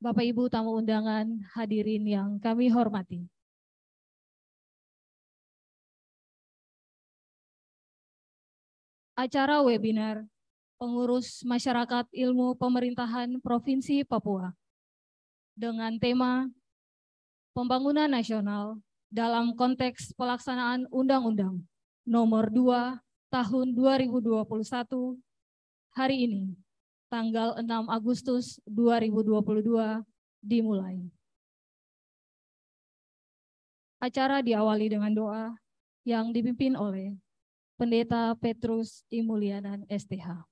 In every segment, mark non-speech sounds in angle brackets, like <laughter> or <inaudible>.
Bapak Ibu tamu undangan hadirin yang kami hormati. Acara webinar Pengurus Masyarakat Ilmu Pemerintahan Provinsi Papua dengan tema Pembangunan Nasional dalam konteks pelaksanaan Undang-Undang Nomor 2 Tahun 2021 hari ini tanggal 6 Agustus 2022 dimulai. Acara diawali dengan doa yang dipimpin oleh Pendeta Petrus Imulianan STH.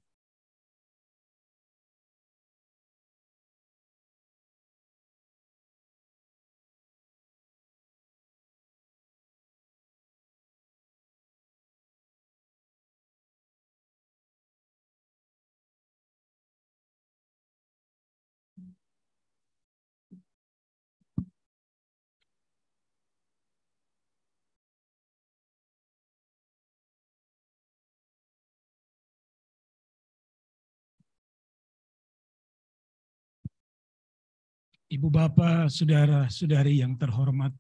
Ibu Bapak, Saudara-saudari yang terhormat,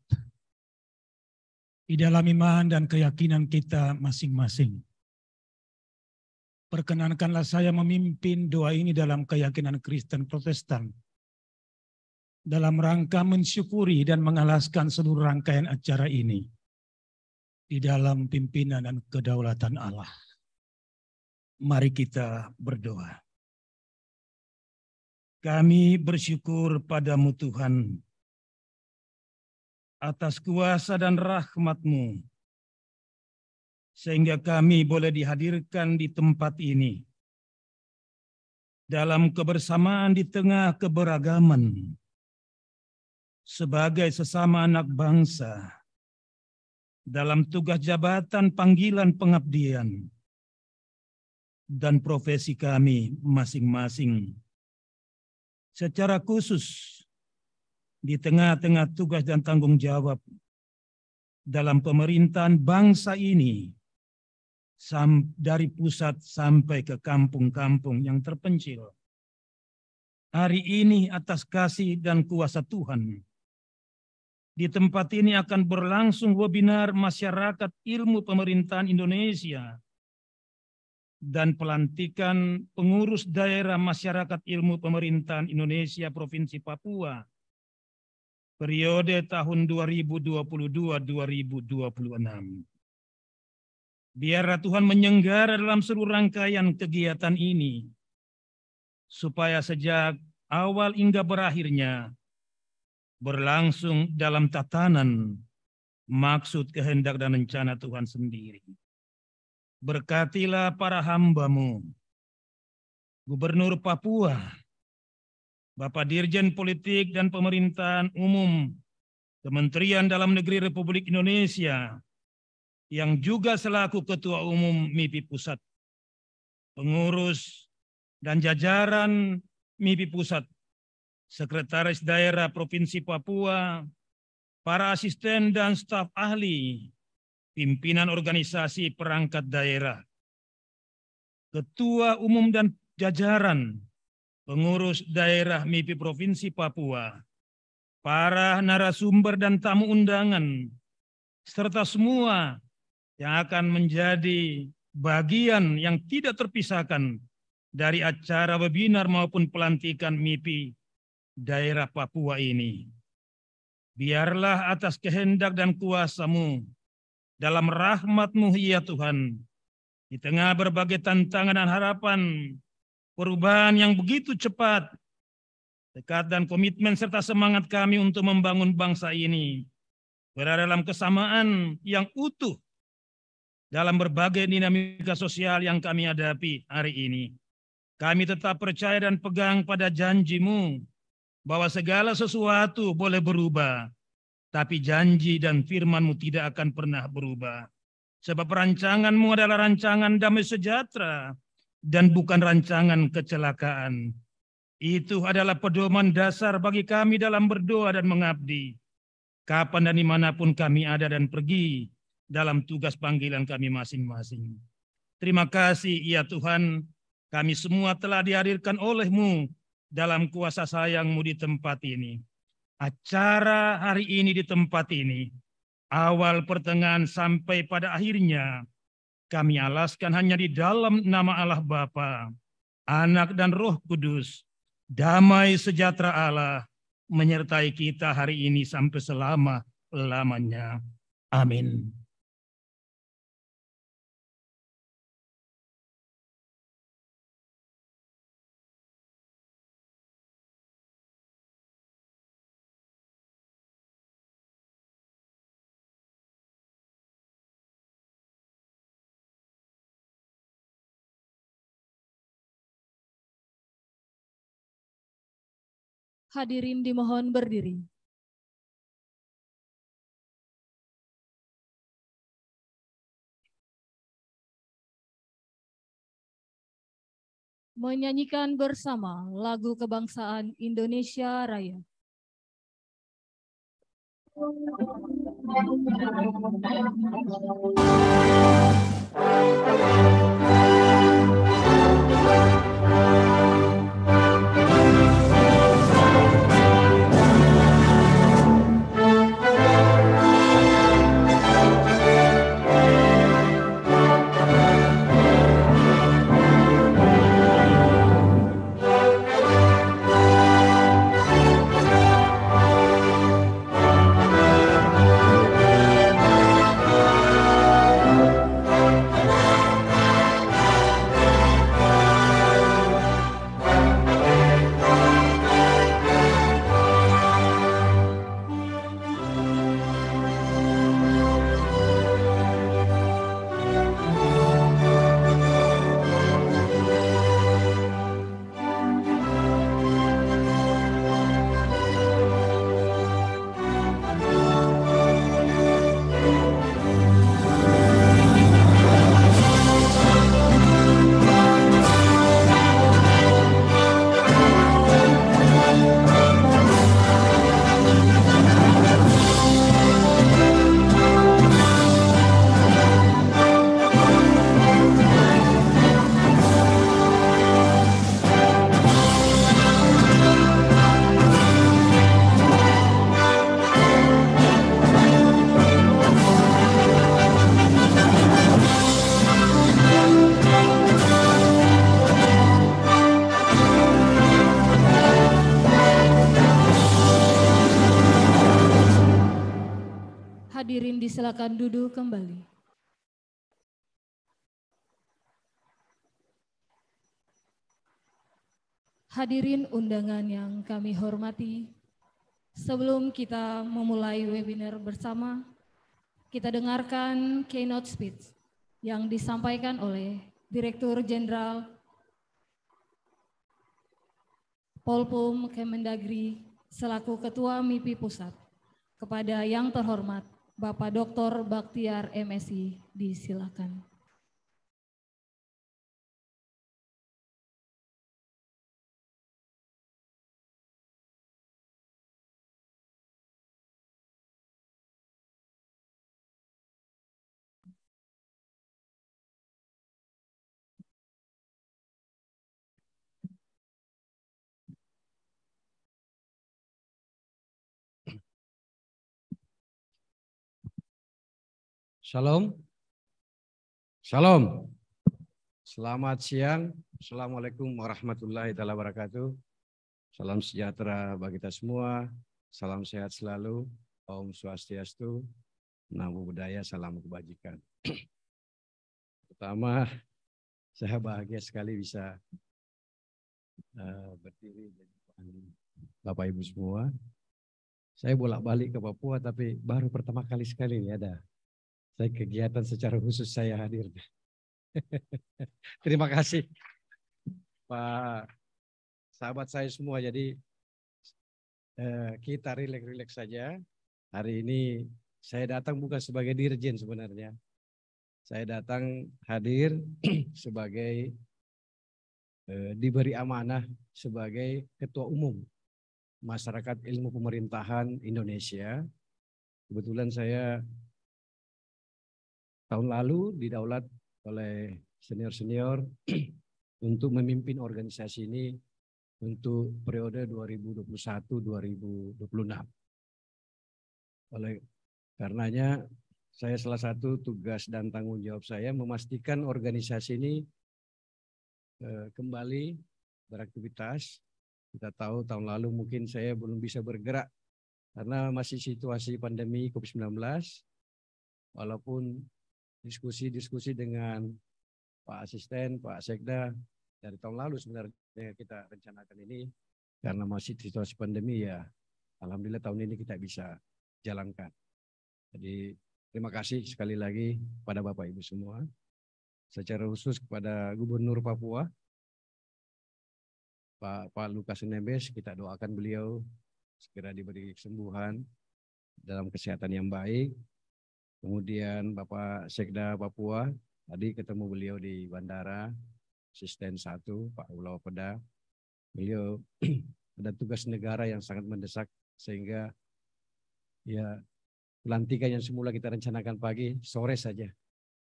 di dalam iman dan keyakinan kita masing-masing. Perkenankanlah saya memimpin doa ini dalam keyakinan Kristen Protestan, dalam rangka mensyukuri dan mengalaskan seluruh rangkaian acara ini di dalam pimpinan dan kedaulatan Allah. Mari kita berdoa. Kami bersyukur padamu Tuhan atas kuasa dan rahmatmu sehingga kami boleh dihadirkan di tempat ini dalam kebersamaan di tengah keberagaman sebagai sesama anak bangsa dalam tugas jabatan panggilan pengabdian dan profesi kami masing-masing secara khusus di tengah-tengah tugas dan tanggung jawab dalam pemerintahan bangsa ini dari pusat sampai ke kampung-kampung yang terpencil. Hari ini atas kasih dan kuasa Tuhan. Di tempat ini akan berlangsung webinar masyarakat ilmu pemerintahan Indonesia dan pelantikan pengurus daerah masyarakat ilmu pemerintahan Indonesia Provinsi Papua periode tahun 2022-2026. Biarlah Tuhan menyenggara dalam seluruh rangkaian kegiatan ini, supaya sejak awal hingga berakhirnya berlangsung dalam tatanan maksud, kehendak, dan rencana Tuhan sendiri. Berkatilah para hambamu. Gubernur Papua, Bapak Dirjen Politik dan Pemerintahan Umum, Kementerian Dalam Negeri Republik Indonesia, yang juga selaku Ketua Umum MIPI Pusat, pengurus dan jajaran MIPI Pusat, Sekretaris Daerah Provinsi Papua, para asisten dan staf ahli, pimpinan organisasi perangkat daerah, ketua umum dan jajaran pengurus daerah MIPI Provinsi Papua, para narasumber dan tamu undangan, serta semua yang akan menjadi bagian yang tidak terpisahkan dari acara webinar maupun pelantikan MIPI daerah Papua ini. Biarlah atas kehendak dan kuasamu dalam rahmatmu ya Tuhan. Di tengah berbagai tantangan dan harapan, perubahan yang begitu cepat, dekat dan komitmen serta semangat kami untuk membangun bangsa ini berada dalam kesamaan yang utuh dalam berbagai dinamika sosial yang kami hadapi hari ini. Kami tetap percaya dan pegang pada janjimu bahwa segala sesuatu boleh berubah tapi janji dan firmanmu tidak akan pernah berubah. Sebab rancanganmu adalah rancangan damai sejahtera dan bukan rancangan kecelakaan. Itu adalah pedoman dasar bagi kami dalam berdoa dan mengabdi. Kapan dan dimanapun kami ada dan pergi dalam tugas panggilan kami masing-masing. Terima kasih ya Tuhan, kami semua telah dihadirkan olehmu dalam kuasa sayangmu di tempat ini acara hari ini di tempat ini, awal pertengahan sampai pada akhirnya, kami alaskan hanya di dalam nama Allah Bapa, Anak dan Roh Kudus, damai sejahtera Allah menyertai kita hari ini sampai selama-lamanya. Amin. Hadirin dimohon berdiri. Menyanyikan bersama lagu kebangsaan Indonesia Raya. Thank you. Silakan duduk kembali. Hadirin undangan yang kami hormati, sebelum kita memulai webinar bersama, kita dengarkan keynote speech yang disampaikan oleh Direktur Jenderal Polpum Kemendagri selaku Ketua MIPI Pusat kepada yang terhormat Bapak Dr. Baktiar MSI, disilakan. Shalom. Shalom. Selamat siang. Assalamualaikum warahmatullahi wabarakatuh. Salam sejahtera bagi kita semua. Salam sehat selalu. Om Swastiastu. Namo Buddhaya. Salam kebajikan. <clears throat> Pertama, saya bahagia sekali bisa uh, berdiri di depan Bapak Ibu semua. Saya bolak-balik ke Papua, tapi baru pertama kali sekali ini ada saya kegiatan secara khusus saya hadir. <laughs> Terima kasih Pak sahabat saya semua. Jadi eh, kita rileks-rileks saja. Hari ini saya datang bukan sebagai dirjen sebenarnya. Saya datang hadir <clears throat> sebagai eh, diberi amanah sebagai ketua umum Masyarakat Ilmu Pemerintahan Indonesia. Kebetulan saya tahun lalu didaulat oleh senior-senior <clears throat> untuk memimpin organisasi ini untuk periode 2021-2026. Oleh karenanya saya salah satu tugas dan tanggung jawab saya memastikan organisasi ini eh, kembali beraktivitas. Kita tahu tahun lalu mungkin saya belum bisa bergerak karena masih situasi pandemi COVID-19. Walaupun diskusi-diskusi dengan Pak Asisten, Pak Sekda dari tahun lalu sebenarnya kita rencanakan ini karena masih situasi pandemi ya Alhamdulillah tahun ini kita bisa jalankan. Jadi terima kasih sekali lagi kepada Bapak Ibu semua secara khusus kepada Gubernur Papua, Pak, Pak Lukas Nebes, kita doakan beliau segera diberi kesembuhan dalam kesehatan yang baik, Kemudian Bapak Sekda Papua, tadi ketemu beliau di bandara, asisten satu Pak Ulau Peda. Beliau <clears throat> ada tugas negara yang sangat mendesak sehingga ya pelantikan yang semula kita rencanakan pagi sore saja.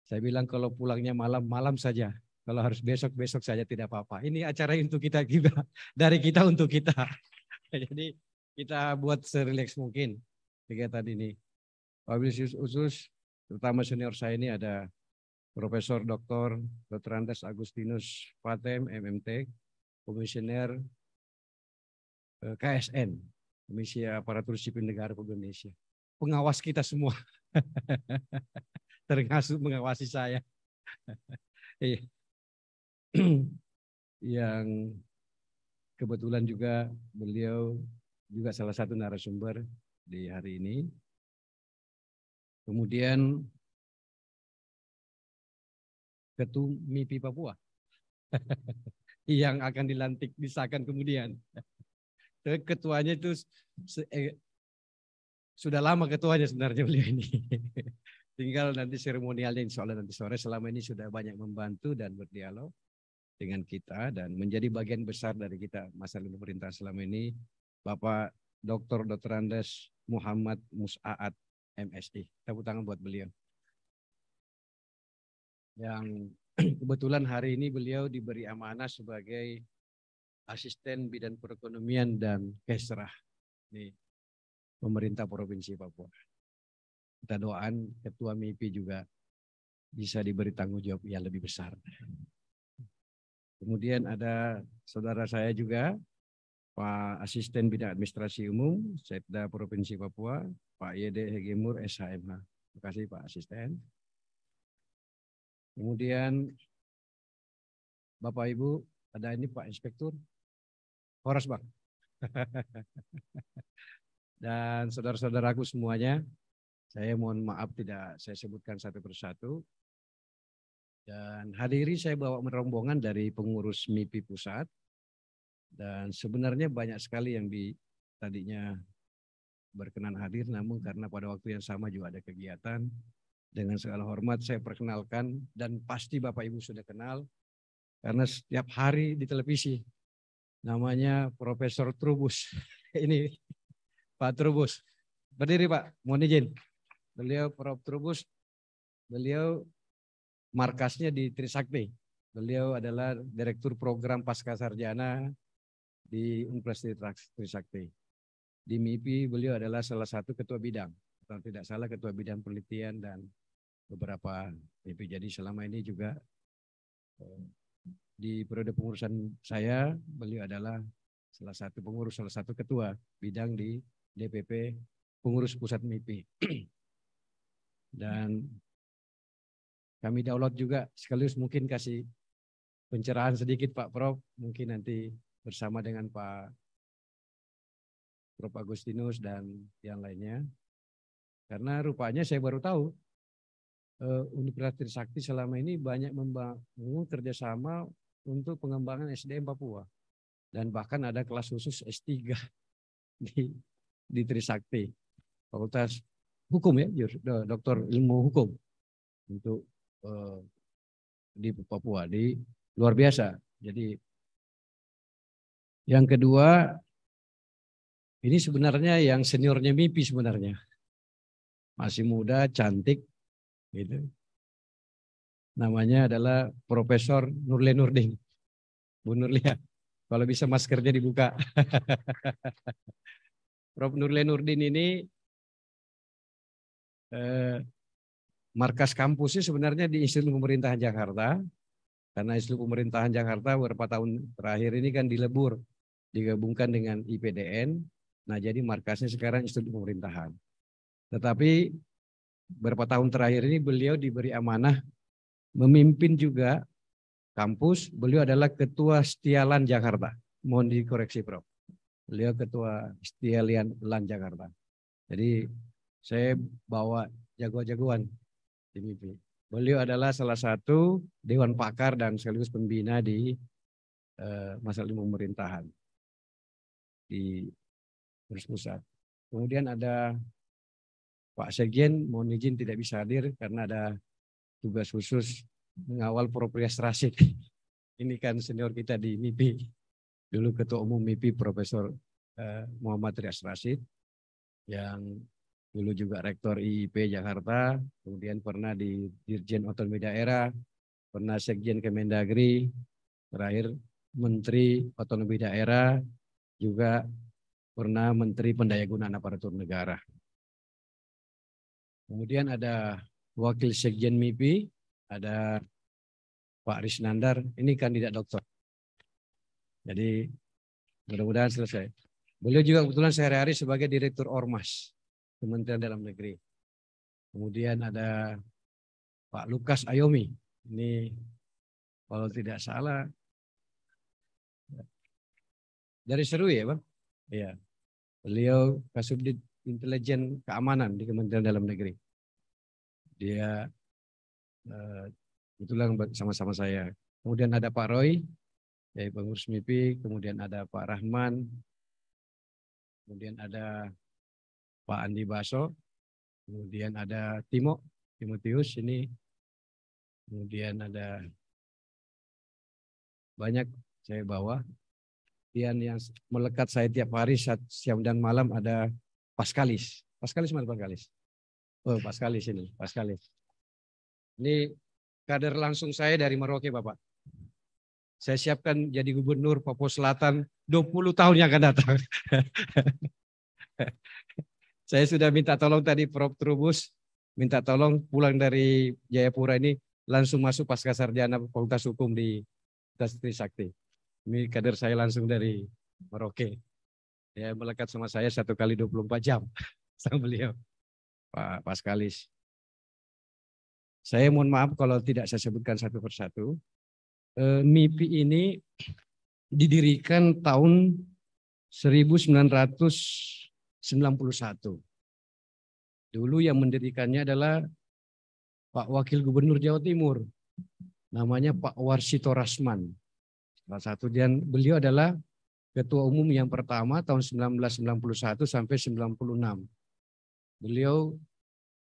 Saya bilang kalau pulangnya malam malam saja. Kalau harus besok besok saja tidak apa-apa. Ini acara untuk kita kita <laughs> dari kita untuk kita. <laughs> Jadi kita buat serileks mungkin kegiatan ini. Publisius Usus, terutama senior saya ini ada Profesor Dr. Dr. Andes Agustinus Fatem, MMT, Komisioner eh, KSN, Komisi Aparatur Sipil Negara Republik Indonesia. Pengawas kita semua. <laughs> Termasuk mengawasi saya. <laughs> Iya. <clears throat> yang kebetulan juga beliau juga salah satu narasumber di hari ini Kemudian ketua MIPI Papua <laughs> yang akan dilantik disahkan kemudian. Ketuanya itu eh, sudah lama ketuanya sebenarnya beliau ini. <laughs> Tinggal nanti seremonialnya insya Allah nanti sore. Selama ini sudah banyak membantu dan berdialog dengan kita dan menjadi bagian besar dari kita masa lalu pemerintah selama ini Bapak Dr. Dr. Andes Muhammad Musa'at MSI. Tepuk tangan buat beliau. Yang <clears throat> kebetulan hari ini beliau diberi amanah sebagai asisten bidang perekonomian dan kesrah di pemerintah Provinsi Papua. Kita doakan Ketua MIPI juga bisa diberi tanggung jawab yang lebih besar. Kemudian ada saudara saya juga, Pak Asisten Bidang Administrasi Umum, Setda Provinsi Papua, Pak Yede Hegemur SHMH. Terima kasih Pak Asisten. Kemudian Bapak Ibu, ada ini Pak Inspektur. Horas Bang. <laughs> Dan saudara-saudaraku semuanya, saya mohon maaf tidak saya sebutkan satu persatu. Dan hadiri saya bawa rombongan dari pengurus MIPI pusat. Dan sebenarnya banyak sekali yang di, tadinya berkenan hadir, namun karena pada waktu yang sama juga ada kegiatan. Dengan segala hormat saya perkenalkan dan pasti Bapak Ibu sudah kenal karena setiap hari di televisi namanya Profesor Trubus. <laughs> Ini Pak Trubus. Berdiri Pak, mohon izin. Beliau Prof Trubus, beliau markasnya di Trisakti. Beliau adalah Direktur Program Pasca Sarjana di Universitas Trisakti di MIPI beliau adalah salah satu ketua bidang. Kalau tidak salah ketua bidang penelitian dan beberapa MIPI. Jadi selama ini juga eh, di periode pengurusan saya beliau adalah salah satu pengurus, salah satu ketua bidang di DPP pengurus pusat MIPI. <clears throat> Dan kami download juga sekaligus mungkin kasih pencerahan sedikit Pak Prof, mungkin nanti bersama dengan Pak Prof. Agustinus dan yang lainnya. Karena rupanya saya baru tahu uh, eh, Universitas Trisakti selama ini banyak membangun kerjasama untuk pengembangan SDM Papua. Dan bahkan ada kelas khusus S3 <laughs> di, di Trisakti. Fakultas Hukum ya, dokter Ilmu Hukum untuk uh, di Papua. Di luar biasa. Jadi yang kedua ini sebenarnya yang seniornya mimpi sebenarnya. Masih muda, cantik, gitu. Namanya adalah Profesor Nurle Nurdin. Bu Nurlia, kalau bisa maskernya dibuka. <laughs> Prof. Nurle Nurdin ini eh, markas kampusnya sebenarnya di Institut Pemerintahan Jakarta. Karena Institut Pemerintahan Jakarta beberapa tahun terakhir ini kan dilebur, digabungkan dengan IPDN. Nah, jadi markasnya sekarang Institut Pemerintahan. Tetapi beberapa tahun terakhir ini beliau diberi amanah memimpin juga kampus. Beliau adalah ketua Setialan Jakarta. Mohon dikoreksi, Prof. Beliau ketua Setialan Jakarta. Jadi saya bawa jago-jagoan di mimpi. Beliau adalah salah satu dewan pakar dan sekaligus pembina di eh, masalah pemerintahan di Terus pusat. Kemudian ada Pak Sekjen mohon izin tidak bisa hadir karena ada tugas khusus mengawal Proprias Rasid. <laughs> Ini kan senior kita di MIPI. Dulu Ketua Umum MIPI Profesor eh, Muhammad Rias Rasid yang dulu juga Rektor IIP Jakarta, kemudian pernah di Dirjen Otonomi Daerah, pernah Sekjen Kemendagri, terakhir Menteri Otonomi Daerah, juga pernah Menteri Pendayagunaan Aparatur Negara. Kemudian ada Wakil Sekjen MIPI, ada Pak Risnandar, ini kandidat Doktor. Jadi mudah-mudahan selesai. Beliau juga kebetulan sehari-hari sebagai Direktur Ormas Kementerian Dalam Negeri. Kemudian ada Pak Lukas Ayomi. Ini kalau tidak salah ya. dari Seru ya Bang? Iya. Beliau Kasubdit Intelijen Keamanan di Kementerian Dalam Negeri. Dia uh, itulah sama-sama saya. Kemudian ada Pak Roy dari pengurus MIPI, kemudian ada Pak Rahman, kemudian ada Pak Andi Baso, kemudian ada Timo, Timotius ini, kemudian ada banyak saya bawa kemudian yang melekat saya tiap hari saat siang dan malam ada Paskalis. Paskalis mana Paskalis? Oh, Paskalis ini, Paskalis. Ini kader langsung saya dari Merauke, Bapak. Saya siapkan jadi gubernur Papua Selatan 20 tahun yang akan datang. <laughs> saya sudah minta tolong tadi Prof Trubus, minta tolong pulang dari Jayapura ini langsung masuk pasca sarjana Fakultas Hukum di Universitas Trisakti. Ini kader saya langsung dari Merauke. Ya, melekat sama saya satu kali 24 jam <laughs> sama beliau. Pak Paskalis. Saya mohon maaf kalau tidak saya sebutkan satu persatu. E, eh, MIPI ini didirikan tahun 1991. Dulu yang mendirikannya adalah Pak Wakil Gubernur Jawa Timur. Namanya Pak Warsito Rasman. Salah satu dan beliau adalah ketua umum yang pertama tahun 1991 sampai 96. Beliau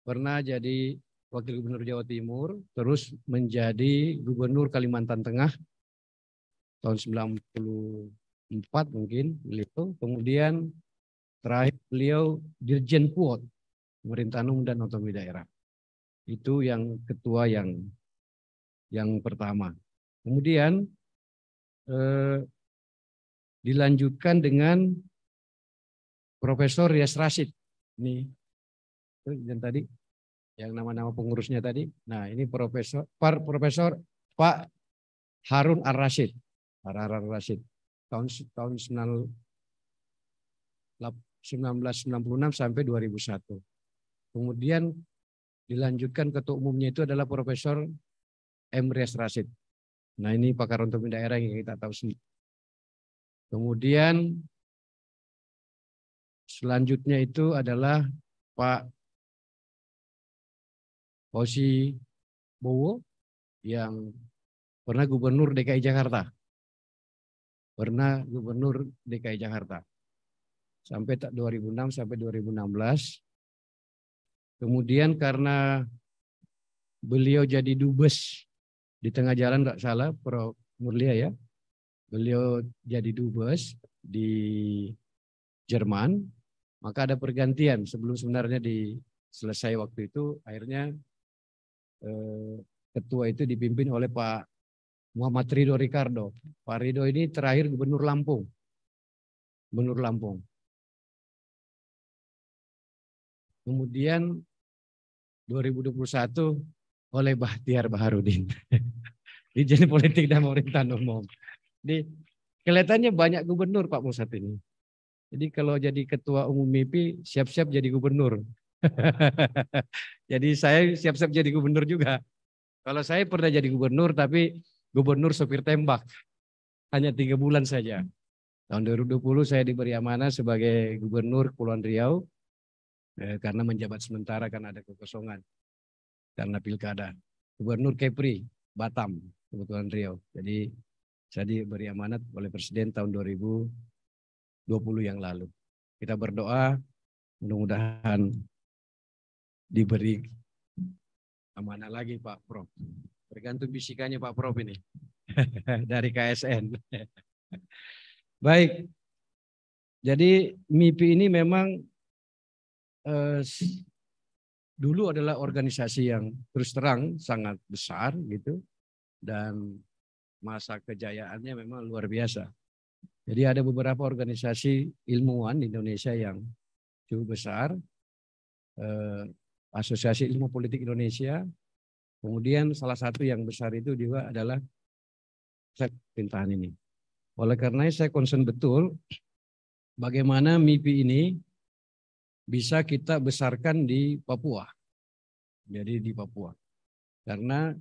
pernah jadi wakil gubernur Jawa Timur, terus menjadi gubernur Kalimantan Tengah tahun 94 mungkin beliau. Kemudian terakhir beliau Dirjen Kuot, pemerintahan umum dan otonomi daerah. Itu yang ketua yang yang pertama. Kemudian eh, dilanjutkan dengan Profesor Rias Rashid. Ini yang tadi yang nama-nama pengurusnya tadi. Nah, ini Profesor Pak Profesor Pak Harun Ar rashid Harun Ar Rasid tahun tahun 1996 sampai 2001. Kemudian dilanjutkan ketua umumnya itu adalah Profesor M. Rias Rasid Nah ini pakar untuk daerah yang kita tahu sendiri. Kemudian selanjutnya itu adalah Pak Hoshi Bowo yang pernah gubernur DKI Jakarta. Pernah gubernur DKI Jakarta. Sampai 2006 sampai 2016. Kemudian karena beliau jadi dubes di tengah jalan nggak salah Prof Murlia ya beliau jadi dubes di Jerman maka ada pergantian sebelum sebenarnya di selesai waktu itu akhirnya eh, ketua itu dipimpin oleh Pak Muhammad Rido Ricardo Pak Rido ini terakhir gubernur Lampung gubernur Lampung kemudian 2021 oleh Bahtiar Baharudin. <laughs> di jenis Politik dan Pemerintahan Umum. Di, kelihatannya banyak gubernur Pak Musat ini. Jadi kalau jadi ketua umum MIPI, siap-siap jadi gubernur. <laughs> jadi saya siap-siap jadi gubernur juga. Kalau saya pernah jadi gubernur, tapi gubernur sopir tembak. Hanya tiga bulan saja. Tahun 2020 saya diberi amanah sebagai gubernur Kepulauan Riau, eh, karena menjabat sementara karena ada kekosongan karena pilkada. Gubernur Kepri, Batam, kebetulan Riau. Jadi saya diberi amanat oleh Presiden tahun 2020 yang lalu. Kita berdoa mudah-mudahan diberi amanat lagi Pak Prof. Tergantung bisikannya Pak Prof ini <laughs> dari KSN. <laughs> Baik, jadi MIPI ini memang eh, dulu adalah organisasi yang terus terang sangat besar gitu dan masa kejayaannya memang luar biasa. Jadi ada beberapa organisasi ilmuwan di Indonesia yang cukup besar. Eh, Asosiasi Ilmu Politik Indonesia. Kemudian salah satu yang besar itu juga adalah pemerintahan ini. Oleh karena saya concern betul bagaimana MIPI ini bisa kita besarkan di Papua. Jadi di Papua. Karena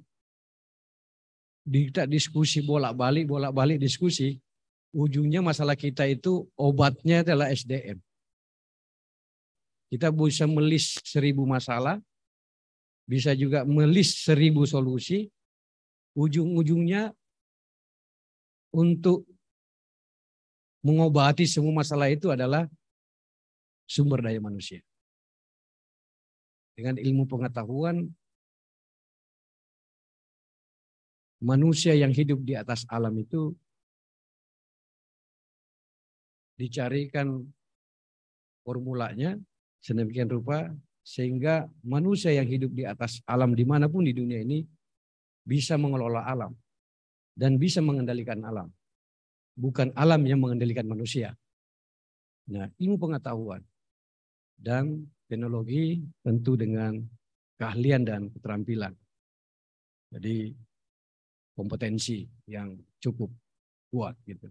kita diskusi bolak-balik, bolak-balik diskusi, ujungnya masalah kita itu obatnya adalah SDM. Kita bisa melis seribu masalah, bisa juga melis seribu solusi, ujung-ujungnya untuk mengobati semua masalah itu adalah sumber daya manusia. Dengan ilmu pengetahuan, manusia yang hidup di atas alam itu dicarikan formulanya sedemikian rupa sehingga manusia yang hidup di atas alam dimanapun di dunia ini bisa mengelola alam dan bisa mengendalikan alam. Bukan alam yang mengendalikan manusia. Nah, ilmu pengetahuan dan teknologi tentu dengan keahlian dan keterampilan. Jadi kompetensi yang cukup kuat gitu.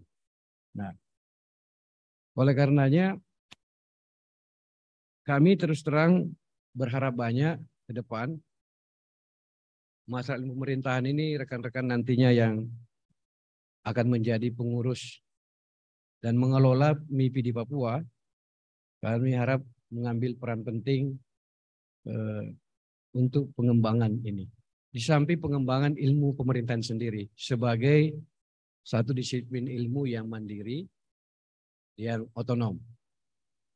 Nah, oleh karenanya kami terus terang berharap banyak ke depan masalah pemerintahan ini rekan-rekan nantinya yang akan menjadi pengurus dan mengelola MIPI di Papua. Kami harap mengambil peran penting eh, untuk pengembangan ini. Di samping pengembangan ilmu pemerintahan sendiri sebagai satu disiplin ilmu yang mandiri, yang otonom.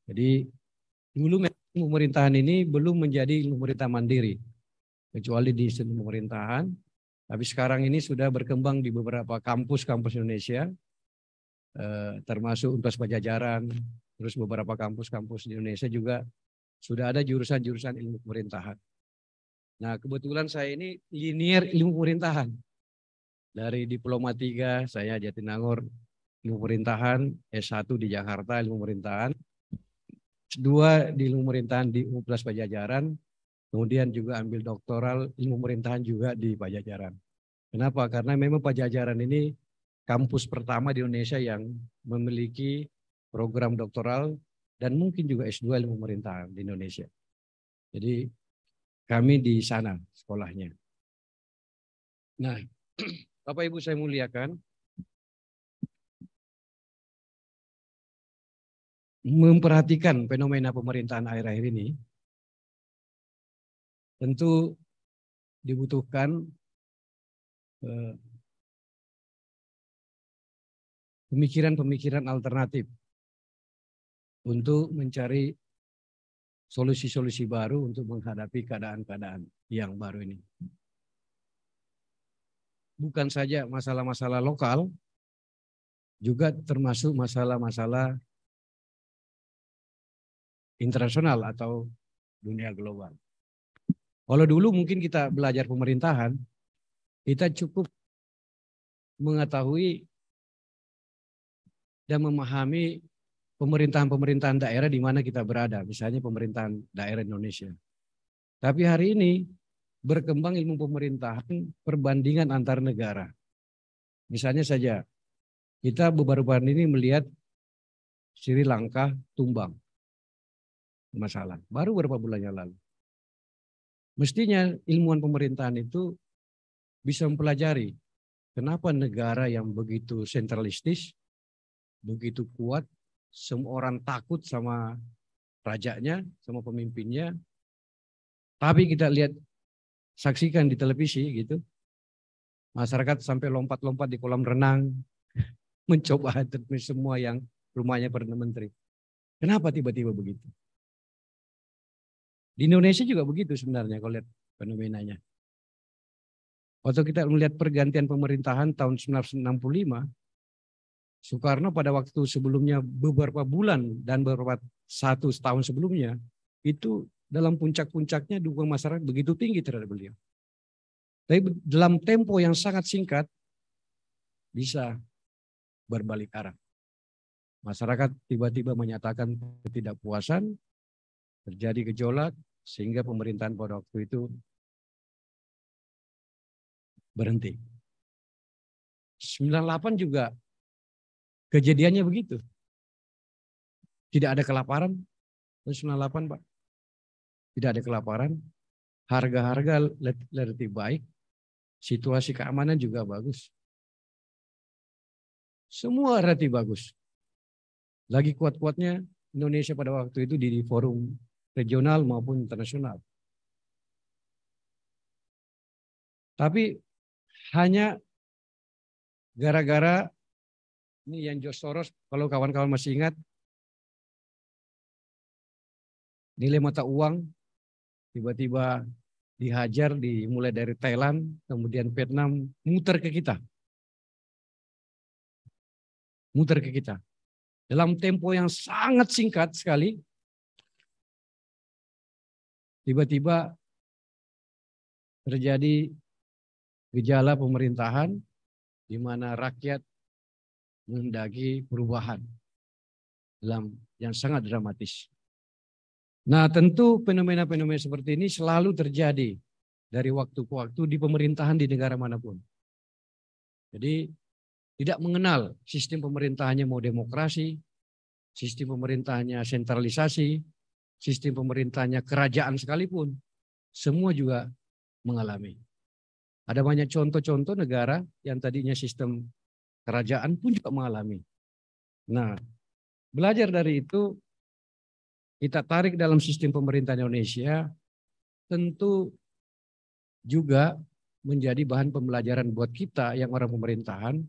Jadi dulu ilmu pemerintahan ini belum menjadi ilmu pemerintahan mandiri, kecuali di sistem pemerintahan. Tapi sekarang ini sudah berkembang di beberapa kampus-kampus Indonesia, eh, termasuk Universitas Pajajaran, Terus beberapa kampus-kampus di Indonesia juga sudah ada jurusan-jurusan ilmu pemerintahan. Nah kebetulan saya ini linear ilmu pemerintahan. Dari Diploma 3 saya Jatinangor ilmu pemerintahan, S1 di Jakarta ilmu pemerintahan, S2 di ilmu pemerintahan di Universitas Pajajaran, kemudian juga ambil doktoral ilmu pemerintahan juga di Pajajaran. Kenapa? Karena memang Pajajaran ini kampus pertama di Indonesia yang memiliki program doktoral, dan mungkin juga S2 ilmu pemerintahan di Indonesia. Jadi kami di sana sekolahnya. Nah, <clears throat> Bapak Ibu saya muliakan, memperhatikan fenomena pemerintahan akhir-akhir ini, tentu dibutuhkan eh, pemikiran-pemikiran alternatif untuk mencari solusi-solusi baru untuk menghadapi keadaan-keadaan yang baru ini. Bukan saja masalah-masalah lokal, juga termasuk masalah-masalah internasional atau dunia global. Kalau dulu mungkin kita belajar pemerintahan, kita cukup mengetahui dan memahami pemerintahan-pemerintahan daerah di mana kita berada, misalnya pemerintahan daerah Indonesia. Tapi hari ini berkembang ilmu pemerintahan perbandingan antar negara. Misalnya saja, kita beberapa hari ini melihat Sri Lanka tumbang masalah. Baru beberapa bulan yang lalu. Mestinya ilmuwan pemerintahan itu bisa mempelajari kenapa negara yang begitu sentralistis, begitu kuat, semua orang takut sama rajanya, sama pemimpinnya. Tapi kita lihat saksikan di televisi gitu. Masyarakat sampai lompat-lompat di kolam renang <laughs> mencoba hadirkan semua yang rumahnya Perdana Menteri. Kenapa tiba-tiba begitu? Di Indonesia juga begitu sebenarnya kalau lihat fenomenanya. Waktu kita melihat pergantian pemerintahan tahun 1965, Soekarno pada waktu sebelumnya beberapa bulan dan beberapa satu setahun sebelumnya itu dalam puncak-puncaknya dukungan masyarakat begitu tinggi terhadap beliau. Tapi dalam tempo yang sangat singkat bisa berbalik arah. Masyarakat tiba-tiba menyatakan ketidakpuasan, terjadi gejolak, sehingga pemerintahan pada waktu itu berhenti. 98 juga Kejadiannya begitu. Tidak ada kelaparan. 1998 Pak. Tidak ada kelaparan. Harga-harga lebih baik. Situasi keamanan juga bagus. Semua relatif bagus. Lagi kuat-kuatnya Indonesia pada waktu itu di forum regional maupun internasional. Tapi hanya gara-gara ini yang George Soros, kalau kawan-kawan masih ingat, nilai mata uang tiba-tiba dihajar dimulai dari Thailand, kemudian Vietnam, muter ke kita. Muter ke kita. Dalam tempo yang sangat singkat sekali, tiba-tiba terjadi gejala pemerintahan di mana rakyat menghendaki perubahan dalam yang sangat dramatis. Nah, tentu fenomena-fenomena seperti ini selalu terjadi dari waktu ke waktu di pemerintahan di negara manapun. Jadi tidak mengenal sistem pemerintahannya mau demokrasi, sistem pemerintahannya sentralisasi, sistem pemerintahannya kerajaan sekalipun, semua juga mengalami. Ada banyak contoh-contoh negara yang tadinya sistem Kerajaan pun juga mengalami. Nah, belajar dari itu, kita tarik dalam sistem pemerintahan Indonesia, tentu juga menjadi bahan pembelajaran buat kita yang orang pemerintahan,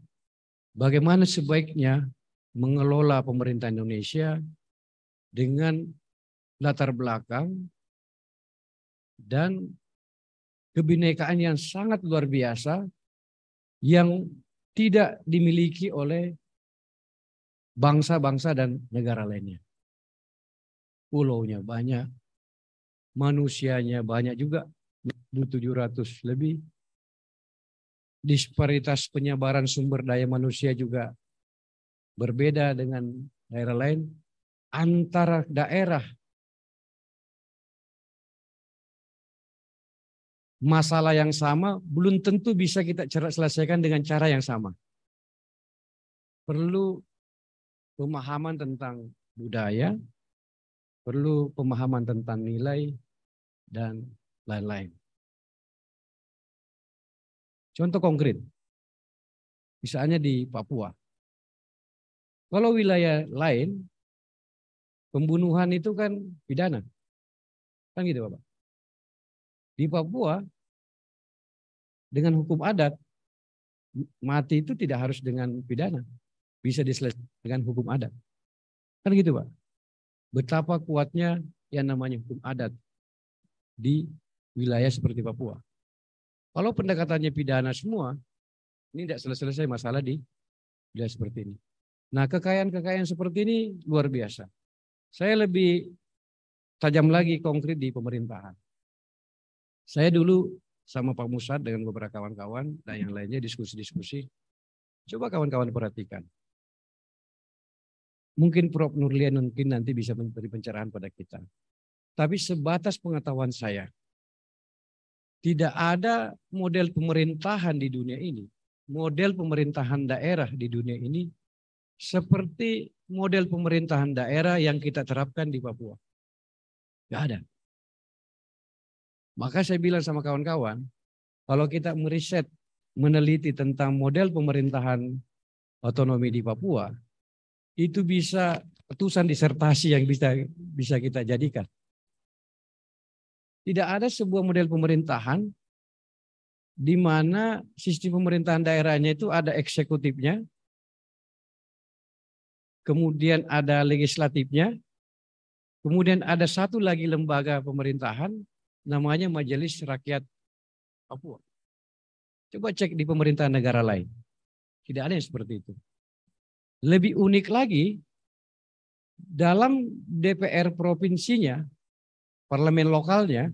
bagaimana sebaiknya mengelola pemerintah Indonesia dengan latar belakang dan kebinekaan yang sangat luar biasa yang tidak dimiliki oleh bangsa-bangsa dan negara lainnya. Pulaunya banyak, manusianya banyak juga, 700 lebih. Disparitas penyebaran sumber daya manusia juga berbeda dengan daerah lain. Antara daerah masalah yang sama belum tentu bisa kita selesaikan dengan cara yang sama. Perlu pemahaman tentang budaya, perlu pemahaman tentang nilai, dan lain-lain. Contoh konkret, misalnya di Papua. Kalau wilayah lain, pembunuhan itu kan pidana. Kan gitu Bapak. Di Papua, dengan hukum adat mati itu tidak harus dengan pidana. Bisa diselesaikan dengan hukum adat. Kan gitu Pak. Betapa kuatnya yang namanya hukum adat di wilayah seperti Papua. Kalau pendekatannya pidana semua, ini tidak selesai-selesai masalah di wilayah seperti ini. Nah kekayaan-kekayaan seperti ini luar biasa. Saya lebih tajam lagi konkret di pemerintahan. Saya dulu sama Pak Musad dengan beberapa kawan-kawan dan yang lainnya diskusi-diskusi. Coba kawan-kawan perhatikan. Mungkin Prof. Nurlian mungkin nanti bisa memberi pencerahan pada kita. Tapi sebatas pengetahuan saya, tidak ada model pemerintahan di dunia ini, model pemerintahan daerah di dunia ini seperti model pemerintahan daerah yang kita terapkan di Papua. tidak ada. Maka saya bilang sama kawan-kawan, kalau kita meriset, meneliti tentang model pemerintahan otonomi di Papua, itu bisa ratusan disertasi yang bisa bisa kita jadikan. Tidak ada sebuah model pemerintahan di mana sistem pemerintahan daerahnya itu ada eksekutifnya, kemudian ada legislatifnya, kemudian ada satu lagi lembaga pemerintahan, namanya Majelis Rakyat Papua. Coba cek di pemerintahan negara lain. Tidak ada yang seperti itu. Lebih unik lagi, dalam DPR provinsinya, parlemen lokalnya,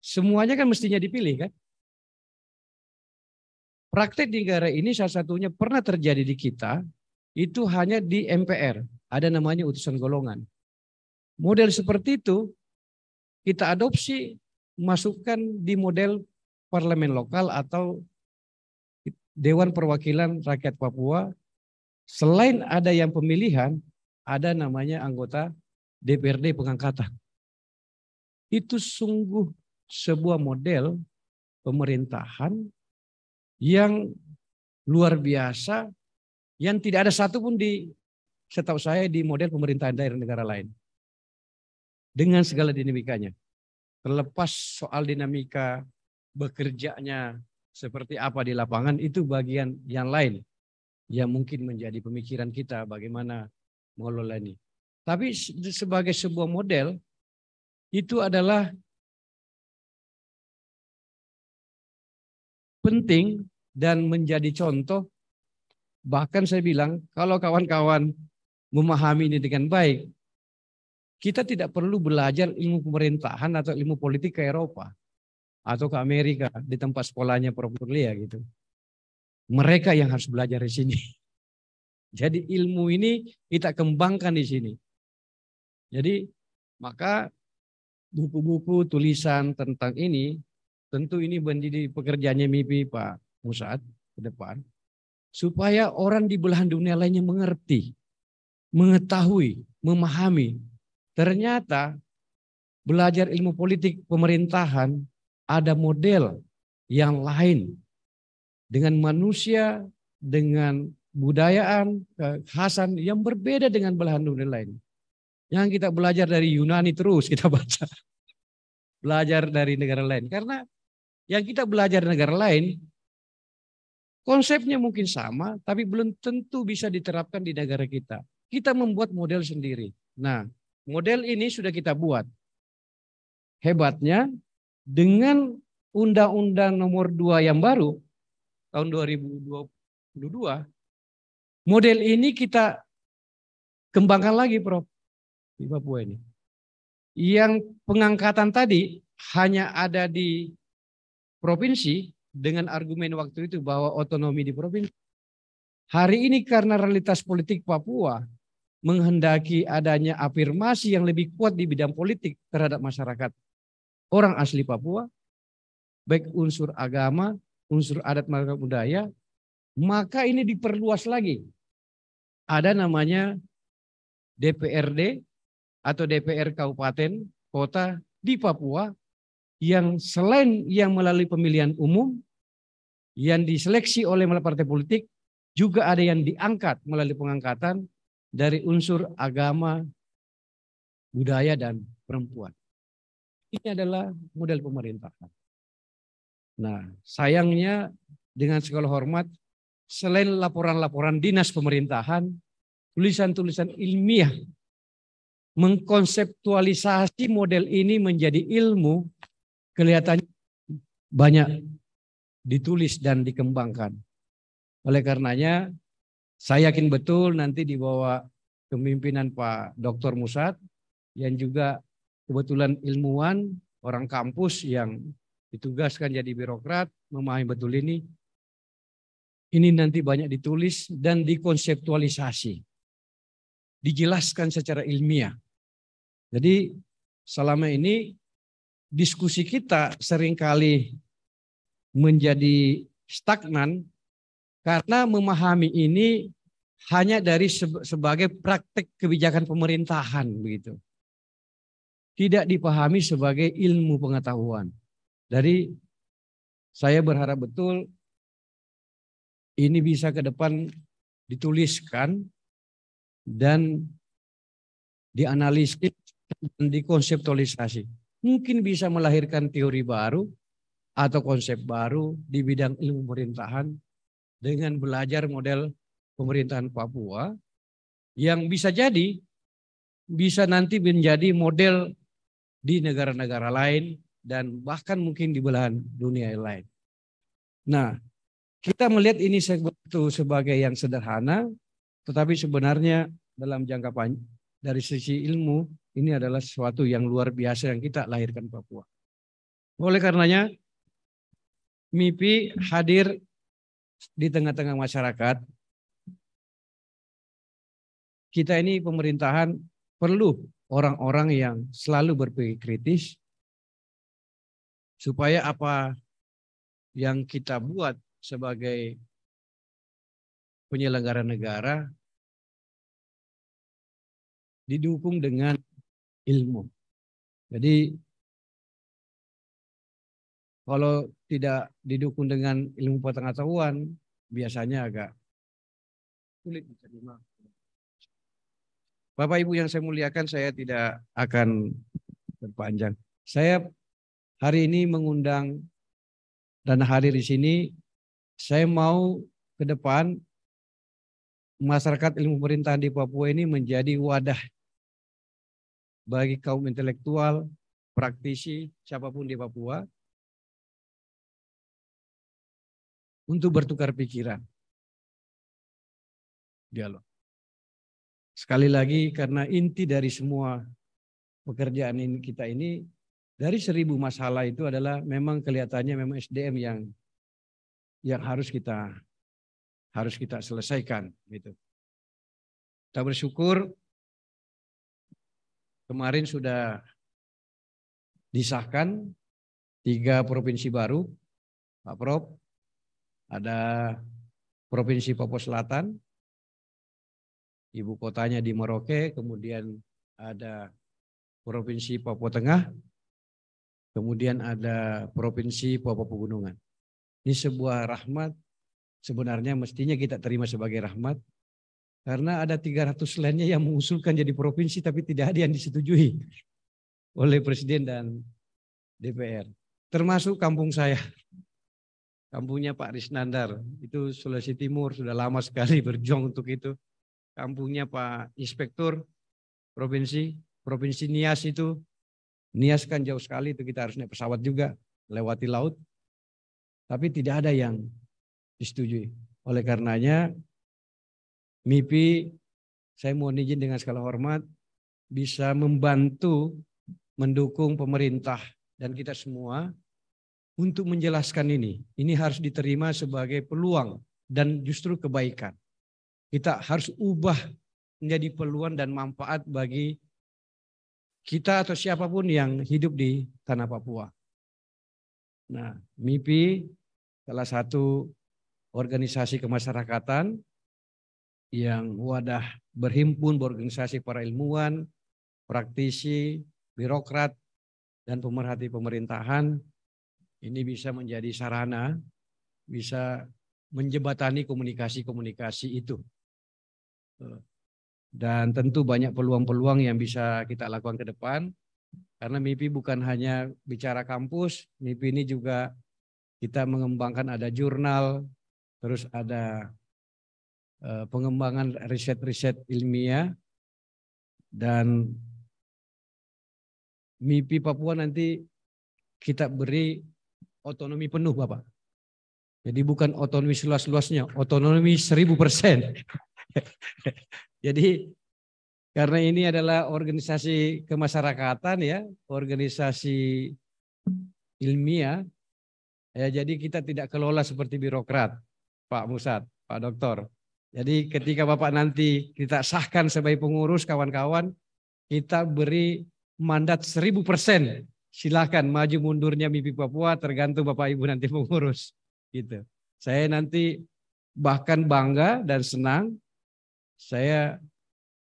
semuanya kan mestinya dipilih kan? praktik di negara ini salah satunya pernah terjadi di kita, itu hanya di MPR. Ada namanya utusan golongan. Model seperti itu kita adopsi masukkan di model parlemen lokal atau Dewan Perwakilan Rakyat Papua. Selain ada yang pemilihan, ada namanya anggota DPRD pengangkatan. Itu sungguh sebuah model pemerintahan yang luar biasa, yang tidak ada satupun di setahu saya di model pemerintahan daerah negara lain dengan segala dinamikanya. Terlepas soal dinamika bekerjanya seperti apa di lapangan itu bagian yang lain yang mungkin menjadi pemikiran kita bagaimana mengelola ini. Tapi sebagai sebuah model itu adalah penting dan menjadi contoh bahkan saya bilang kalau kawan-kawan memahami ini dengan baik kita tidak perlu belajar ilmu pemerintahan atau ilmu politik ke Eropa atau ke Amerika di tempat sekolahnya Prof. Lia gitu. Mereka yang harus belajar di sini. <laughs> Jadi ilmu ini kita kembangkan di sini. Jadi maka buku-buku tulisan tentang ini tentu ini menjadi pekerjaannya mimpi Pak Musad ke depan supaya orang di belahan dunia lainnya mengerti, mengetahui, memahami Ternyata belajar ilmu politik pemerintahan ada model yang lain dengan manusia, dengan budayaan, eh, khasan yang berbeda dengan belahan dunia lain. Yang kita belajar dari Yunani terus kita baca. <laughs> Belajar dari negara lain. Karena yang kita belajar dari negara lain, konsepnya mungkin sama, tapi belum tentu bisa diterapkan di negara kita. Kita membuat model sendiri. Nah, Model ini sudah kita buat. Hebatnya dengan Undang-Undang Nomor 2 yang baru tahun 2022 model ini kita kembangkan lagi Prof di Papua ini. Yang pengangkatan tadi hanya ada di provinsi dengan argumen waktu itu bahwa otonomi di provinsi. Hari ini karena realitas politik Papua menghendaki adanya afirmasi yang lebih kuat di bidang politik terhadap masyarakat. Orang asli Papua, baik unsur agama, unsur adat maupun budaya, maka ini diperluas lagi. Ada namanya DPRD atau DPR Kabupaten Kota di Papua yang selain yang melalui pemilihan umum, yang diseleksi oleh partai politik, juga ada yang diangkat melalui pengangkatan dari unsur agama, budaya, dan perempuan. Ini adalah model pemerintahan. Nah, sayangnya dengan segala hormat, selain laporan-laporan dinas pemerintahan, tulisan-tulisan ilmiah mengkonseptualisasi model ini menjadi ilmu kelihatannya banyak ditulis dan dikembangkan. Oleh karenanya saya yakin betul nanti di bawah kepemimpinan Pak Dr. Musad yang juga kebetulan ilmuwan, orang kampus yang ditugaskan jadi birokrat, memahami betul ini. Ini nanti banyak ditulis dan dikonseptualisasi. Dijelaskan secara ilmiah. Jadi selama ini diskusi kita seringkali menjadi stagnan karena memahami ini hanya dari sebagai praktek kebijakan pemerintahan begitu. Tidak dipahami sebagai ilmu pengetahuan. Dari saya berharap betul ini bisa ke depan dituliskan dan dianalisis dan dikonseptualisasi. Mungkin bisa melahirkan teori baru atau konsep baru di bidang ilmu pemerintahan dengan belajar model pemerintahan Papua yang bisa jadi bisa nanti menjadi model di negara-negara lain dan bahkan mungkin di belahan dunia lain. Nah, kita melihat ini sebetul sebagai yang sederhana, tetapi sebenarnya dalam jangka panjang dari sisi ilmu ini adalah sesuatu yang luar biasa yang kita lahirkan Papua. Oleh karenanya MIPI hadir di tengah-tengah masyarakat, kita ini pemerintahan perlu orang-orang yang selalu berpikir kritis supaya apa yang kita buat sebagai penyelenggara negara didukung dengan ilmu. Jadi kalau tidak didukung dengan ilmu pengetahuan, biasanya agak sulit diterima. Bapak Ibu yang saya muliakan, saya tidak akan berpanjang. Saya hari ini mengundang dan hadir di sini, saya mau ke depan masyarakat ilmu pemerintahan di Papua ini menjadi wadah bagi kaum intelektual, praktisi, siapapun di Papua untuk bertukar pikiran. Dialog. Sekali lagi karena inti dari semua pekerjaan ini kita ini dari seribu masalah itu adalah memang kelihatannya memang SDM yang yang harus kita harus kita selesaikan gitu. Kita bersyukur kemarin sudah disahkan tiga provinsi baru, Pak Prof, ada Provinsi Papua Selatan, ibu kotanya di Merauke, kemudian ada Provinsi Papua Tengah, kemudian ada Provinsi Papua Pegunungan. Ini sebuah rahmat, sebenarnya mestinya kita terima sebagai rahmat, karena ada 300 lainnya yang mengusulkan jadi provinsi tapi tidak ada yang disetujui oleh Presiden dan DPR. Termasuk kampung saya. Kampungnya Pak Risnandar, itu Sulawesi Timur, sudah lama sekali <laughs> berjuang untuk itu. Kampungnya Pak Inspektur Provinsi, Provinsi Nias itu, Nias kan jauh sekali itu kita harus naik pesawat juga, lewati laut. Tapi tidak ada yang disetujui. Oleh karenanya MIPI saya mohon izin dengan segala hormat bisa membantu mendukung pemerintah dan kita semua untuk menjelaskan ini. Ini harus diterima sebagai peluang dan justru kebaikan. Kita harus ubah menjadi peluang dan manfaat bagi kita atau siapapun yang hidup di tanah Papua. Nah, MIPI salah satu organisasi kemasyarakatan yang wadah berhimpun berorganisasi para ilmuwan, praktisi, birokrat, dan pemerhati pemerintahan ini bisa menjadi sarana, bisa menjebatani komunikasi-komunikasi itu. Eh, dan tentu banyak peluang-peluang yang bisa kita lakukan ke depan. Karena MIPI bukan hanya bicara kampus, MIPI ini juga kita mengembangkan ada jurnal, terus ada eh, pengembangan riset-riset ilmiah, dan MIPI Papua nanti kita beri Otonomi penuh Bapak. Jadi bukan otonomi seluas-luasnya, otonomi seribu persen. <laughs> Jadi karena ini adalah organisasi kemasyarakatan ya, organisasi ilmiah, ya jadi kita tidak kelola seperti birokrat, Pak Musad, Pak Doktor. Jadi ketika Bapak nanti kita sahkan sebagai pengurus kawan-kawan, kita beri mandat seribu persen silahkan maju mundurnya mimpi Papua tergantung Bapak Ibu nanti <laughs> mengurus. Gitu. Saya nanti bahkan bangga dan senang. Saya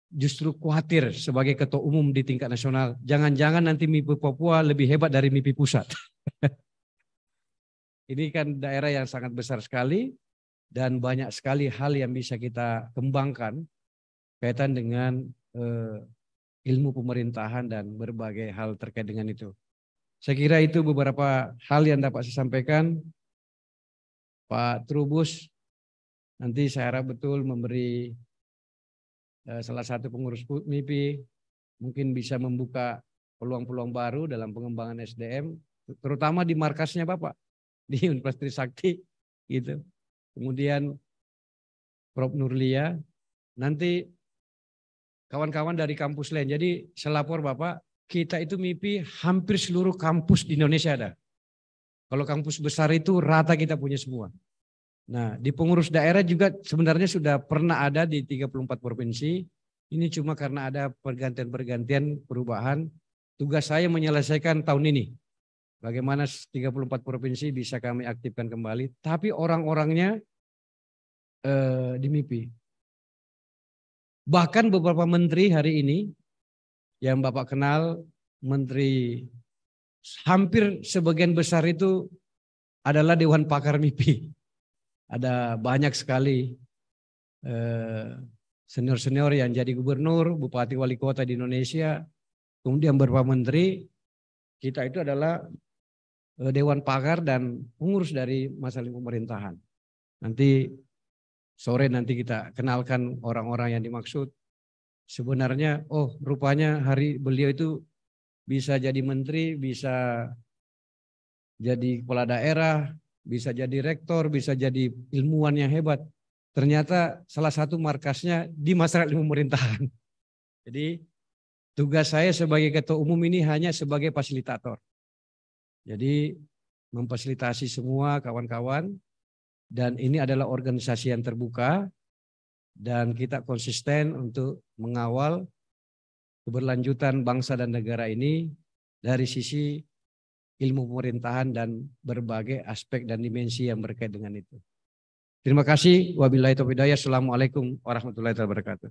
justru khawatir sebagai ketua umum di tingkat nasional. Jangan-jangan nanti mimpi Papua lebih hebat dari mimpi pusat. <laughs> Ini kan daerah yang sangat besar sekali dan banyak sekali hal yang bisa kita kembangkan kaitan dengan eh, ilmu pemerintahan dan berbagai hal terkait dengan itu. Saya kira itu beberapa hal yang dapat saya sampaikan. Pak Trubus nanti saya harap betul memberi eh, salah satu pengurus MIPI mungkin bisa membuka peluang-peluang baru dalam pengembangan SDM, terutama di markasnya Bapak, <laughs> di Universitas Sakti. gitu. Kemudian Prof. Nurlia, nanti kawan-kawan dari kampus lain. Jadi selapor Bapak, kita itu mimpi hampir seluruh kampus di Indonesia ada. Kalau kampus besar itu rata kita punya semua. Nah, di pengurus daerah juga sebenarnya sudah pernah ada di 34 provinsi. Ini cuma karena ada pergantian-pergantian perubahan. Tugas saya menyelesaikan tahun ini. Bagaimana 34 provinsi bisa kami aktifkan kembali. Tapi orang-orangnya eh, di MIPI. Bahkan beberapa menteri hari ini yang Bapak kenal, menteri hampir sebagian besar itu adalah Dewan Pakar MIPI. Ada banyak sekali eh, senior-senior yang jadi gubernur, bupati, wali kota di Indonesia, kemudian beberapa menteri, kita itu adalah eh, Dewan Pakar dan pengurus dari masalah pemerintahan. Nanti sore nanti kita kenalkan orang-orang yang dimaksud sebenarnya oh rupanya hari beliau itu bisa jadi menteri, bisa jadi kepala daerah, bisa jadi rektor, bisa jadi ilmuwan yang hebat. Ternyata salah satu markasnya di masyarakat pemerintahan. <laughs> Jadi tugas saya sebagai ketua umum ini hanya sebagai fasilitator. Jadi memfasilitasi semua kawan-kawan dan ini adalah organisasi yang terbuka dan kita konsisten untuk mengawal keberlanjutan bangsa dan negara ini dari sisi ilmu pemerintahan dan berbagai aspek dan dimensi yang berkait dengan itu. Terima kasih. Wabillahi taufiq Assalamualaikum warahmatullahi wabarakatuh.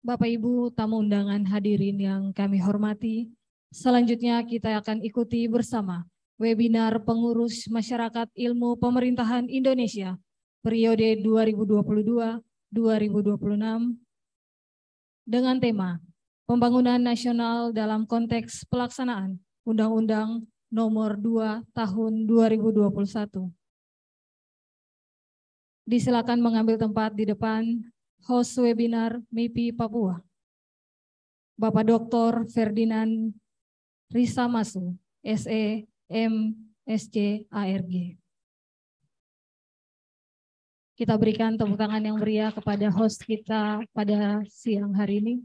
Bapak Ibu tamu undangan hadirin yang kami hormati, selanjutnya kita akan ikuti bersama webinar pengurus masyarakat ilmu pemerintahan Indonesia periode 2022-2026 dengan tema Pembangunan Nasional dalam konteks pelaksanaan Undang-Undang Nomor 2 Tahun 2021. Disilakan mengambil tempat di depan host webinar MIPI Papua, Bapak Dr. Ferdinand Risa Masu, SE, Kita berikan tepuk tangan yang meriah kepada host kita pada siang hari ini.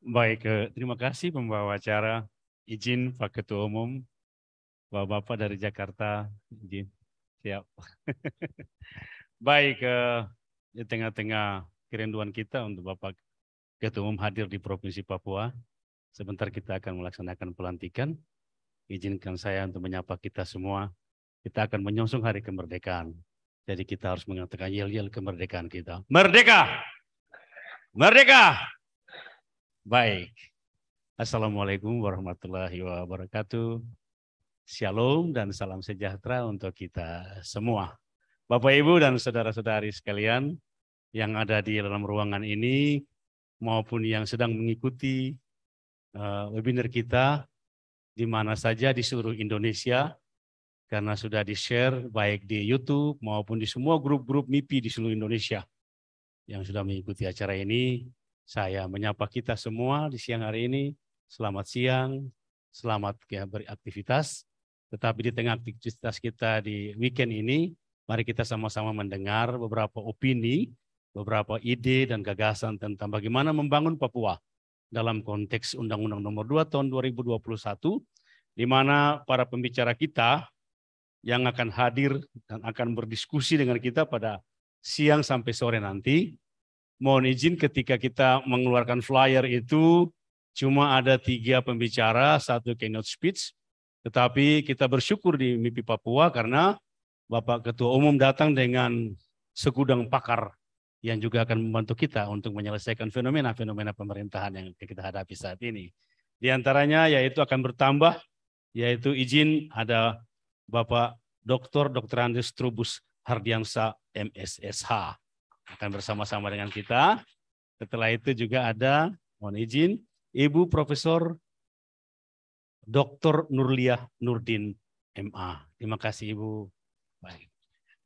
Baik, eh, terima kasih pembawa acara. Izin Pak Ketua Umum, Bapak-Bapak dari Jakarta, izin. Siap. <laughs> Baik, eh, di tengah-tengah kerinduan kita untuk Bapak Ketua Umum hadir di Provinsi Papua, sebentar kita akan melaksanakan pelantikan. Izinkan saya untuk menyapa kita semua. Kita akan menyongsong hari kemerdekaan. Jadi kita harus mengatakan yel-yel kemerdekaan kita. Merdeka! Merdeka! Baik. Assalamualaikum warahmatullahi wabarakatuh. Shalom dan salam sejahtera untuk kita semua. Bapak, Ibu, dan saudara-saudari sekalian yang ada di dalam ruangan ini maupun yang sedang mengikuti eh, webinar kita di mana saja di seluruh Indonesia karena sudah di-share baik di YouTube maupun di semua grup-grup MIPI di seluruh Indonesia yang sudah mengikuti acara ini saya menyapa kita semua di siang hari ini. Selamat siang, selamat ya, beraktivitas. Tetapi di tengah aktivitas kita di weekend ini, mari kita sama-sama mendengar beberapa opini, beberapa ide dan gagasan tentang bagaimana membangun Papua dalam konteks Undang-Undang Nomor 2 Tahun 2021 di mana para pembicara kita yang akan hadir dan akan berdiskusi dengan kita pada siang sampai sore nanti mohon izin ketika kita mengeluarkan flyer itu cuma ada tiga pembicara, satu keynote speech, tetapi kita bersyukur di MIPI Papua karena Bapak Ketua Umum datang dengan segudang pakar yang juga akan membantu kita untuk menyelesaikan fenomena-fenomena pemerintahan yang kita hadapi saat ini. Di antaranya yaitu akan bertambah, yaitu izin ada Bapak Dr. Dr. Andes Trubus Hardiansa MSSH akan bersama-sama dengan kita. Setelah itu juga ada, mohon izin, Ibu Profesor Dr. Nurliah Nurdin MA. Terima kasih Ibu. Baik.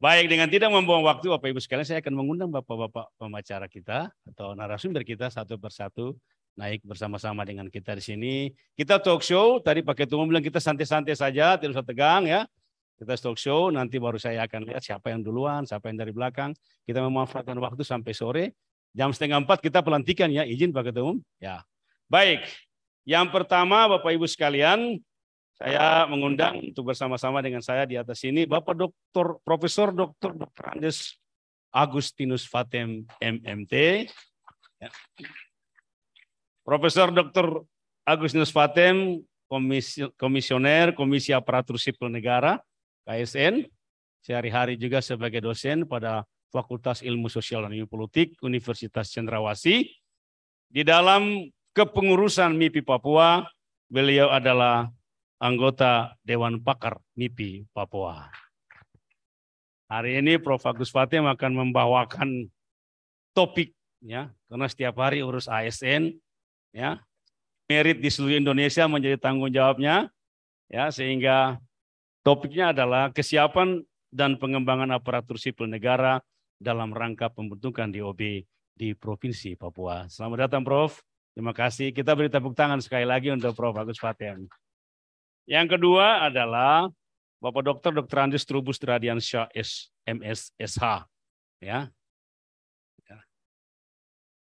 Baik, dengan tidak membuang waktu Bapak Ibu sekalian, saya akan mengundang Bapak-bapak pembicara kita atau narasumber kita satu persatu naik bersama-sama dengan kita di sini. Kita talk show, tadi pakai Ketua bilang kita santai-santai saja, tidak usah tegang ya. Kita stock show, nanti baru saya akan lihat siapa yang duluan, siapa yang dari belakang. Kita memanfaatkan waktu sampai sore. Jam setengah empat kita pelantikan ya, izin Pak Ketua Umum. Ya. Baik, yang pertama Bapak Ibu sekalian, saya mengundang untuk bersama-sama dengan saya di atas ini Bapak dokter Profesor dokter Dr. Andes Agustinus Fatem MMT. Ya. Profesor dokter Agustinus Fatem, komisioner Komisi Aparatur Sipil Negara KSN, sehari-hari juga sebagai dosen pada Fakultas Ilmu Sosial dan Ilmu Politik Universitas Cendrawasih. Di dalam kepengurusan MIPI Papua, beliau adalah anggota Dewan Pakar MIPI Papua. Hari ini Prof. Agus Fatim akan membawakan topik ya karena setiap hari urus ASN ya merit di seluruh Indonesia menjadi tanggung jawabnya ya sehingga Topiknya adalah kesiapan dan pengembangan aparatur sipil negara dalam rangka pembentukan DOB di Provinsi Papua. Selamat datang Prof. Terima kasih. Kita beri tepuk tangan sekali lagi untuk Prof. Agus Paten. Yang kedua adalah Bapak Dokter Dr. Andes Trubus Radiansyah MSSH. Ya.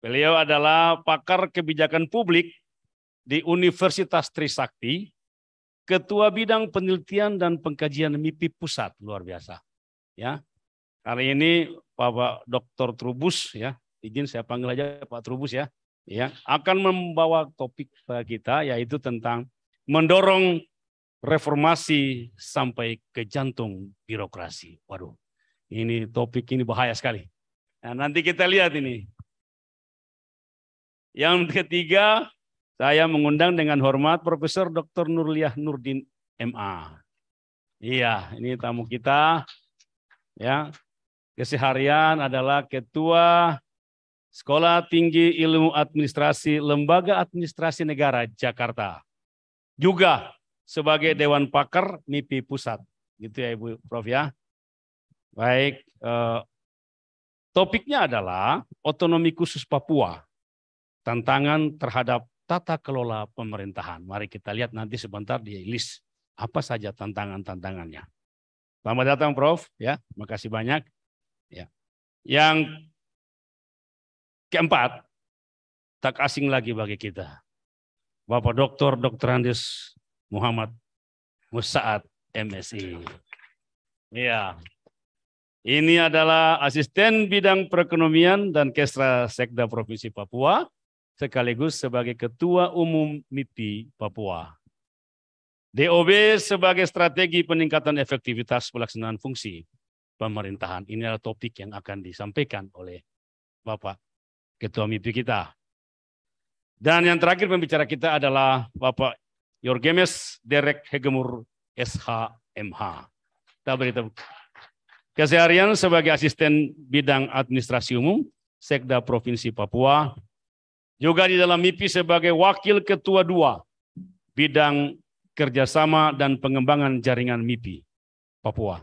Beliau adalah pakar kebijakan publik di Universitas Trisakti Ketua Bidang Penelitian dan Pengkajian MIPI Pusat luar biasa. Ya. Hari ini Bapak Dr. Trubus ya, izin saya panggil aja Pak Trubus ya. Ya, akan membawa topik kita yaitu tentang mendorong reformasi sampai ke jantung birokrasi. Waduh, ini topik ini bahaya sekali. Nah, nanti kita lihat ini. Yang ketiga, saya mengundang dengan hormat Profesor Dr. Nurliah Nurdin MA. Iya, ini tamu kita. Ya. Keseharian adalah Ketua Sekolah Tinggi Ilmu Administrasi Lembaga Administrasi Negara Jakarta. Juga sebagai Dewan Pakar MIPI Pusat. Gitu ya Ibu Prof ya. Baik, eh, topiknya adalah otonomi khusus Papua. Tantangan terhadap tata kelola pemerintahan. Mari kita lihat nanti sebentar di list apa saja tantangan-tantangannya. Selamat datang Prof, ya. terima kasih banyak. Ya. Yang keempat, tak asing lagi bagi kita. Bapak Dr. Dr. Andis Muhammad Musaat MSI. Ya, Ini adalah asisten bidang perekonomian dan kestra Sekda Provinsi Papua sekaligus sebagai Ketua Umum MIPI Papua. DOB sebagai strategi peningkatan efektivitas pelaksanaan fungsi pemerintahan. Ini adalah topik yang akan disampaikan oleh Bapak Ketua MIPI kita. Dan yang terakhir pembicara kita adalah Bapak Yorgemes Derek Hegemur SHMH. Kita beri tepuk. Keseharian sebagai asisten bidang administrasi umum Sekda Provinsi Papua juga di dalam MIPI sebagai Wakil Ketua dua bidang kerjasama dan pengembangan jaringan MIPI Papua.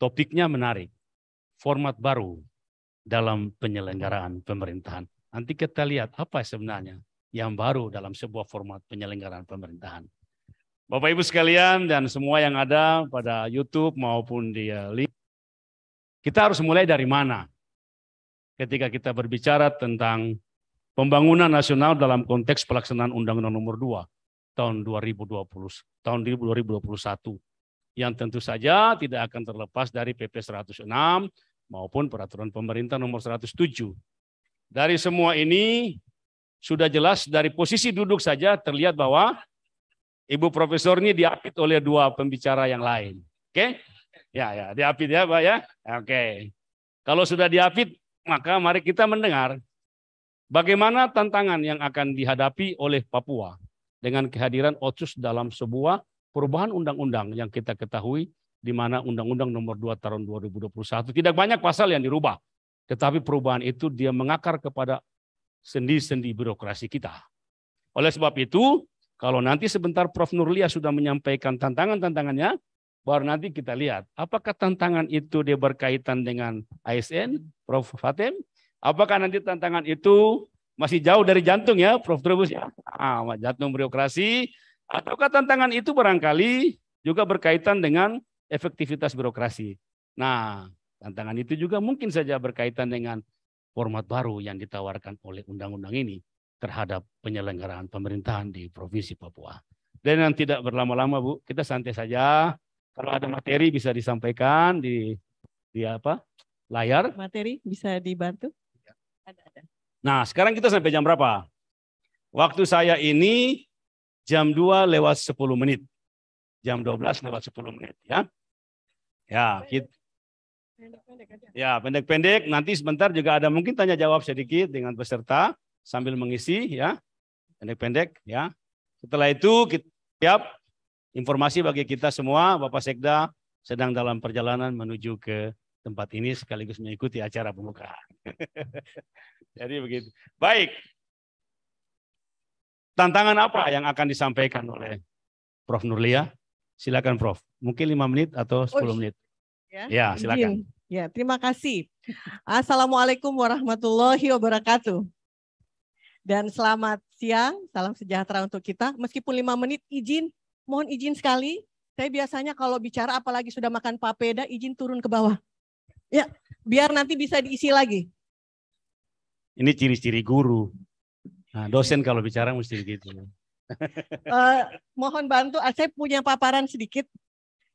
Topiknya menarik, format baru dalam penyelenggaraan pemerintahan. Nanti kita lihat apa sebenarnya yang baru dalam sebuah format penyelenggaraan pemerintahan. Bapak Ibu sekalian dan semua yang ada pada YouTube maupun di eh, link, kita harus mulai dari mana? Ketika kita berbicara tentang Pembangunan nasional dalam konteks pelaksanaan Undang-Undang Nomor 2 tahun 2020 tahun 2021 yang tentu saja tidak akan terlepas dari PP 106 maupun peraturan pemerintah nomor 107. Dari semua ini sudah jelas dari posisi duduk saja terlihat bahwa Ibu Profesor ini diapit oleh dua pembicara yang lain. Oke? Okay? Ya, ya, diapit ya, Pak ya. Oke. Okay. Kalau sudah diapit, maka mari kita mendengar. Bagaimana tantangan yang akan dihadapi oleh Papua dengan kehadiran Otsus dalam sebuah perubahan undang-undang yang kita ketahui di mana Undang-Undang Nomor 2 Tahun 2021 tidak banyak pasal yang dirubah, tetapi perubahan itu dia mengakar kepada sendi-sendi birokrasi kita. Oleh sebab itu, kalau nanti sebentar Prof Nurlia sudah menyampaikan tantangan-tantangannya, baru nanti kita lihat apakah tantangan itu dia berkaitan dengan ASN, Prof Fatem, Apakah nanti tantangan itu masih jauh dari jantung ya, Prof. Trubus ya? jantung birokrasi. Ataukah tantangan itu barangkali juga berkaitan dengan efektivitas birokrasi. Nah, tantangan itu juga mungkin saja berkaitan dengan format baru yang ditawarkan oleh undang-undang ini terhadap penyelenggaraan pemerintahan di Provinsi Papua. Dan yang tidak berlama-lama, Bu, kita santai saja. Kalau ada materi bisa disampaikan di di apa? layar. Materi bisa dibantu. Nah, sekarang kita sampai jam berapa? Waktu saya ini jam 2 lewat 10 menit. Jam 12 lewat 10 menit ya. Ya, kita Ya, pendek-pendek. Nanti sebentar juga ada mungkin tanya jawab sedikit dengan peserta sambil mengisi ya. Pendek-pendek ya. Setelah itu kita siap informasi bagi kita semua Bapak Sekda sedang dalam perjalanan menuju ke tempat ini sekaligus mengikuti acara pembukaan. <laughs> Jadi begitu. Baik. Tantangan apa yang akan disampaikan oleh Prof. Nurlia? Silakan Prof. Mungkin lima menit atau 10 menit. Ya, ya silakan. Ya, terima kasih. Assalamualaikum warahmatullahi wabarakatuh. Dan selamat siang, salam sejahtera untuk kita. Meskipun lima menit izin, mohon izin sekali. Saya biasanya kalau bicara apalagi sudah makan papeda, izin turun ke bawah. Ya, biar nanti bisa diisi lagi. Ini ciri-ciri guru. Nah, iya. dosen kalau bicara mesti begitu. uh, <laughs> mohon bantu, ah, saya punya paparan sedikit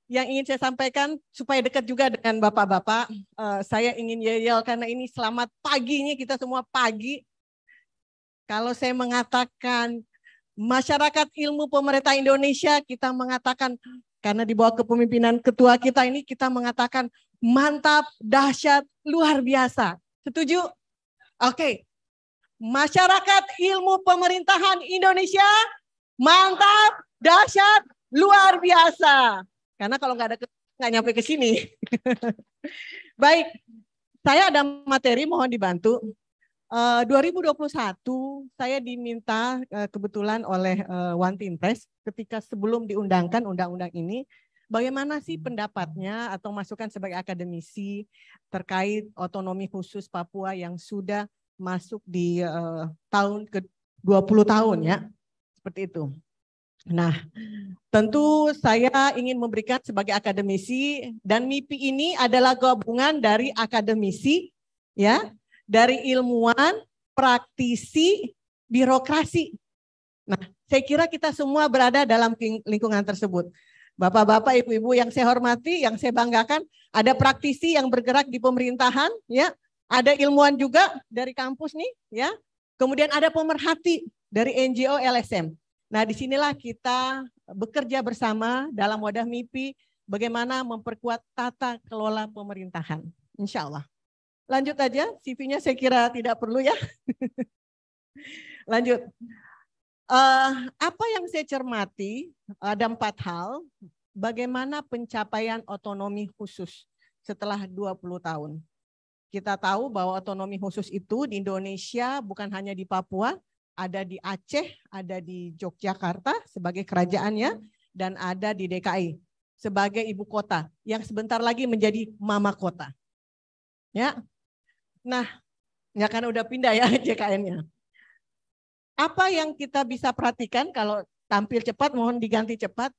yang ingin saya sampaikan supaya dekat juga dengan bapak-bapak. Uh, saya ingin yel karena ini selamat paginya kita semua pagi. Kalau saya mengatakan masyarakat ilmu pemerintah Indonesia, kita mengatakan karena di bawah kepemimpinan ketua kita ini kita mengatakan mantap, dahsyat, luar biasa. Setuju? Oke. Okay. Masyarakat Ilmu Pemerintahan Indonesia mantap, dahsyat, luar biasa. Karena kalau nggak ada nggak nyampe ke sini. <laughs> Baik, saya ada materi mohon dibantu. 2021 eh, saya diminta eh, kebetulan oleh eh, One Team Press ketika sebelum diundangkan undang-undang ini bagaimana sih pendapatnya atau masukan sebagai akademisi terkait otonomi khusus Papua yang sudah masuk di tahun ke 20 tahun ya seperti itu. Nah, tentu saya ingin memberikan sebagai akademisi dan MIPI ini adalah gabungan dari akademisi ya dari ilmuwan, praktisi, birokrasi. Nah, saya kira kita semua berada dalam lingkungan tersebut. Bapak-bapak, ibu-ibu yang saya hormati, yang saya banggakan, ada praktisi yang bergerak di pemerintahan, ya, ada ilmuwan juga dari kampus nih, ya. Kemudian ada pemerhati dari NGO LSM. Nah, disinilah kita bekerja bersama dalam wadah MIPI bagaimana memperkuat tata kelola pemerintahan. Insya Allah lanjut aja. CV-nya saya kira tidak perlu ya. <laughs> lanjut. Uh, apa yang saya cermati ada empat hal. Bagaimana pencapaian otonomi khusus setelah 20 tahun. Kita tahu bahwa otonomi khusus itu di Indonesia bukan hanya di Papua, ada di Aceh, ada di Yogyakarta sebagai kerajaannya, dan ada di DKI sebagai ibu kota yang sebentar lagi menjadi mama kota. Ya, Nah, ya kan udah pindah ya <laughs> JKN-nya. Apa yang kita bisa perhatikan kalau tampil cepat, mohon diganti cepat.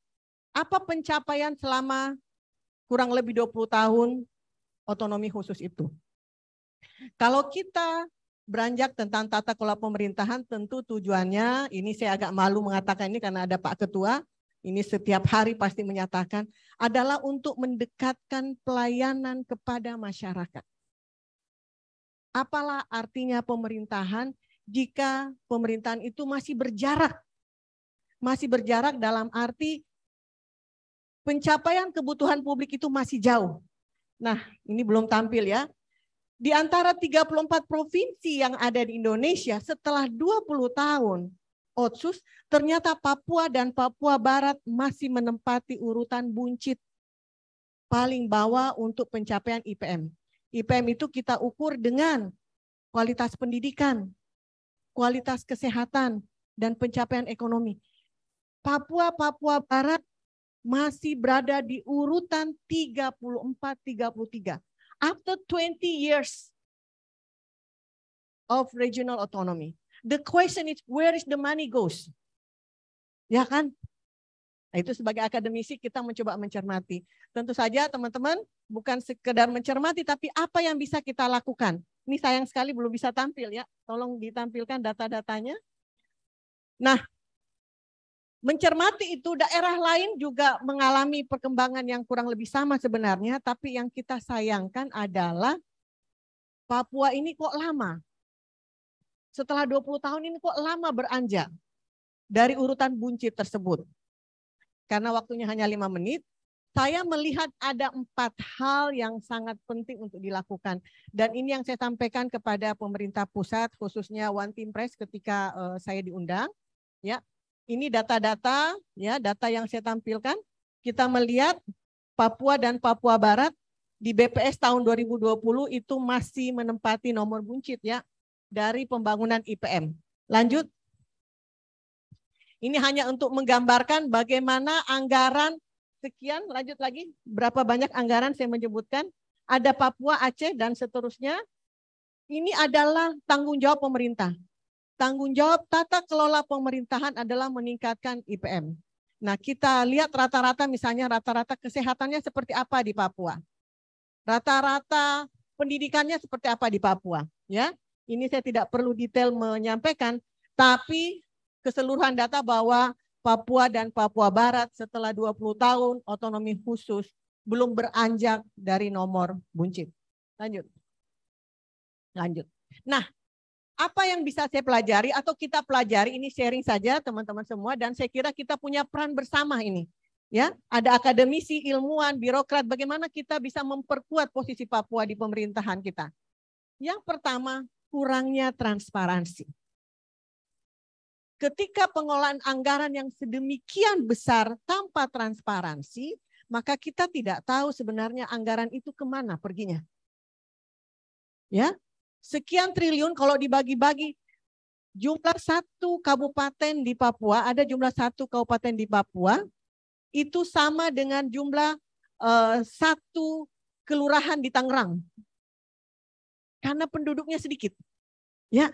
Apa pencapaian selama kurang lebih 20 tahun otonomi khusus itu? Kalau kita beranjak tentang tata kelola pemerintahan, tentu tujuannya, ini saya agak malu mengatakan ini karena ada Pak Ketua, ini setiap hari pasti menyatakan, adalah untuk mendekatkan pelayanan kepada masyarakat apalah artinya pemerintahan jika pemerintahan itu masih berjarak. Masih berjarak dalam arti pencapaian kebutuhan publik itu masih jauh. Nah, ini belum tampil ya. Di antara 34 provinsi yang ada di Indonesia setelah 20 tahun Otsus, ternyata Papua dan Papua Barat masih menempati urutan buncit paling bawah untuk pencapaian IPM. IPM itu kita ukur dengan kualitas pendidikan, kualitas kesehatan, dan pencapaian ekonomi. Papua, Papua Barat masih berada di urutan 34-33. After 20 years of regional autonomy, the question is where is the money goes? Ya kan? Nah, itu sebagai akademisi kita mencoba mencermati. Tentu saja teman-teman bukan sekedar mencermati tapi apa yang bisa kita lakukan. Ini sayang sekali belum bisa tampil ya. Tolong ditampilkan data-datanya. Nah, mencermati itu daerah lain juga mengalami perkembangan yang kurang lebih sama sebenarnya, tapi yang kita sayangkan adalah Papua ini kok lama. Setelah 20 tahun ini kok lama beranjak dari urutan buncit tersebut karena waktunya hanya lima menit, saya melihat ada empat hal yang sangat penting untuk dilakukan. Dan ini yang saya sampaikan kepada pemerintah pusat, khususnya One Team Press ketika uh, saya diundang. Ya, ini data-data, ya data yang saya tampilkan. Kita melihat Papua dan Papua Barat di BPS tahun 2020 itu masih menempati nomor buncit ya dari pembangunan IPM. Lanjut, ini hanya untuk menggambarkan bagaimana anggaran sekian lanjut lagi berapa banyak anggaran saya menyebutkan ada Papua, Aceh dan seterusnya. Ini adalah tanggung jawab pemerintah. Tanggung jawab tata kelola pemerintahan adalah meningkatkan IPM. Nah, kita lihat rata-rata misalnya rata-rata kesehatannya seperti apa di Papua. Rata-rata pendidikannya seperti apa di Papua, ya. Ini saya tidak perlu detail menyampaikan, tapi keseluruhan data bahwa Papua dan Papua Barat setelah 20 tahun otonomi khusus belum beranjak dari nomor buncit. Lanjut. Lanjut. Nah, apa yang bisa saya pelajari atau kita pelajari ini sharing saja teman-teman semua dan saya kira kita punya peran bersama ini. Ya, ada akademisi, ilmuwan, birokrat bagaimana kita bisa memperkuat posisi Papua di pemerintahan kita. Yang pertama, kurangnya transparansi. Ketika pengolahan anggaran yang sedemikian besar tanpa transparansi, maka kita tidak tahu sebenarnya anggaran itu kemana perginya. Ya, sekian triliun kalau dibagi-bagi jumlah satu kabupaten di Papua ada jumlah satu kabupaten di Papua itu sama dengan jumlah uh, satu kelurahan di Tangerang karena penduduknya sedikit ya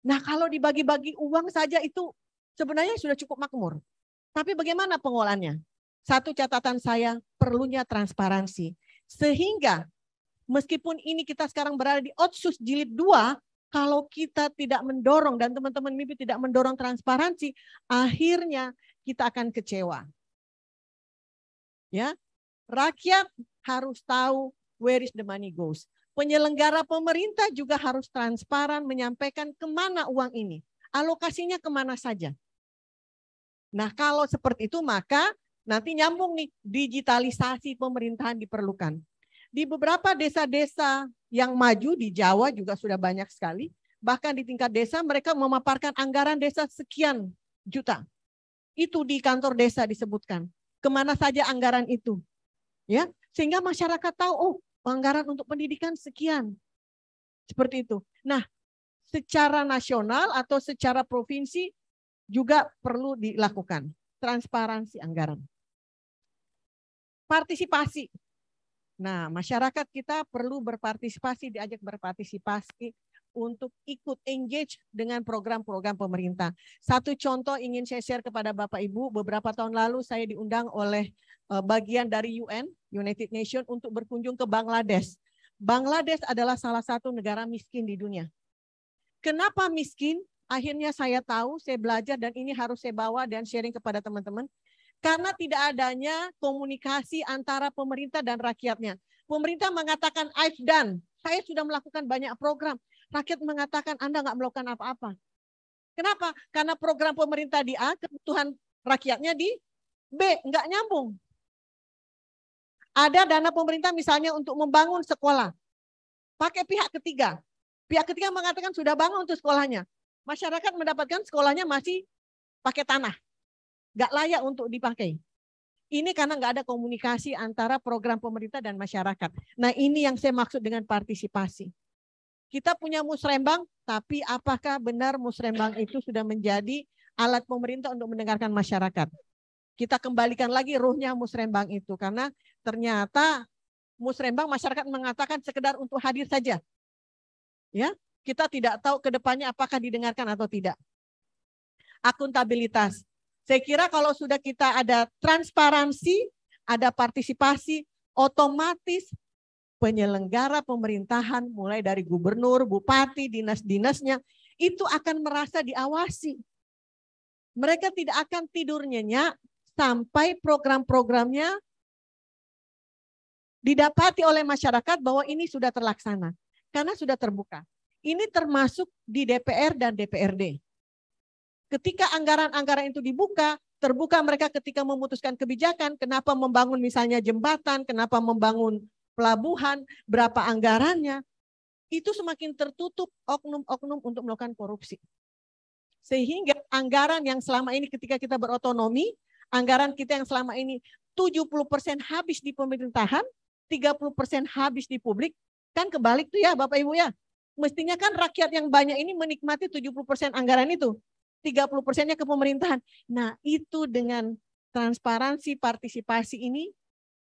Nah kalau dibagi-bagi uang saja itu sebenarnya sudah cukup makmur. Tapi bagaimana pengolahannya? Satu catatan saya, perlunya transparansi. Sehingga meskipun ini kita sekarang berada di Otsus jilid 2, kalau kita tidak mendorong dan teman-teman mimpi tidak mendorong transparansi, akhirnya kita akan kecewa. Ya, rakyat harus tahu where is the money goes. Penyelenggara pemerintah juga harus transparan menyampaikan kemana uang ini. Alokasinya kemana saja. Nah kalau seperti itu maka nanti nyambung nih digitalisasi pemerintahan diperlukan. Di beberapa desa-desa yang maju di Jawa juga sudah banyak sekali. Bahkan di tingkat desa mereka memaparkan anggaran desa sekian juta. Itu di kantor desa disebutkan. Kemana saja anggaran itu. ya Sehingga masyarakat tahu, oh anggaran untuk pendidikan sekian. Seperti itu. Nah, secara nasional atau secara provinsi juga perlu dilakukan transparansi anggaran. Partisipasi. Nah, masyarakat kita perlu berpartisipasi, diajak berpartisipasi untuk ikut engage dengan program-program pemerintah. Satu contoh ingin saya share kepada Bapak Ibu, beberapa tahun lalu saya diundang oleh eh, bagian dari UN United Nations untuk berkunjung ke Bangladesh. Bangladesh adalah salah satu negara miskin di dunia. Kenapa miskin? Akhirnya saya tahu, saya belajar dan ini harus saya bawa dan sharing kepada teman-teman. Karena tidak adanya komunikasi antara pemerintah dan rakyatnya. Pemerintah mengatakan, I've done. Saya sudah melakukan banyak program. Rakyat mengatakan, Anda nggak melakukan apa-apa. Kenapa? Karena program pemerintah di A, kebutuhan rakyatnya di B. Nggak nyambung. Ada dana pemerintah misalnya untuk membangun sekolah. Pakai pihak ketiga. Pihak ketiga mengatakan sudah bangun untuk sekolahnya. Masyarakat mendapatkan sekolahnya masih pakai tanah. Nggak layak untuk dipakai. Ini karena nggak ada komunikasi antara program pemerintah dan masyarakat. Nah ini yang saya maksud dengan partisipasi. Kita punya musrembang, tapi apakah benar musrembang itu sudah menjadi alat pemerintah untuk mendengarkan masyarakat? Kita kembalikan lagi ruhnya musrembang itu. Karena ternyata musrembang masyarakat mengatakan sekedar untuk hadir saja. Ya, kita tidak tahu ke depannya apakah didengarkan atau tidak. Akuntabilitas. Saya kira kalau sudah kita ada transparansi, ada partisipasi, otomatis penyelenggara pemerintahan mulai dari gubernur, bupati, dinas-dinasnya itu akan merasa diawasi. Mereka tidak akan tidur nyenyak sampai program-programnya didapati oleh masyarakat bahwa ini sudah terlaksana karena sudah terbuka. Ini termasuk di DPR dan DPRD. Ketika anggaran-anggaran itu dibuka, terbuka mereka ketika memutuskan kebijakan, kenapa membangun misalnya jembatan, kenapa membangun pelabuhan, berapa anggarannya, itu semakin tertutup oknum-oknum untuk melakukan korupsi. Sehingga anggaran yang selama ini ketika kita berotonomi, anggaran kita yang selama ini 70% habis di pemerintahan, 30% habis di publik, kan kebalik tuh ya Bapak Ibu ya. Mestinya kan rakyat yang banyak ini menikmati 70% anggaran itu. 30 persennya ke pemerintahan. Nah itu dengan transparansi partisipasi ini,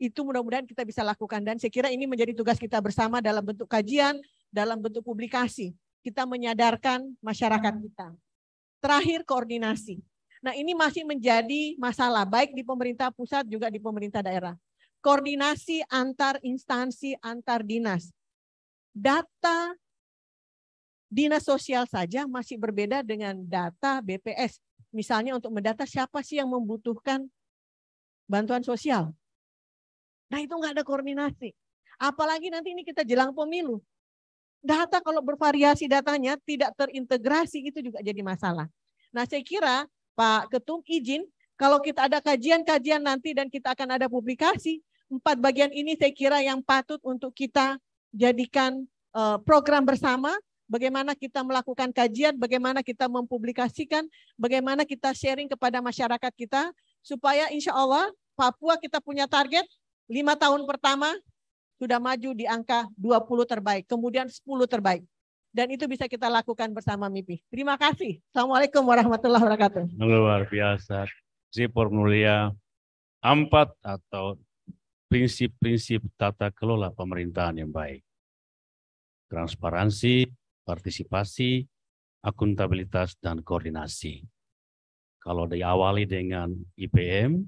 itu mudah-mudahan kita bisa lakukan. Dan saya kira ini menjadi tugas kita bersama dalam bentuk kajian, dalam bentuk publikasi. Kita menyadarkan masyarakat hmm. kita. Terakhir koordinasi. Nah ini masih menjadi masalah baik di pemerintah pusat juga di pemerintah daerah koordinasi antar instansi, antar dinas. Data dinas sosial saja masih berbeda dengan data BPS. Misalnya untuk mendata siapa sih yang membutuhkan bantuan sosial. Nah itu nggak ada koordinasi. Apalagi nanti ini kita jelang pemilu. Data kalau bervariasi datanya tidak terintegrasi itu juga jadi masalah. Nah saya kira Pak Ketum izin kalau kita ada kajian-kajian nanti dan kita akan ada publikasi, empat bagian ini saya kira yang patut untuk kita jadikan eh, program bersama bagaimana kita melakukan kajian, bagaimana kita mempublikasikan, bagaimana kita sharing kepada masyarakat kita, supaya insya Allah Papua kita punya target lima tahun pertama sudah maju di angka 20 terbaik, kemudian 10 terbaik. Dan itu bisa kita lakukan bersama MIPI. Terima kasih. Assalamualaikum warahmatullahi wabarakatuh. Luar biasa. Zipor Mulia, empat atau prinsip-prinsip tata kelola pemerintahan yang baik. Transparansi, partisipasi, akuntabilitas, dan koordinasi. Kalau diawali dengan IPM,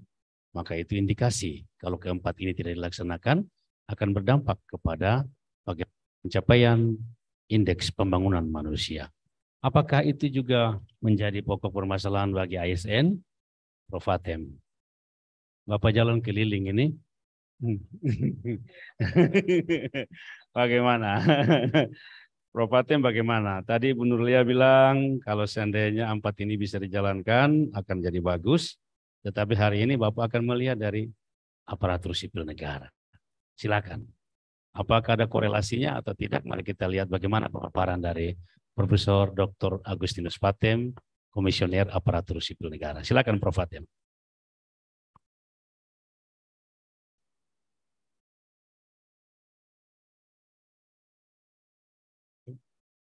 maka itu indikasi kalau keempat ini tidak dilaksanakan akan berdampak kepada pencapaian indeks pembangunan manusia. Apakah itu juga menjadi pokok permasalahan bagi ASN? Profatem. Bapak jalan keliling ini <laughs> bagaimana? <laughs> Propaten bagaimana? Tadi Bu Nurlia bilang kalau seandainya empat ini bisa dijalankan akan jadi bagus. Tetapi hari ini Bapak akan melihat dari aparatur sipil negara. Silakan. Apakah ada korelasinya atau tidak? Mari kita lihat bagaimana pemaparan dari Profesor Dr. Agustinus Patem, Komisioner Aparatur Sipil Negara. Silakan Prof. Patem.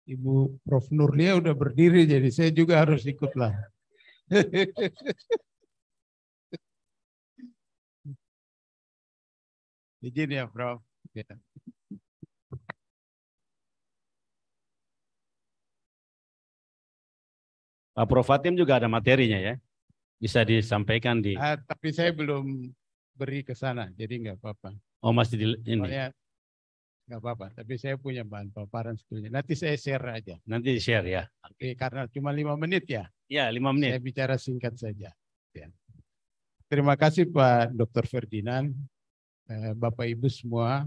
Ibu Prof Nurlia udah berdiri, jadi saya juga harus ikutlah. <laughs> Izin ya, Prof. Ya. Pak Prof Fatim juga ada materinya ya, bisa disampaikan di. Ah, tapi saya belum beri ke sana, jadi nggak apa-apa. Oh masih di ini. Soalnya nggak apa-apa. Tapi saya punya bahan paparan sebetulnya. Nanti saya share aja. Nanti di share ya. Oke, karena cuma lima menit ya. Ya, lima menit. Saya bicara singkat saja. Ya. Terima kasih Pak Dr. Ferdinand, eh, Bapak Ibu semua,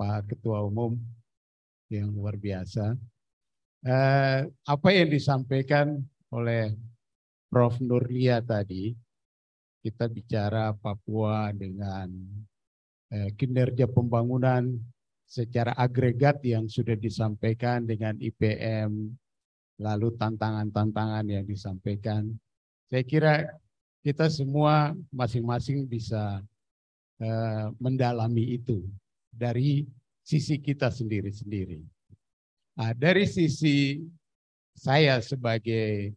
Pak Ketua Umum yang luar biasa. Eh, apa yang disampaikan oleh Prof. Nurlia tadi, kita bicara Papua dengan eh, kinerja pembangunan secara agregat yang sudah disampaikan dengan IPM, lalu tantangan-tantangan yang disampaikan. Saya kira kita semua masing-masing bisa eh, mendalami itu dari sisi kita sendiri-sendiri. Nah, dari sisi saya sebagai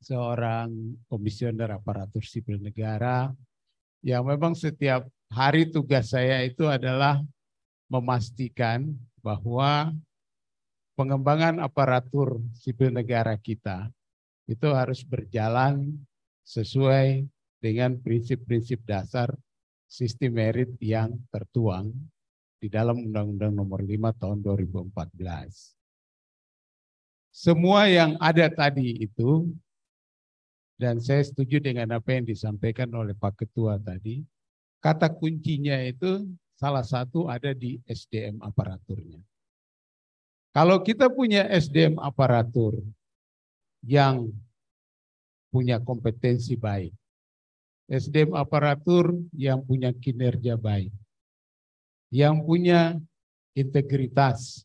seorang komisioner aparatur sipil negara yang memang setiap hari tugas saya itu adalah memastikan bahwa pengembangan aparatur sipil negara kita itu harus berjalan sesuai dengan prinsip-prinsip dasar sistem merit yang tertuang di dalam Undang-Undang Nomor 5 Tahun 2014. Semua yang ada tadi itu, dan saya setuju dengan apa yang disampaikan oleh Pak Ketua tadi, kata kuncinya itu Salah satu ada di SDM aparaturnya. Kalau kita punya SDM aparatur yang punya kompetensi baik, SDM aparatur yang punya kinerja baik, yang punya integritas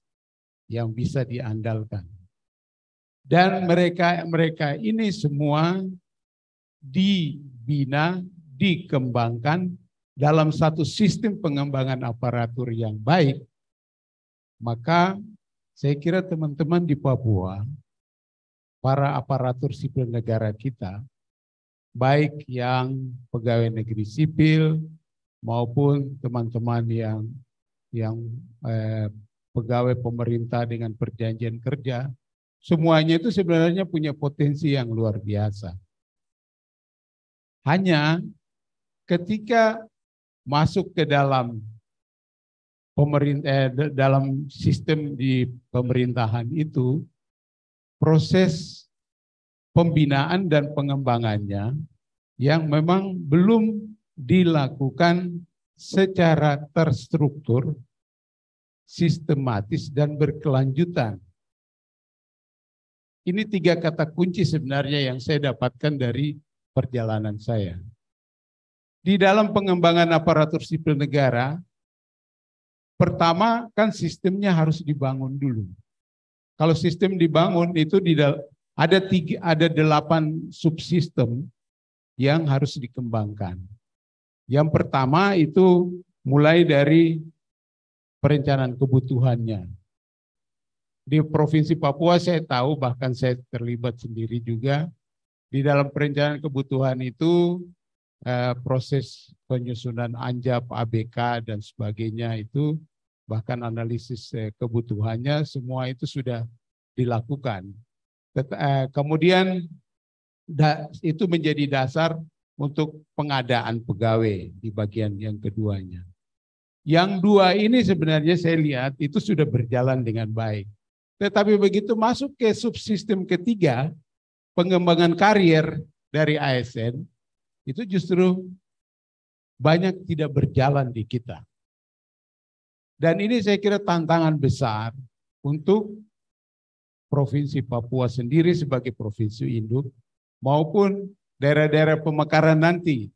yang bisa diandalkan. Dan mereka mereka ini semua dibina, dikembangkan dalam satu sistem pengembangan aparatur yang baik, maka saya kira teman-teman di Papua, para aparatur sipil negara kita, baik yang pegawai negeri sipil maupun teman-teman yang yang eh, pegawai pemerintah dengan perjanjian kerja, semuanya itu sebenarnya punya potensi yang luar biasa. Hanya ketika masuk ke dalam pemerintah eh, dalam sistem di pemerintahan itu proses pembinaan dan pengembangannya yang memang belum dilakukan secara terstruktur, sistematis dan berkelanjutan. Ini tiga kata kunci sebenarnya yang saya dapatkan dari perjalanan saya di dalam pengembangan aparatur sipil negara, pertama kan sistemnya harus dibangun dulu. Kalau sistem dibangun itu di ada tiga, ada delapan subsistem yang harus dikembangkan. Yang pertama itu mulai dari perencanaan kebutuhannya. Di Provinsi Papua saya tahu bahkan saya terlibat sendiri juga di dalam perencanaan kebutuhan itu Eh, proses penyusunan anjap ABK dan sebagainya itu bahkan analisis eh, kebutuhannya semua itu sudah dilakukan. Eh, kemudian itu menjadi dasar untuk pengadaan pegawai di bagian yang keduanya. Yang dua ini sebenarnya saya lihat itu sudah berjalan dengan baik. Tetapi begitu masuk ke subsistem ketiga, pengembangan karier dari ASN, itu justru banyak tidak berjalan di kita. Dan ini saya kira tantangan besar untuk Provinsi Papua sendiri sebagai provinsi induk maupun daerah-daerah pemekaran nanti.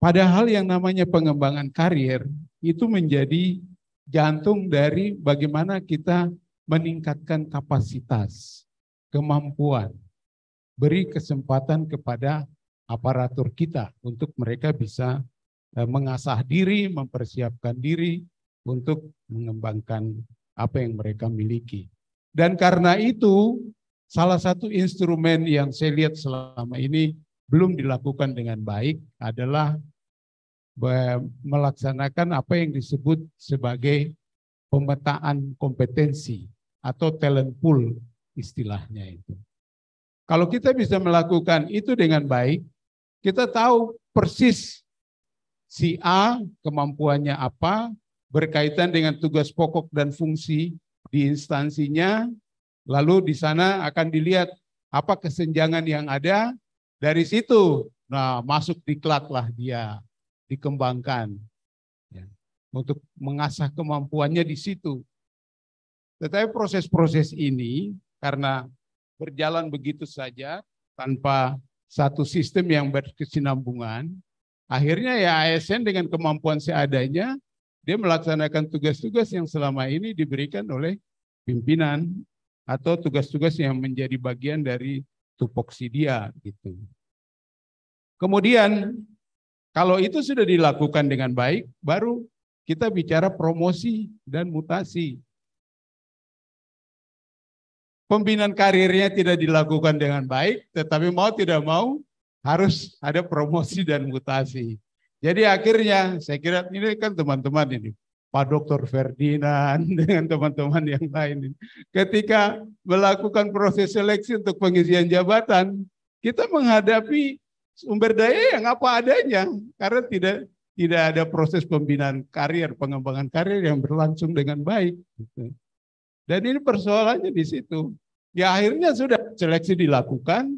Padahal yang namanya pengembangan karir itu menjadi jantung dari bagaimana kita meningkatkan kapasitas, kemampuan, beri kesempatan kepada aparatur kita untuk mereka bisa eh, mengasah diri, mempersiapkan diri untuk mengembangkan apa yang mereka miliki. Dan karena itu, salah satu instrumen yang saya lihat selama ini belum dilakukan dengan baik adalah eh, melaksanakan apa yang disebut sebagai pemetaan kompetensi atau talent pool istilahnya itu. Kalau kita bisa melakukan itu dengan baik, kita tahu persis si A kemampuannya apa berkaitan dengan tugas pokok dan fungsi di instansinya. Lalu di sana akan dilihat apa kesenjangan yang ada dari situ. Nah, masuk lah dia, dikembangkan ya, untuk mengasah kemampuannya di situ. Tetapi proses-proses ini karena berjalan begitu saja tanpa satu sistem yang berkesinambungan, akhirnya ya ASN dengan kemampuan seadanya dia melaksanakan tugas-tugas yang selama ini diberikan oleh pimpinan atau tugas-tugas yang menjadi bagian dari tupoksi dia gitu. Kemudian kalau itu sudah dilakukan dengan baik, baru kita bicara promosi dan mutasi pembinaan karirnya tidak dilakukan dengan baik, tetapi mau tidak mau harus ada promosi dan mutasi. Jadi akhirnya saya kira ini kan teman-teman ini, Pak Dr. Ferdinand <laughs> dengan teman-teman yang lain. Ketika melakukan proses seleksi untuk pengisian jabatan, kita menghadapi sumber daya yang apa adanya karena tidak tidak ada proses pembinaan karir, pengembangan karir yang berlangsung dengan baik. Gitu. Dan ini persoalannya di situ. Ya akhirnya sudah seleksi dilakukan,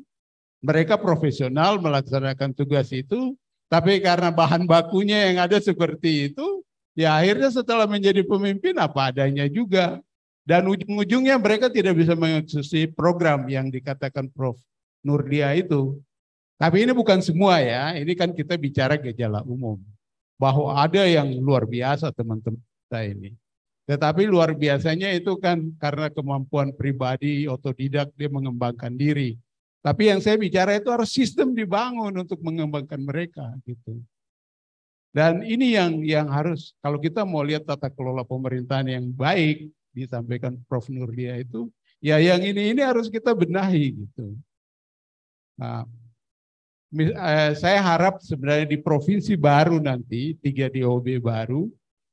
mereka profesional melaksanakan tugas itu, tapi karena bahan bakunya yang ada seperti itu, ya akhirnya setelah menjadi pemimpin apa adanya juga. Dan ujung-ujungnya mereka tidak bisa mengeksekusi program yang dikatakan Prof. Nurdia itu. Tapi ini bukan semua ya, ini kan kita bicara gejala umum. Bahwa ada yang luar biasa teman-teman kita ini. Tetapi luar biasanya itu kan karena kemampuan pribadi, otodidak, dia mengembangkan diri. Tapi yang saya bicara itu harus sistem dibangun untuk mengembangkan mereka gitu. Dan ini yang yang harus kalau kita mau lihat tata kelola pemerintahan yang baik disampaikan Prof Nurlia itu ya yang ini ini harus kita benahi gitu. Nah, eh, saya harap sebenarnya di provinsi baru nanti tiga DOB baru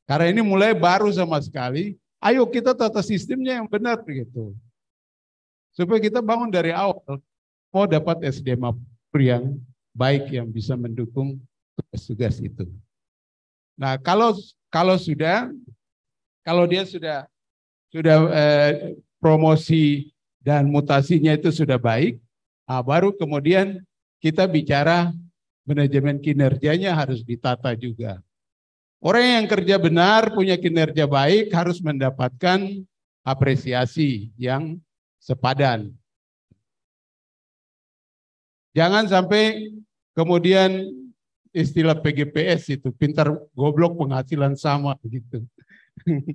karena ini mulai baru sama sekali. Ayo kita tata sistemnya yang benar gitu. Supaya kita bangun dari awal. Mau dapat SDM yang baik yang bisa mendukung tugas-tugas itu. Nah kalau kalau sudah kalau dia sudah sudah eh, promosi dan mutasinya itu sudah baik, nah, baru kemudian kita bicara manajemen kinerjanya harus ditata juga. Orang yang kerja benar, punya kinerja baik, harus mendapatkan apresiasi yang sepadan. Jangan sampai kemudian istilah PGPS itu, pintar goblok penghasilan sama gitu. <laughs>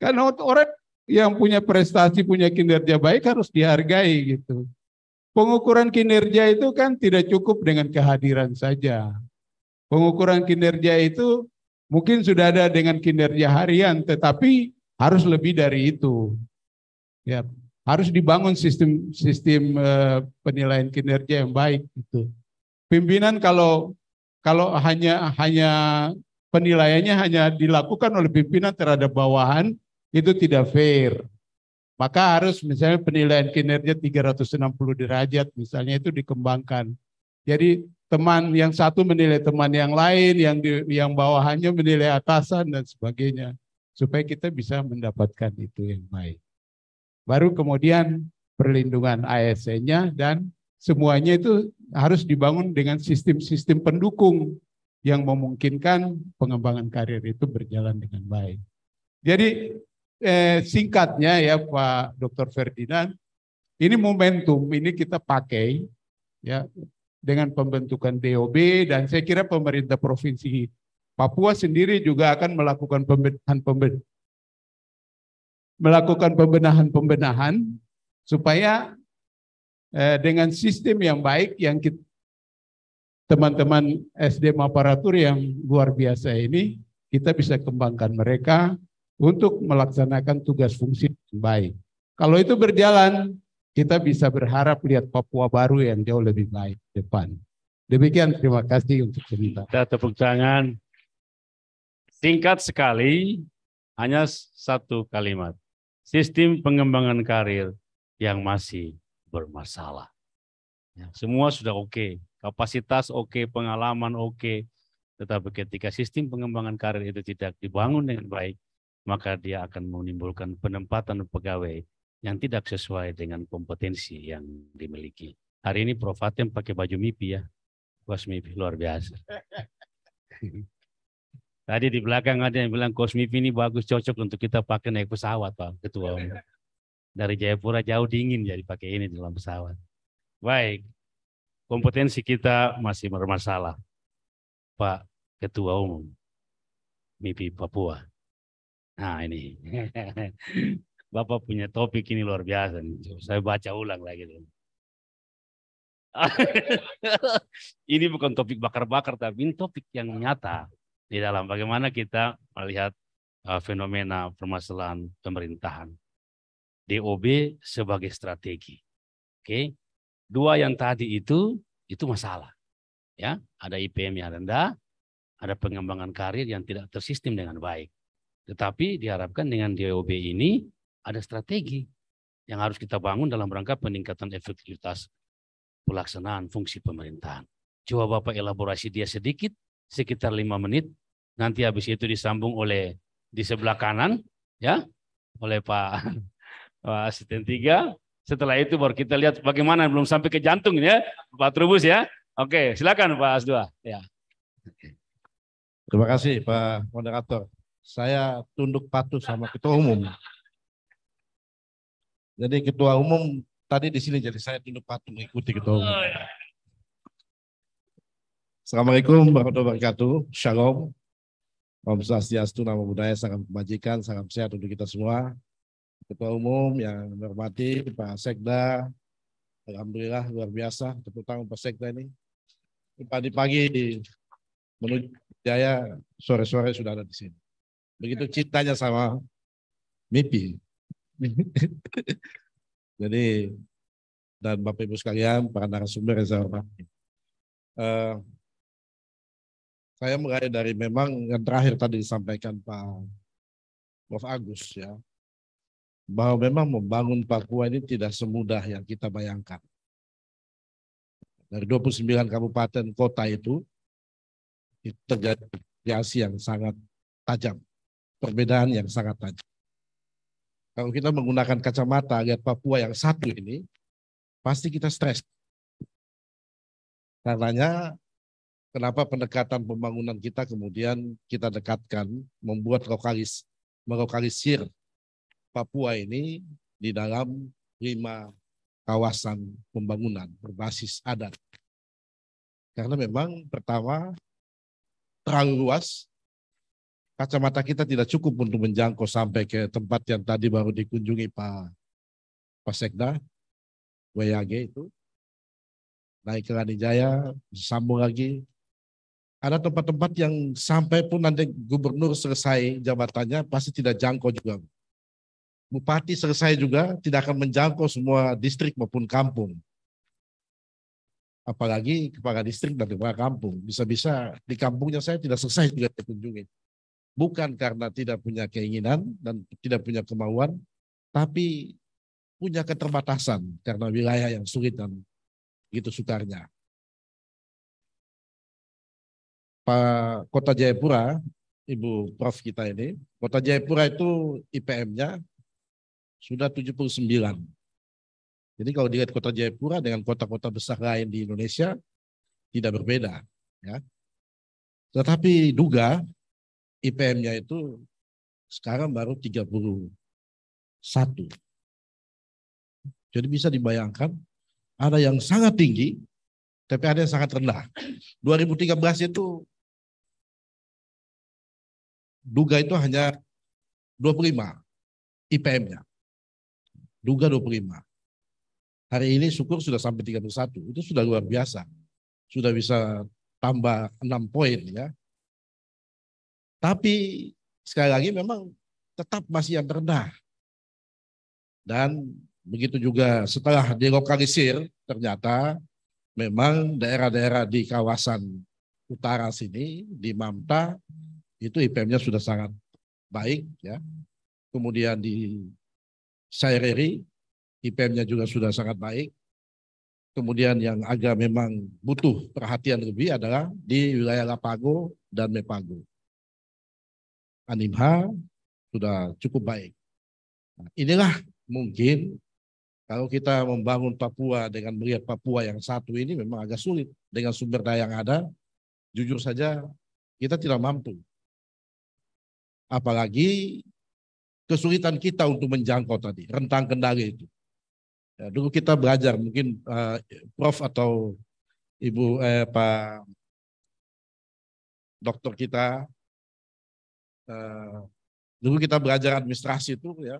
Karena orang yang punya prestasi, punya kinerja baik harus dihargai gitu. Pengukuran kinerja itu kan tidak cukup dengan kehadiran saja. Pengukuran kinerja itu Mungkin sudah ada dengan kinerja harian, tetapi harus lebih dari itu. Ya, harus dibangun sistem sistem eh, penilaian kinerja yang baik itu. Pimpinan kalau kalau hanya hanya penilaiannya hanya dilakukan oleh pimpinan terhadap bawahan itu tidak fair. Maka harus misalnya penilaian kinerja 360 derajat misalnya itu dikembangkan. Jadi teman yang satu menilai teman yang lain, yang di, yang bawahannya menilai atasan dan sebagainya, supaya kita bisa mendapatkan itu yang baik. Baru kemudian perlindungan ASN-nya dan semuanya itu harus dibangun dengan sistem-sistem pendukung yang memungkinkan pengembangan karir itu berjalan dengan baik. Jadi eh, singkatnya ya Pak Dr. Ferdinand, ini momentum ini kita pakai ya dengan pembentukan DOB dan saya kira pemerintah provinsi Papua sendiri juga akan melakukan pembenahan pembenahan melakukan pembenahan-pembenahan supaya eh, dengan sistem yang baik yang teman-teman SDM aparatur yang luar biasa ini kita bisa kembangkan mereka untuk melaksanakan tugas fungsi yang baik. Kalau itu berjalan, kita bisa berharap lihat Papua baru yang jauh lebih baik depan. Demikian terima kasih untuk cerita. Kita tepuk tangan. Singkat sekali, hanya satu kalimat. Sistem pengembangan karir yang masih bermasalah. Ya, semua sudah oke, okay. kapasitas oke, okay, pengalaman oke. Okay. Tetapi ketika sistem pengembangan karir itu tidak dibangun dengan baik, maka dia akan menimbulkan penempatan pegawai yang tidak sesuai dengan kompetensi yang dimiliki. Hari ini Prof. Atem pakai baju MIPI ya. Kos MIPI luar biasa. <laughs> Tadi di belakang ada yang bilang kos MIPI ini bagus, cocok untuk kita pakai naik pesawat Pak Ketua. Dari Jayapura jauh dingin jadi pakai ini dalam pesawat. Baik, kompetensi kita masih bermasalah. Pak Ketua Umum MIPI Papua. Nah ini. <laughs> Bapak punya topik ini luar biasa nih. saya baca ulang lagi dulu. <laughs> ini bukan topik bakar-bakar, tapi ini topik yang nyata di dalam bagaimana kita melihat eh, fenomena permasalahan pemerintahan. DOB sebagai strategi. Oke. Dua yang tadi itu itu masalah. Ya, ada IPM yang rendah, ada pengembangan karir yang tidak tersistem dengan baik. Tetapi diharapkan dengan DOB ini ada strategi yang harus kita bangun dalam rangka peningkatan efektivitas pelaksanaan fungsi pemerintahan. Coba Bapak elaborasi dia sedikit, sekitar lima menit. Nanti habis itu disambung oleh di sebelah kanan, ya, oleh Pak, <laughs> Pak Asisten tiga. Setelah itu baru kita lihat bagaimana belum sampai ke jantung ya, Pak Trubus ya. Oke, silakan Pak Asdua. Ya. Terima kasih Pak Moderator. Saya tunduk patuh sama Ketua Umum. Jadi ketua umum tadi di sini jadi saya tunduk patuh mengikuti ketua umum. Oh, iya. Assalamualaikum warahmatullahi wabarakatuh. Shalom. Om Swastiastu, Nama Budaya, sangat Kebajikan, sangat Sehat untuk kita semua. Ketua Umum yang menghormati Pak Sekda, Alhamdulillah luar biasa tepuk tangan Pak Sekda ini. Pagi-pagi menuju Jaya, sore-sore sudah ada di sini. Begitu cintanya sama MIPI. <laughs> Jadi dan Bapak Ibu sekalian, para narasumber yang saya hormati. Uh, saya mulai dari memang yang terakhir tadi disampaikan Pak Prof Agus ya, bahwa memang membangun Papua ini tidak semudah yang kita bayangkan. Dari 29 kabupaten kota itu, itu terjadi yang sangat tajam, perbedaan yang sangat tajam kalau kita menggunakan kacamata lihat Papua yang satu ini, pasti kita stres. Karenanya kenapa pendekatan pembangunan kita kemudian kita dekatkan, membuat lokalis, melokalisir Papua ini di dalam lima kawasan pembangunan berbasis adat. Karena memang pertama terlalu luas, kacamata kita tidak cukup untuk menjangkau sampai ke tempat yang tadi baru dikunjungi Pak Pak Sekda, WAG itu. Naik ke Ranijaya, sambung lagi. Ada tempat-tempat yang sampai pun nanti gubernur selesai jabatannya pasti tidak jangkau juga. Bupati selesai juga tidak akan menjangkau semua distrik maupun kampung. Apalagi kepala distrik dan kepala kampung. Bisa-bisa di kampungnya saya tidak selesai juga dikunjungi bukan karena tidak punya keinginan dan tidak punya kemauan, tapi punya keterbatasan karena wilayah yang sulit dan begitu sukarnya. Pak Kota Jayapura, Ibu Prof kita ini, Kota Jayapura itu IPM-nya sudah 79. Jadi kalau dilihat Kota Jayapura dengan kota-kota besar lain di Indonesia tidak berbeda, ya. Tetapi duga IPM-nya itu sekarang baru 31. Jadi bisa dibayangkan ada yang sangat tinggi, tapi ada yang sangat rendah. 2013 itu Duga itu hanya 25 IPM-nya. Duga 25. Hari ini syukur sudah sampai 31. Itu sudah luar biasa. Sudah bisa tambah 6 poin ya tapi sekali lagi memang tetap masih yang terendah Dan begitu juga setelah dilokalisir ternyata memang daerah-daerah di kawasan utara sini di Mamta itu IPM-nya sudah sangat baik ya. Kemudian di Saireri IPM-nya juga sudah sangat baik. Kemudian yang agak memang butuh perhatian lebih adalah di wilayah Lapago dan Mepago. Animha sudah cukup baik. Nah, inilah mungkin kalau kita membangun Papua dengan melihat Papua yang satu ini memang agak sulit dengan sumber daya yang ada. Jujur saja kita tidak mampu. Apalagi kesulitan kita untuk menjangkau tadi rentang kendali itu. Ya, dulu kita belajar mungkin uh, Prof atau Ibu eh, Pak Dokter kita eh, dulu kita belajar administrasi itu ya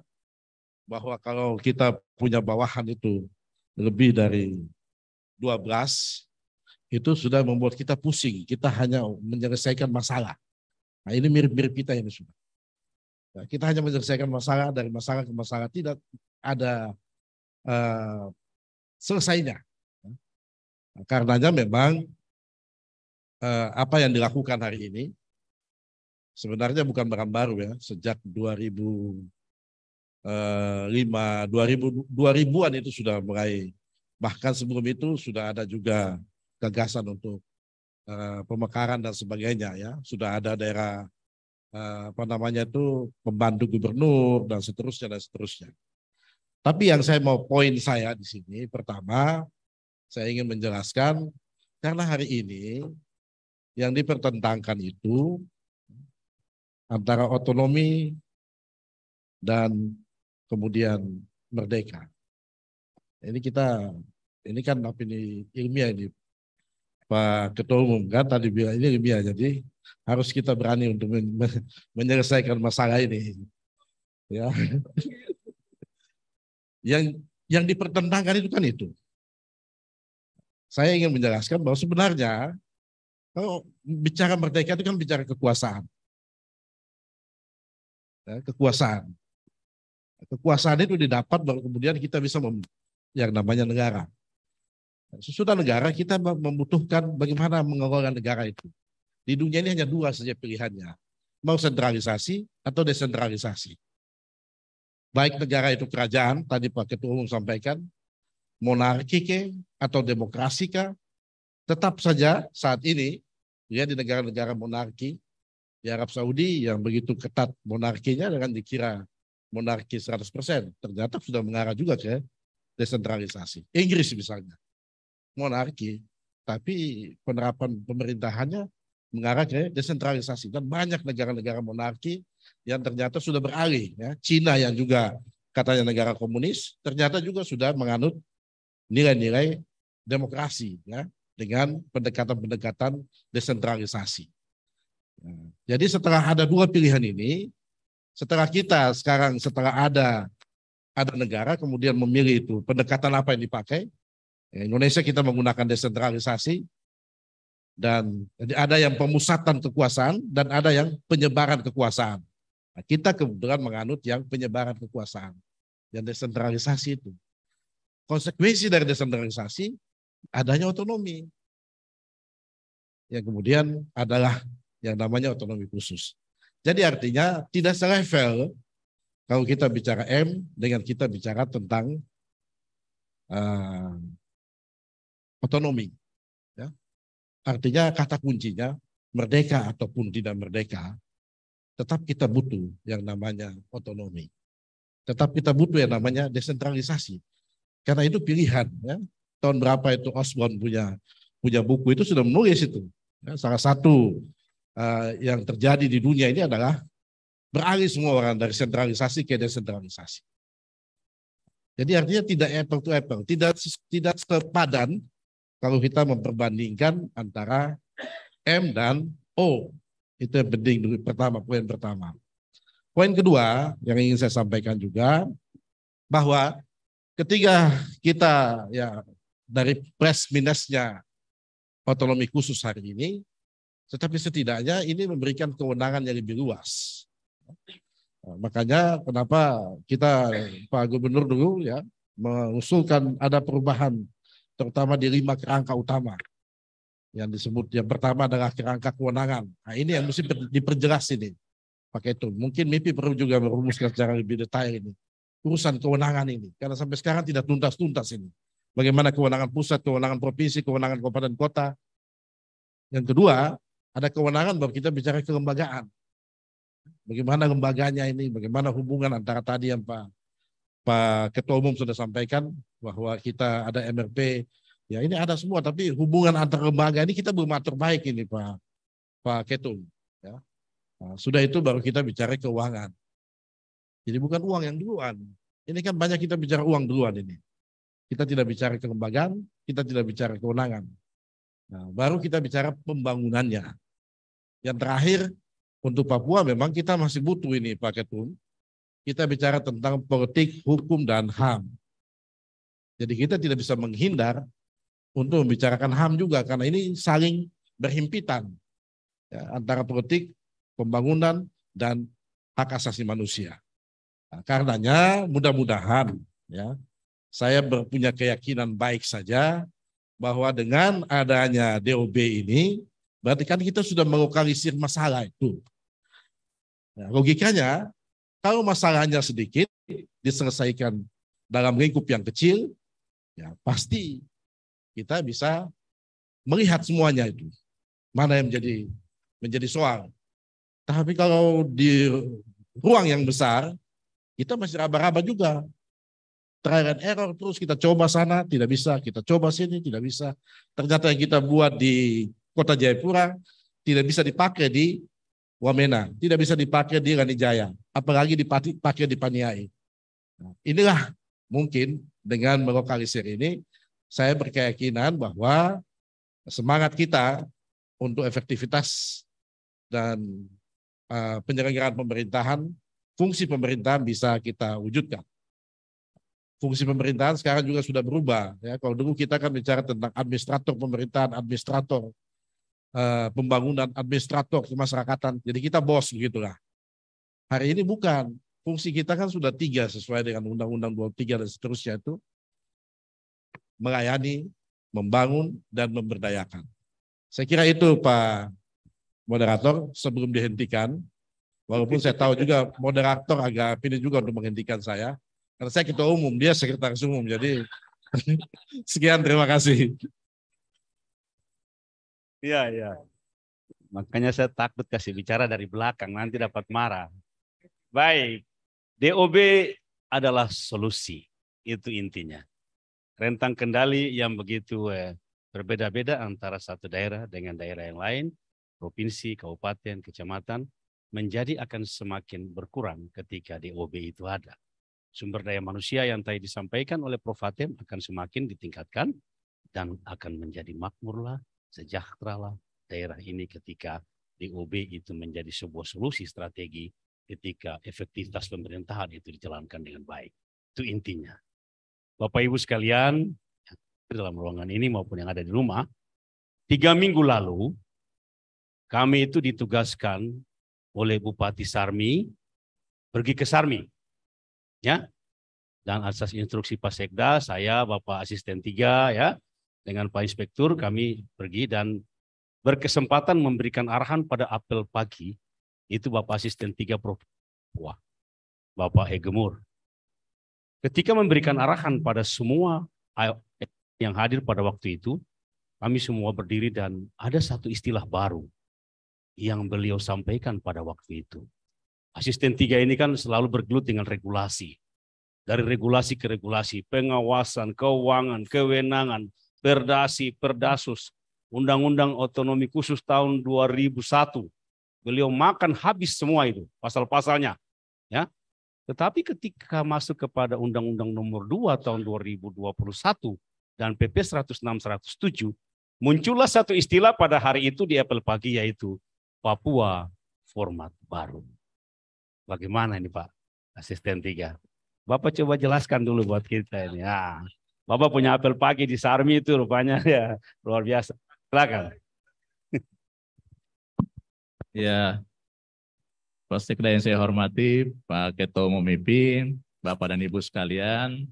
bahwa kalau kita punya bawahan itu lebih dari 12 itu sudah membuat kita pusing. Kita hanya menyelesaikan masalah. Nah ini mirip-mirip kita ini sudah. Nah, kita hanya menyelesaikan masalah dari masalah ke masalah. Tidak ada uh, selesainya. Nah, karenanya memang uh, apa yang dilakukan hari ini sebenarnya bukan barang baru ya, sejak 2005, 2000, 2000-an itu sudah mulai. Bahkan sebelum itu sudah ada juga gagasan untuk uh, pemekaran dan sebagainya ya. Sudah ada daerah uh, apa namanya itu pembantu gubernur dan seterusnya dan seterusnya. Tapi yang saya mau poin saya di sini pertama saya ingin menjelaskan karena hari ini yang dipertentangkan itu antara otonomi dan kemudian merdeka. Ini kita, ini kan ini ilmiah ini. Pak Ketua Umum kan tadi bilang ini ilmiah, jadi harus kita berani untuk men menyelesaikan masalah ini. Ya. yang yang dipertentangkan itu kan itu. Saya ingin menjelaskan bahwa sebenarnya kalau bicara merdeka itu kan bicara kekuasaan ya, kekuasaan. Kekuasaan itu didapat baru kemudian kita bisa mem, yang namanya negara. Nah, sesudah negara kita membutuhkan bagaimana mengelola negara itu. Di dunia ini hanya dua saja pilihannya. Mau sentralisasi atau desentralisasi. Baik negara itu kerajaan, tadi Pak Ketua Umum sampaikan, monarki ke atau demokrasi ke, tetap saja saat ini ya di negara-negara monarki di Arab Saudi yang begitu ketat monarkinya dengan dikira monarki 100%, ternyata sudah mengarah juga ke desentralisasi. Inggris misalnya, monarki, tapi penerapan pemerintahannya mengarah ke desentralisasi dan banyak negara-negara monarki yang ternyata sudah beralih ya. Cina yang juga katanya negara komunis ternyata juga sudah menganut nilai-nilai demokrasi ya dengan pendekatan-pendekatan desentralisasi. Jadi setelah ada dua pilihan ini, setelah kita sekarang setelah ada ada negara kemudian memilih itu pendekatan apa yang dipakai? Ya, Indonesia kita menggunakan desentralisasi dan jadi ada yang pemusatan kekuasaan dan ada yang penyebaran kekuasaan. Nah, kita kebetulan menganut yang penyebaran kekuasaan yang desentralisasi itu. Konsekuensi dari desentralisasi adanya otonomi yang kemudian adalah yang namanya otonomi khusus. Jadi artinya tidak selevel kalau kita bicara M dengan kita bicara tentang uh, otonomi. Ya. Artinya kata kuncinya merdeka ataupun tidak merdeka, tetap kita butuh yang namanya otonomi. Tetap kita butuh yang namanya desentralisasi. Karena itu pilihan. Ya. Tahun berapa itu Osborne punya punya buku itu sudah menulis itu. Ya, salah satu Eh, yang terjadi di dunia ini adalah beralih semua orang dari sentralisasi ke desentralisasi. Jadi artinya tidak apple to apple, tidak tidak sepadan kalau kita memperbandingkan antara M dan O. Itu yang penting dulu pertama, poin pertama. Poin kedua yang ingin saya sampaikan juga bahwa ketika kita ya dari press minusnya otonomi khusus hari ini, tetapi setidaknya ini memberikan kewenangan yang lebih luas. Nah, makanya kenapa kita Pak Gubernur dulu ya mengusulkan ada perubahan terutama di lima kerangka utama yang disebut yang pertama adalah kerangka kewenangan. Nah, ini yang mesti diperjelas ini pakai itu. Mungkin MIPI perlu juga merumuskan secara lebih detail ini urusan kewenangan ini karena sampai sekarang tidak tuntas-tuntas ini. Bagaimana kewenangan pusat, kewenangan provinsi, kewenangan kabupaten kota. Yang kedua, ada kewenangan bahwa kita bicara kelembagaan. Bagaimana lembaganya ini, bagaimana hubungan antara tadi yang Pak Pak Ketua Umum sudah sampaikan bahwa kita ada MRP. Ya ini ada semua, tapi hubungan antar lembaga ini kita belum atur baik ini Pak Pak Ketum. Ya. Nah, sudah itu baru kita bicara keuangan. Jadi bukan uang yang duluan. Ini kan banyak kita bicara uang duluan ini. Kita tidak bicara kelembagaan, kita tidak bicara kewenangan. Nah, baru kita bicara pembangunannya. Yang terakhir, untuk Papua memang kita masih butuh ini Pak Ketum. Kita bicara tentang politik, hukum, dan HAM. Jadi kita tidak bisa menghindar untuk membicarakan HAM juga, karena ini saling berhimpitan ya, antara politik, pembangunan, dan hak asasi manusia. Nah, karenanya mudah-mudahan ya saya berpunya keyakinan baik saja bahwa dengan adanya DOB ini Berarti kan kita sudah melokalisir masalah itu. Nah, logikanya, kalau masalahnya sedikit, diselesaikan dalam lingkup yang kecil, ya pasti kita bisa melihat semuanya itu. Mana yang menjadi menjadi soal. Tapi kalau di ruang yang besar, kita masih raba-raba juga. Trial and error terus kita coba sana, tidak bisa. Kita coba sini, tidak bisa. Ternyata yang kita buat di kota Jayapura tidak bisa dipakai di Wamena, tidak bisa dipakai di Ranijaya, apalagi dipakai di Paniai. Nah, inilah mungkin dengan melokalisir ini, saya berkeyakinan bahwa semangat kita untuk efektivitas dan uh, penyelenggaraan pemerintahan, fungsi pemerintahan bisa kita wujudkan fungsi pemerintahan sekarang juga sudah berubah. Ya, kalau dulu kita kan bicara tentang administrator pemerintahan, administrator Eh, pembangunan administrator kemasyarakatan. Jadi kita bos lah. Hari ini bukan. Fungsi kita kan sudah tiga sesuai dengan Undang-Undang 23 dan seterusnya itu. Melayani, membangun, dan memberdayakan. Saya kira itu Pak Moderator sebelum dihentikan. Walaupun saya tahu juga moderator agak pilih juga untuk menghentikan saya. Karena saya ketua umum, dia sekretaris umum. Jadi <laughs> sekian terima kasih. Iya, iya. Makanya saya takut kasih bicara dari belakang, nanti dapat marah. Baik, DOB adalah solusi, itu intinya. Rentang kendali yang begitu eh, berbeda-beda antara satu daerah dengan daerah yang lain, provinsi, kabupaten, kecamatan, menjadi akan semakin berkurang ketika DOB itu ada. Sumber daya manusia yang tadi disampaikan oleh Prof. Fatim akan semakin ditingkatkan dan akan menjadi makmurlah sejahteralah daerah ini ketika DOB itu menjadi sebuah solusi strategi ketika efektivitas pemerintahan itu dijalankan dengan baik. Itu intinya. Bapak Ibu sekalian, di dalam ruangan ini maupun yang ada di rumah, tiga minggu lalu kami itu ditugaskan oleh Bupati Sarmi pergi ke Sarmi. Ya. Dan atas instruksi Pak Sekda, saya Bapak Asisten tiga ya, dengan Pak Inspektur kami pergi dan berkesempatan memberikan arahan pada apel pagi itu Bapak Asisten Tiga Prof. Papua, Bapak Hegemur. Ketika memberikan arahan pada semua yang hadir pada waktu itu, kami semua berdiri dan ada satu istilah baru yang beliau sampaikan pada waktu itu. Asisten tiga ini kan selalu bergelut dengan regulasi. Dari regulasi ke regulasi, pengawasan, keuangan, kewenangan, Perdasi, Perdasus, Undang-Undang Otonomi Khusus tahun 2001. Beliau makan habis semua itu, pasal-pasalnya. Ya. Tetapi ketika masuk kepada Undang-Undang Nomor 2 tahun 2021 dan PP 106-107, muncullah satu istilah pada hari itu di Apple Pagi yaitu Papua Format Baru. Bagaimana ini Pak? Asisten tiga. Bapak coba jelaskan dulu buat kita ini. Ya. Bapak punya apel pagi di Sarmi itu rupanya <laughs> ya luar biasa. Silakan. <laughs> Ya, pasti yang saya hormati Pak Ketua Umum Bapak dan Ibu sekalian.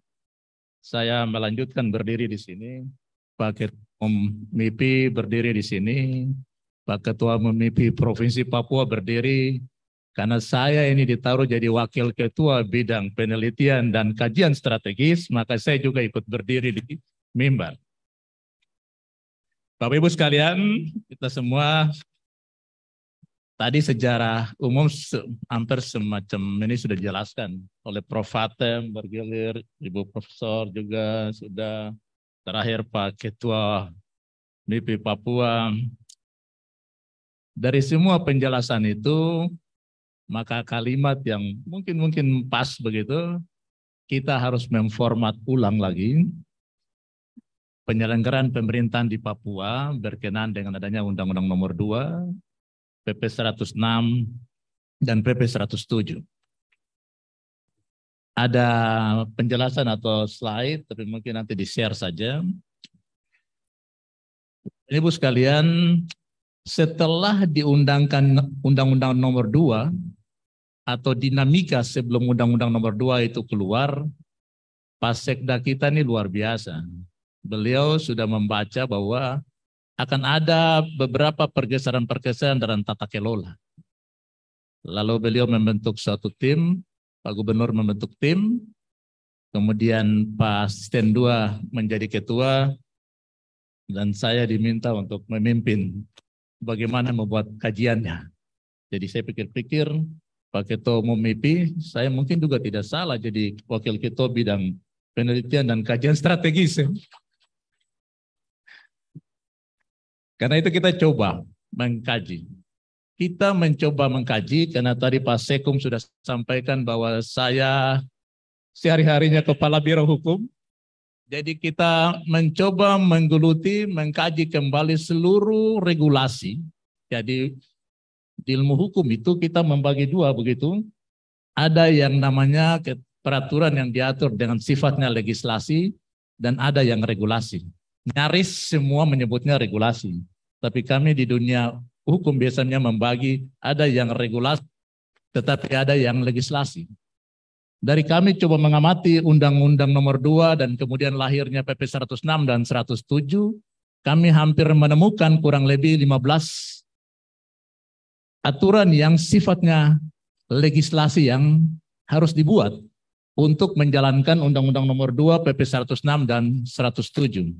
Saya melanjutkan berdiri di sini. Pak Ketua Umum Mipi berdiri di sini. Pak Ketua Umum Provinsi Papua berdiri karena saya ini ditaruh jadi wakil ketua bidang penelitian dan kajian strategis, maka saya juga ikut berdiri di mimbar. Bapak Ibu sekalian, kita semua tadi sejarah umum hampir semacam ini sudah dijelaskan oleh Prof. Fatem bergilir, Ibu Profesor juga sudah terakhir Pak Ketua MIPI Papua. Dari semua penjelasan itu, maka kalimat yang mungkin-mungkin pas begitu, kita harus memformat ulang lagi penyelenggaraan pemerintahan di Papua berkenaan dengan adanya Undang-Undang Nomor 2, PP 106, dan PP 107. Ada penjelasan atau slide, tapi mungkin nanti di-share saja. Ini Bu sekalian, setelah diundangkan Undang-Undang Nomor 2 atau dinamika sebelum Undang-Undang Nomor 2 itu keluar, pak Sekda kita ini luar biasa. Beliau sudah membaca bahwa akan ada beberapa pergeseran-pergeseran dalam tata kelola. Lalu beliau membentuk suatu tim, Pak Gubernur membentuk tim, kemudian Pak Asisten 2 menjadi ketua, dan saya diminta untuk memimpin bagaimana membuat kajiannya. Jadi saya pikir-pikir Pak Keto Umum saya mungkin juga tidak salah jadi Wakil Keto Bidang Penelitian dan Kajian Strategis. Ya. Karena itu kita coba mengkaji. Kita mencoba mengkaji karena tadi Pak Sekum sudah sampaikan bahwa saya sehari-harinya Kepala Biro Hukum. Jadi kita mencoba menggeluti, mengkaji kembali seluruh regulasi. Jadi di ilmu hukum itu kita membagi dua begitu. Ada yang namanya peraturan yang diatur dengan sifatnya legislasi dan ada yang regulasi. Nyaris semua menyebutnya regulasi. Tapi kami di dunia hukum biasanya membagi ada yang regulasi tetapi ada yang legislasi. Dari kami coba mengamati Undang-Undang Nomor 2 dan kemudian lahirnya PP 106 dan 107, kami hampir menemukan kurang lebih 15 aturan yang sifatnya legislasi yang harus dibuat untuk menjalankan Undang-Undang Nomor 2 PP 106 dan 107.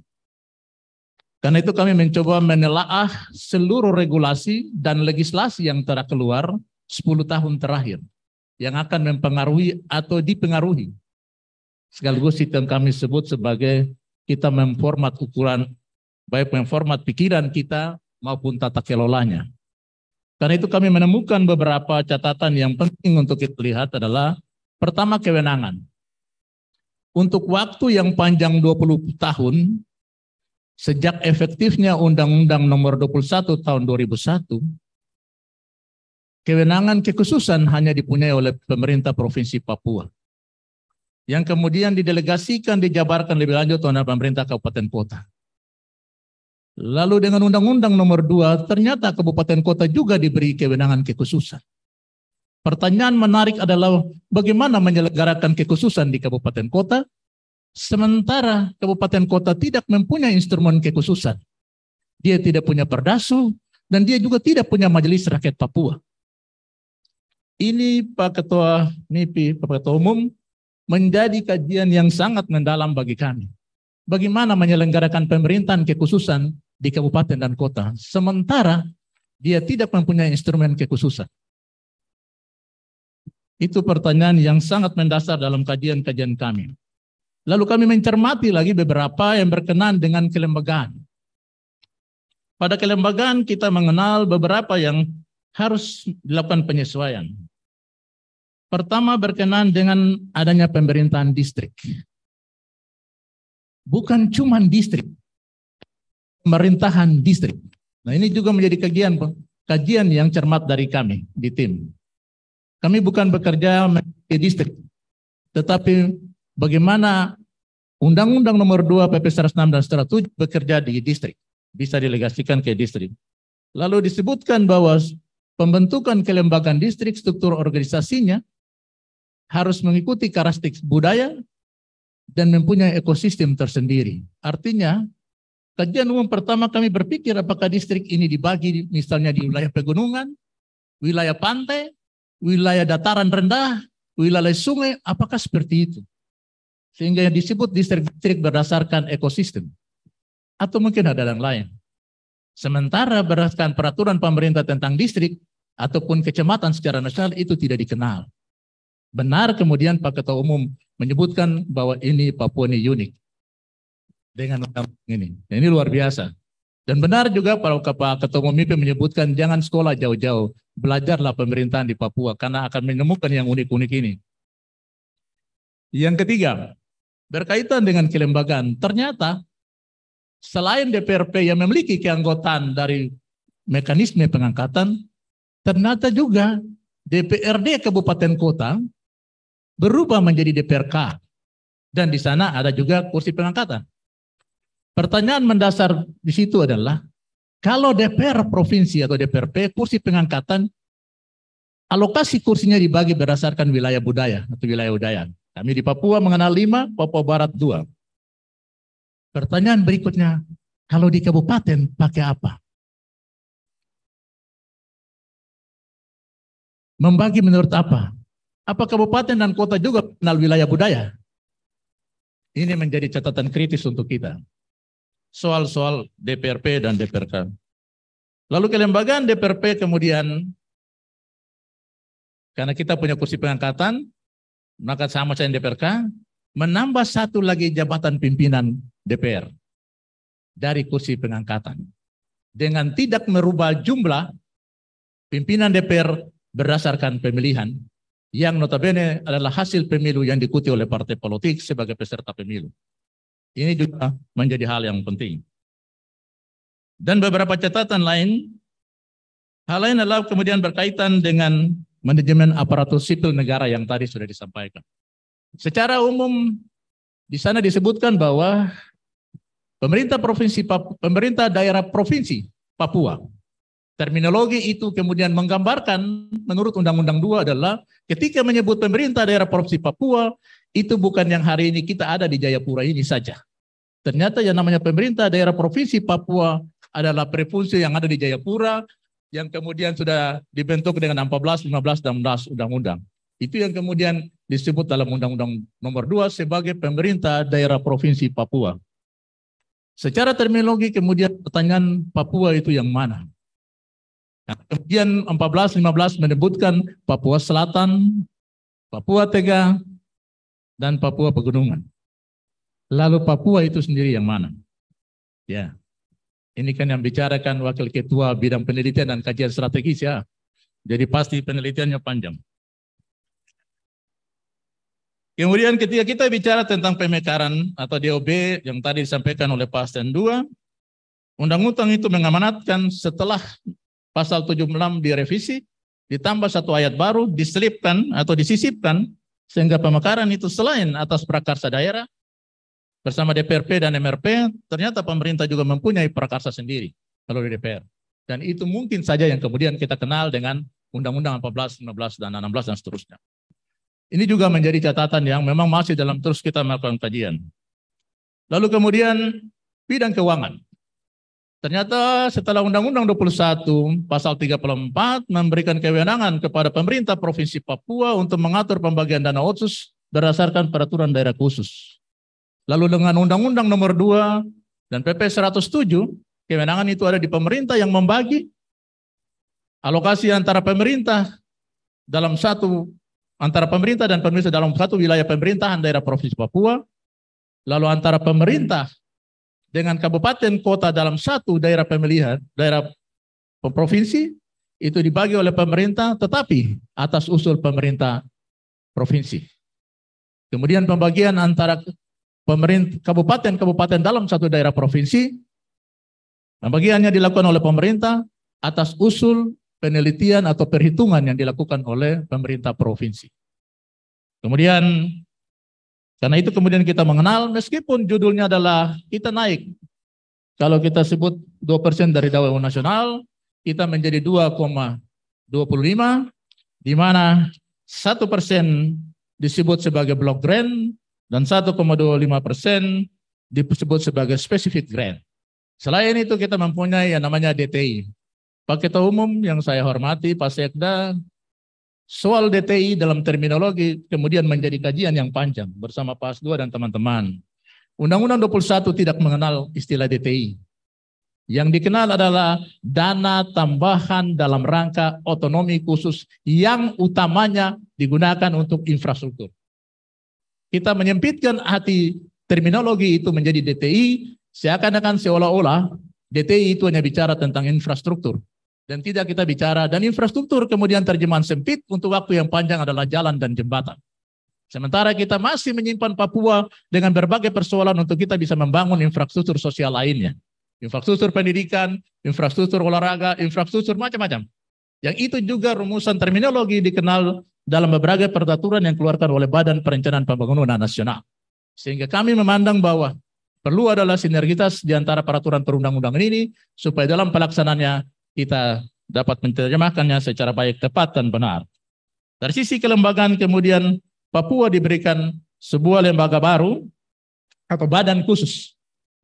Karena itu kami mencoba menelaah seluruh regulasi dan legislasi yang telah keluar 10 tahun terakhir yang akan mempengaruhi atau dipengaruhi. Sekaligus itu yang kami sebut sebagai kita memformat ukuran, baik memformat pikiran kita maupun tata kelolanya. Karena itu kami menemukan beberapa catatan yang penting untuk kita lihat adalah pertama kewenangan. Untuk waktu yang panjang 20 tahun sejak efektifnya Undang-Undang Nomor 21 Tahun 2001 kewenangan kekhususan hanya dipunyai oleh pemerintah Provinsi Papua yang kemudian didelegasikan dijabarkan lebih lanjut oleh pemerintah kabupaten kota. Lalu dengan Undang-Undang Nomor Dua, ternyata kabupaten kota juga diberi kewenangan kekhususan. Pertanyaan menarik adalah bagaimana menyelenggarakan kekhususan di kabupaten kota sementara kabupaten kota tidak mempunyai instrumen kekhususan. Dia tidak punya perdasu dan dia juga tidak punya majelis rakyat Papua. Ini Pak Ketua NIPI, Pak Ketua Umum, menjadi kajian yang sangat mendalam bagi kami. Bagaimana menyelenggarakan pemerintahan kekhususan di kabupaten dan kota, sementara dia tidak mempunyai instrumen kekhususan. Itu pertanyaan yang sangat mendasar dalam kajian-kajian kami. Lalu kami mencermati lagi beberapa yang berkenan dengan kelembagaan. Pada kelembagaan kita mengenal beberapa yang harus dilakukan penyesuaian. Pertama berkenan dengan adanya pemerintahan distrik. Bukan cuma distrik, pemerintahan distrik. Nah ini juga menjadi kajian, kajian yang cermat dari kami di tim. Kami bukan bekerja di distrik, tetapi bagaimana Undang-Undang nomor 2 PP 106 dan 107 bekerja di distrik, bisa dilegasikan ke distrik. Lalu disebutkan bahwa pembentukan kelembagaan distrik, struktur organisasinya harus mengikuti karakteristik budaya dan mempunyai ekosistem tersendiri. Artinya Kajian umum pertama kami berpikir apakah distrik ini dibagi misalnya di wilayah pegunungan, wilayah pantai, wilayah dataran rendah, wilayah sungai, apakah seperti itu? Sehingga yang disebut distrik-distrik berdasarkan ekosistem. Atau mungkin ada yang lain. Sementara berdasarkan peraturan pemerintah tentang distrik ataupun kecamatan secara nasional itu tidak dikenal. Benar kemudian Pak Ketua Umum menyebutkan bahwa ini Papua ini unik dengan gampang ini. Dan nah, ini luar biasa. Dan benar juga Pak Ketua Umum MIPI menyebutkan jangan sekolah jauh-jauh, belajarlah pemerintahan di Papua karena akan menemukan yang unik-unik ini. Yang ketiga, berkaitan dengan kelembagaan, ternyata selain DPRP yang memiliki keanggotaan dari mekanisme pengangkatan, ternyata juga DPRD Kabupaten Kota berubah menjadi DPRK. Dan di sana ada juga kursi pengangkatan. Pertanyaan mendasar di situ adalah, kalau DPR provinsi atau DPRP, kursi pengangkatan, alokasi kursinya dibagi berdasarkan wilayah budaya atau wilayah budaya. Kami di Papua mengenal lima, Papua Barat dua. Pertanyaan berikutnya, kalau di kabupaten pakai apa? Membagi menurut apa? Apa kabupaten dan kota juga kenal wilayah budaya? Ini menjadi catatan kritis untuk kita soal-soal DPRP dan DPRK. Lalu kelembagaan DPRP kemudian, karena kita punya kursi pengangkatan, maka sama saya DPRK, menambah satu lagi jabatan pimpinan DPR dari kursi pengangkatan. Dengan tidak merubah jumlah pimpinan DPR berdasarkan pemilihan, yang notabene adalah hasil pemilu yang diikuti oleh partai politik sebagai peserta pemilu. Ini juga menjadi hal yang penting. Dan beberapa catatan lain, hal lain adalah kemudian berkaitan dengan manajemen aparatur sipil negara yang tadi sudah disampaikan. Secara umum, di sana disebutkan bahwa pemerintah provinsi pemerintah daerah provinsi Papua Terminologi itu kemudian menggambarkan menurut Undang-Undang 2 adalah ketika menyebut pemerintah daerah Provinsi Papua, itu bukan yang hari ini kita ada di Jayapura ini saja. Ternyata yang namanya pemerintah daerah provinsi Papua adalah prefungsi yang ada di Jayapura yang kemudian sudah dibentuk dengan 14, 15, dan 16 undang-undang. Itu yang kemudian disebut dalam Undang-Undang Nomor 2 sebagai pemerintah daerah provinsi Papua. Secara terminologi kemudian pertanyaan Papua itu yang mana? Nah, kemudian 14, 15 menyebutkan Papua Selatan, Papua Tengah, dan Papua pegunungan. Lalu Papua itu sendiri yang mana? Ya. Ini kan yang bicarakan Wakil Ketua Bidang Penelitian dan Kajian Strategis ya. Jadi pasti penelitiannya panjang. Kemudian ketika kita bicara tentang pemekaran atau DOB yang tadi disampaikan oleh Pak 2, Undang-undang itu mengamanatkan setelah pasal 76 direvisi, ditambah satu ayat baru, diselipkan atau disisipkan sehingga pemekaran itu selain atas prakarsa daerah, bersama DPRP dan MRP, ternyata pemerintah juga mempunyai prakarsa sendiri kalau di DPR. Dan itu mungkin saja yang kemudian kita kenal dengan Undang-Undang 14, 15, dan 16, dan seterusnya. Ini juga menjadi catatan yang memang masih dalam terus kita melakukan kajian. Lalu kemudian bidang keuangan. Ternyata setelah Undang-Undang 21 Pasal 34 memberikan kewenangan kepada pemerintah Provinsi Papua untuk mengatur pembagian dana otsus berdasarkan peraturan daerah khusus. Lalu dengan Undang-Undang nomor 2 dan PP 107, kewenangan itu ada di pemerintah yang membagi alokasi antara pemerintah dalam satu antara pemerintah dan pemerintah dalam satu wilayah pemerintahan daerah Provinsi Papua, lalu antara pemerintah dengan kabupaten kota dalam satu daerah pemilihan, daerah provinsi, itu dibagi oleh pemerintah tetapi atas usul pemerintah provinsi. Kemudian pembagian antara pemerintah kabupaten-kabupaten dalam satu daerah provinsi pembagiannya dilakukan oleh pemerintah atas usul penelitian atau perhitungan yang dilakukan oleh pemerintah provinsi. Kemudian karena itu kemudian kita mengenal meskipun judulnya adalah kita naik. Kalau kita sebut 2% dari dawah nasional, kita menjadi 2,25 di mana 1% disebut sebagai block grant dan 1,25% disebut sebagai specific grant. Selain itu kita mempunyai yang namanya DTI. Paket Umum yang saya hormati, Pak Sekda, Soal DTI dalam terminologi kemudian menjadi kajian yang panjang bersama PAS 2 dan teman-teman. Undang-Undang 21 tidak mengenal istilah DTI. Yang dikenal adalah dana tambahan dalam rangka otonomi khusus yang utamanya digunakan untuk infrastruktur. Kita menyempitkan hati terminologi itu menjadi DTI, seakan-akan seolah-olah DTI itu hanya bicara tentang infrastruktur dan tidak kita bicara dan infrastruktur kemudian terjemahan sempit untuk waktu yang panjang adalah jalan dan jembatan. Sementara kita masih menyimpan Papua dengan berbagai persoalan untuk kita bisa membangun infrastruktur sosial lainnya. Infrastruktur pendidikan, infrastruktur olahraga, infrastruktur macam-macam. Yang itu juga rumusan terminologi dikenal dalam berbagai peraturan yang dikeluarkan oleh Badan Perencanaan Pembangunan Nasional. Sehingga kami memandang bahwa perlu adalah sinergitas di antara peraturan perundang-undangan ini supaya dalam pelaksanaannya kita dapat menerjemahkannya secara baik, tepat, dan benar. Dari sisi kelembagaan kemudian Papua diberikan sebuah lembaga baru atau badan khusus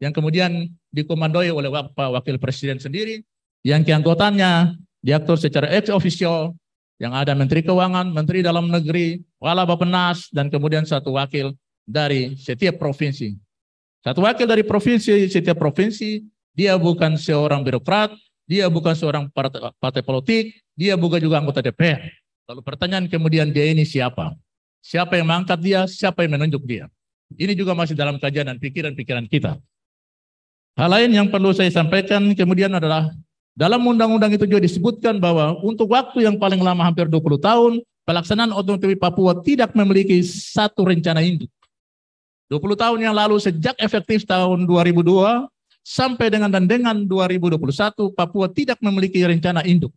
yang kemudian dikomandoi oleh Bapak Wakil Presiden sendiri yang keanggotannya diatur secara ex officio yang ada Menteri Keuangan, Menteri Dalam Negeri, Wala Bapenas, dan kemudian satu wakil dari setiap provinsi. Satu wakil dari provinsi, setiap provinsi, dia bukan seorang birokrat, dia bukan seorang partai, partai politik, dia bukan juga anggota DPR. Lalu pertanyaan kemudian dia ini siapa? Siapa yang mengangkat dia, siapa yang menunjuk dia? Ini juga masih dalam kajian dan pikiran-pikiran kita. Hal lain yang perlu saya sampaikan kemudian adalah dalam undang-undang itu juga disebutkan bahwa untuk waktu yang paling lama hampir 20 tahun, pelaksanaan otonomi Papua tidak memiliki satu rencana induk. 20 tahun yang lalu sejak efektif tahun 2002, sampai dengan dan dengan 2021 Papua tidak memiliki rencana induk.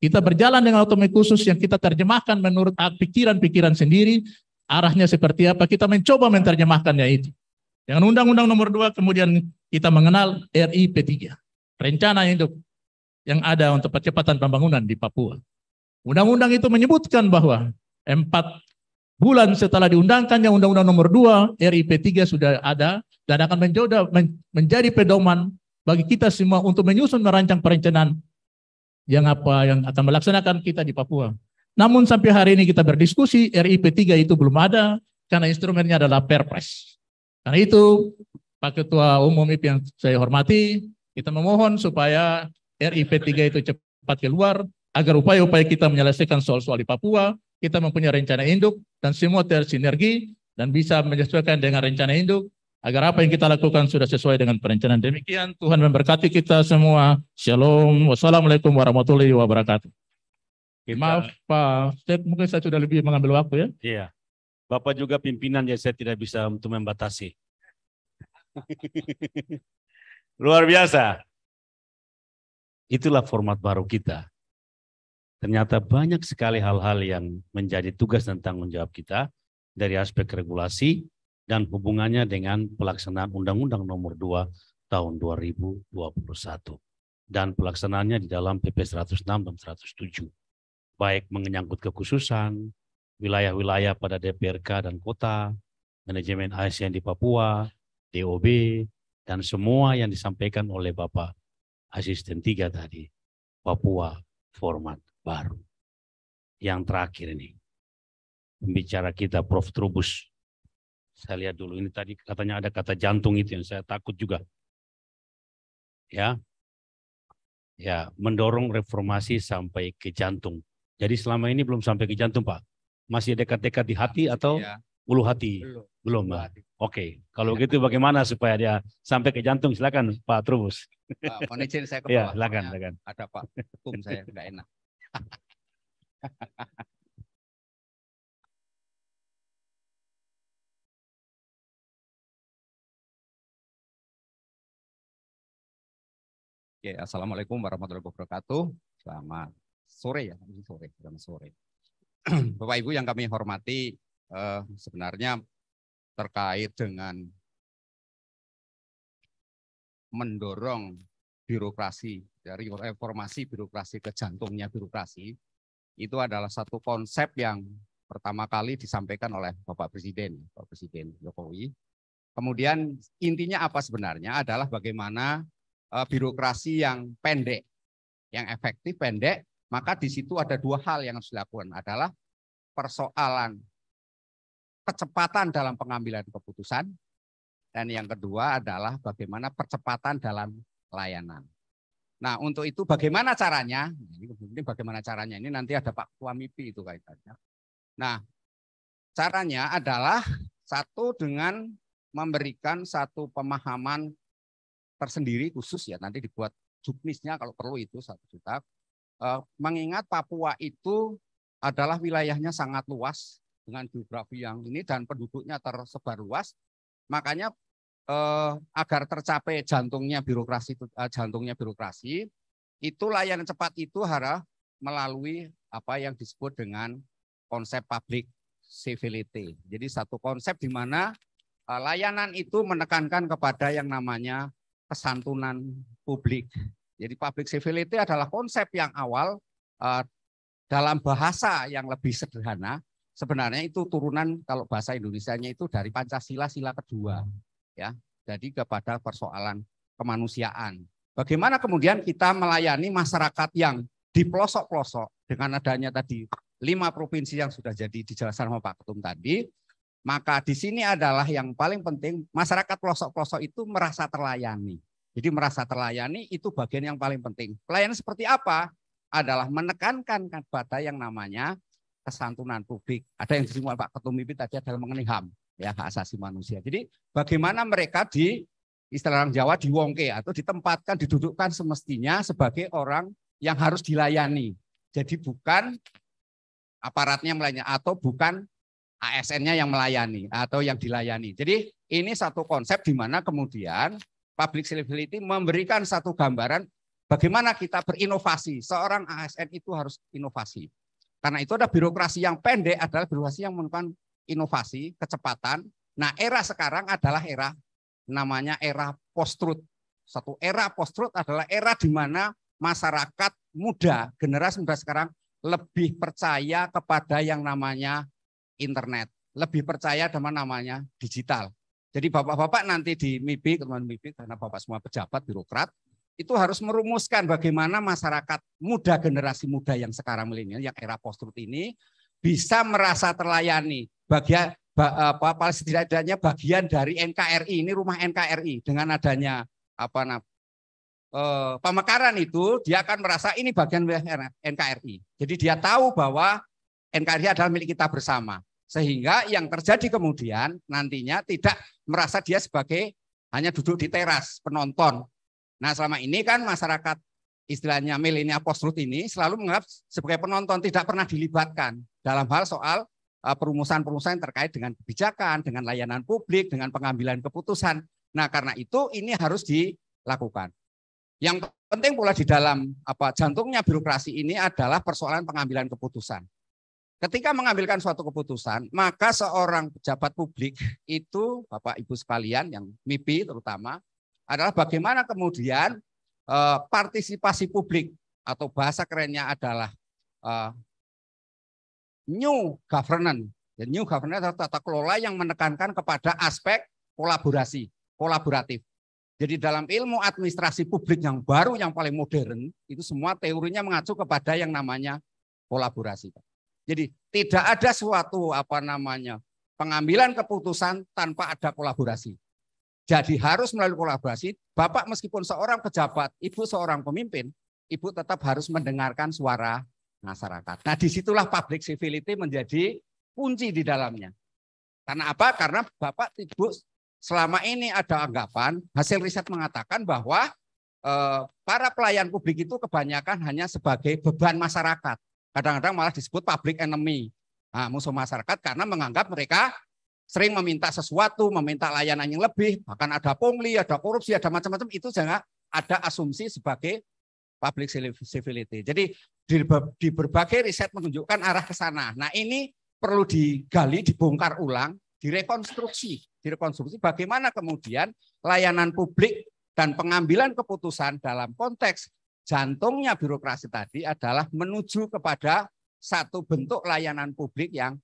Kita berjalan dengan otonomi khusus yang kita terjemahkan menurut pikiran-pikiran sendiri, arahnya seperti apa, kita mencoba menerjemahkannya itu. Dengan Undang-Undang nomor 2 kemudian kita mengenal RIP 3 rencana induk yang ada untuk percepatan pembangunan di Papua. Undang-undang itu menyebutkan bahwa empat bulan setelah diundangkannya Undang-Undang nomor 2 RIP 3 sudah ada, dan akan menjoda, men, menjadi pedoman bagi kita semua untuk menyusun merancang perencanaan yang apa yang akan melaksanakan kita di Papua. Namun sampai hari ini kita berdiskusi RIP 3 itu belum ada karena instrumennya adalah Perpres. Karena itu Pak Ketua Umum IP yang saya hormati, kita memohon supaya RIP 3 itu cepat keluar agar upaya-upaya kita menyelesaikan soal-soal di Papua, kita mempunyai rencana induk dan semua tersinergi dan bisa menyesuaikan dengan rencana induk agar apa yang kita lakukan sudah sesuai dengan perencanaan. Demikian Tuhan memberkati kita semua. Shalom. Wassalamualaikum warahmatullahi wabarakatuh. Okay, eh, Maaf Pak, saya, mungkin saya sudah lebih mengambil waktu ya. Iya. Bapak juga pimpinan ya saya tidak bisa untuk membatasi. <laughs> Luar biasa. Itulah format baru kita. Ternyata banyak sekali hal-hal yang menjadi tugas dan tanggung jawab kita dari aspek regulasi, dan hubungannya dengan pelaksanaan Undang-Undang Nomor 2 Tahun 2021 dan pelaksanaannya di dalam PP 106 dan 107 baik menyangkut kekhususan wilayah-wilayah pada DPRK dan kota, manajemen ASEAN di Papua, DOB, dan semua yang disampaikan oleh Bapak Asisten 3 tadi. Papua format baru. Yang terakhir ini, pembicara kita Prof. Trubus saya lihat dulu, ini tadi katanya ada kata jantung itu yang saya takut juga. Ya, ya mendorong reformasi sampai ke jantung. Jadi selama ini belum sampai ke jantung Pak, masih dekat-dekat di hati atau ya. ulu hati? Belum, belum Pak. Oke, kalau ya. gitu bagaimana supaya dia sampai ke jantung? Silakan Pak Trubus. Pak, saya ke <laughs> ya, bawah. Ya, silakan, silakan. Ada Pak, hukum saya nggak enak. <laughs> Oke, assalamualaikum warahmatullahi wabarakatuh. Selamat sore ya, ini sore, selamat sore. <clears throat> Bapak Ibu yang kami hormati, eh, sebenarnya terkait dengan mendorong birokrasi dari reformasi birokrasi ke jantungnya birokrasi itu adalah satu konsep yang pertama kali disampaikan oleh Bapak Presiden, Bapak Presiden Jokowi. Kemudian intinya apa sebenarnya adalah bagaimana Eh, birokrasi yang pendek, yang efektif pendek, maka di situ ada dua hal yang harus dilakukan adalah persoalan kecepatan dalam pengambilan keputusan dan yang kedua adalah bagaimana percepatan dalam layanan. Nah, untuk itu bagaimana caranya? Nah, ini kemudian bagaimana caranya? Ini nanti ada Pak Ketua MIPI itu kaitannya. Nah, caranya adalah satu dengan memberikan satu pemahaman tersendiri khusus ya nanti dibuat juknisnya kalau perlu itu satu juta. Eh, mengingat Papua itu adalah wilayahnya sangat luas dengan geografi yang ini dan penduduknya tersebar luas, makanya eh, agar tercapai jantungnya birokrasi eh, jantungnya birokrasi itu layanan cepat itu harus melalui apa yang disebut dengan konsep public civility. Jadi satu konsep di mana eh, layanan itu menekankan kepada yang namanya kesantunan publik. Jadi public civility adalah konsep yang awal eh, dalam bahasa yang lebih sederhana. Sebenarnya itu turunan kalau bahasa Indonesia-nya itu dari Pancasila sila kedua, ya. Jadi kepada persoalan kemanusiaan. Bagaimana kemudian kita melayani masyarakat yang di pelosok-pelosok dengan adanya tadi lima provinsi yang sudah jadi dijelaskan sama Pak Ketum tadi, maka di sini adalah yang paling penting masyarakat pelosok-pelosok itu merasa terlayani. Jadi merasa terlayani itu bagian yang paling penting. Pelayanan seperti apa? Adalah menekankan pada yang namanya kesantunan publik. Ada yang disinggung Pak Ketum MIPI tadi adalah mengenai HAM, ya hak asasi manusia. Jadi bagaimana mereka di istilah orang Jawa diwongke atau ditempatkan, didudukkan semestinya sebagai orang yang harus dilayani. Jadi bukan aparatnya melayani atau bukan ASN-nya yang melayani atau yang dilayani. Jadi ini satu konsep di mana kemudian public civility memberikan satu gambaran bagaimana kita berinovasi. Seorang ASN itu harus inovasi. Karena itu ada birokrasi yang pendek adalah birokrasi yang menemukan inovasi, kecepatan. Nah, era sekarang adalah era namanya era post-truth. Satu era post-truth adalah era di mana masyarakat muda, generasi muda sekarang lebih percaya kepada yang namanya internet, lebih percaya dengan namanya digital. Jadi bapak-bapak nanti di MIBI, teman MIBI, karena bapak semua pejabat, birokrat, itu harus merumuskan bagaimana masyarakat muda, generasi muda yang sekarang milenial, yang era post truth ini, bisa merasa terlayani. Bagian, apa, apa setidaknya bagian dari NKRI, ini rumah NKRI, dengan adanya apa nah, eh, pemekaran itu, dia akan merasa ini bagian NKRI. Jadi dia tahu bahwa NKRI adalah milik kita bersama. Sehingga yang terjadi kemudian nantinya tidak merasa dia sebagai hanya duduk di teras penonton. Nah selama ini kan masyarakat istilahnya milenial post ini selalu menganggap sebagai penonton tidak pernah dilibatkan dalam hal soal eh, perumusan-perumusan terkait dengan kebijakan, dengan layanan publik, dengan pengambilan keputusan. Nah, karena itu ini harus dilakukan. Yang penting pula di dalam apa jantungnya birokrasi ini adalah persoalan pengambilan keputusan. Ketika mengambilkan suatu keputusan, maka seorang pejabat publik itu, Bapak Ibu sekalian yang MIPI terutama, adalah bagaimana kemudian eh, partisipasi publik atau bahasa kerennya adalah eh, new governance. Dan ya, new governance adalah tata kelola yang menekankan kepada aspek kolaborasi, kolaboratif. Jadi dalam ilmu administrasi publik yang baru, yang paling modern, itu semua teorinya mengacu kepada yang namanya kolaborasi. Pak. Jadi tidak ada suatu apa namanya pengambilan keputusan tanpa ada kolaborasi. Jadi harus melalui kolaborasi. Bapak meskipun seorang pejabat, ibu seorang pemimpin, ibu tetap harus mendengarkan suara masyarakat. Nah disitulah public civility menjadi kunci di dalamnya. Karena apa? Karena bapak ibu selama ini ada anggapan hasil riset mengatakan bahwa eh, para pelayan publik itu kebanyakan hanya sebagai beban masyarakat. Kadang-kadang malah disebut public enemy. Nah, musuh masyarakat karena menganggap mereka sering meminta sesuatu, meminta layanan yang lebih, bahkan ada pungli, ada korupsi, ada macam-macam. Itu jangan ada asumsi sebagai public civility. Jadi di, di berbagai riset menunjukkan arah ke sana. Nah ini perlu digali, dibongkar ulang, direkonstruksi. Direkonstruksi bagaimana kemudian layanan publik dan pengambilan keputusan dalam konteks jantungnya birokrasi tadi adalah menuju kepada satu bentuk layanan publik yang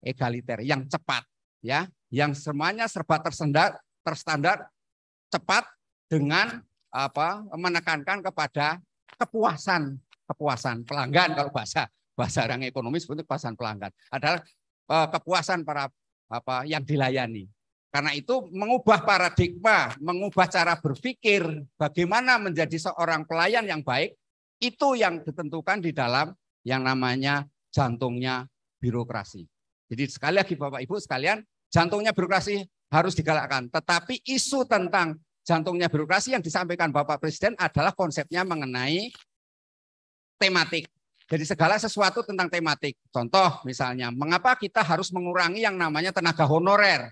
egaliter, yang cepat, ya, yang semuanya serba tersendat, terstandar, cepat dengan apa menekankan kepada kepuasan, kepuasan pelanggan kalau bahasa bahasa orang ekonomis untuk kepuasan pelanggan adalah eh, kepuasan para apa yang dilayani karena itu mengubah paradigma, mengubah cara berpikir, bagaimana menjadi seorang pelayan yang baik, itu yang ditentukan di dalam yang namanya jantungnya birokrasi. Jadi sekali lagi Bapak Ibu sekalian, jantungnya birokrasi harus digalakkan. Tetapi isu tentang jantungnya birokrasi yang disampaikan Bapak Presiden adalah konsepnya mengenai tematik. Jadi segala sesuatu tentang tematik. Contoh misalnya, mengapa kita harus mengurangi yang namanya tenaga honorer?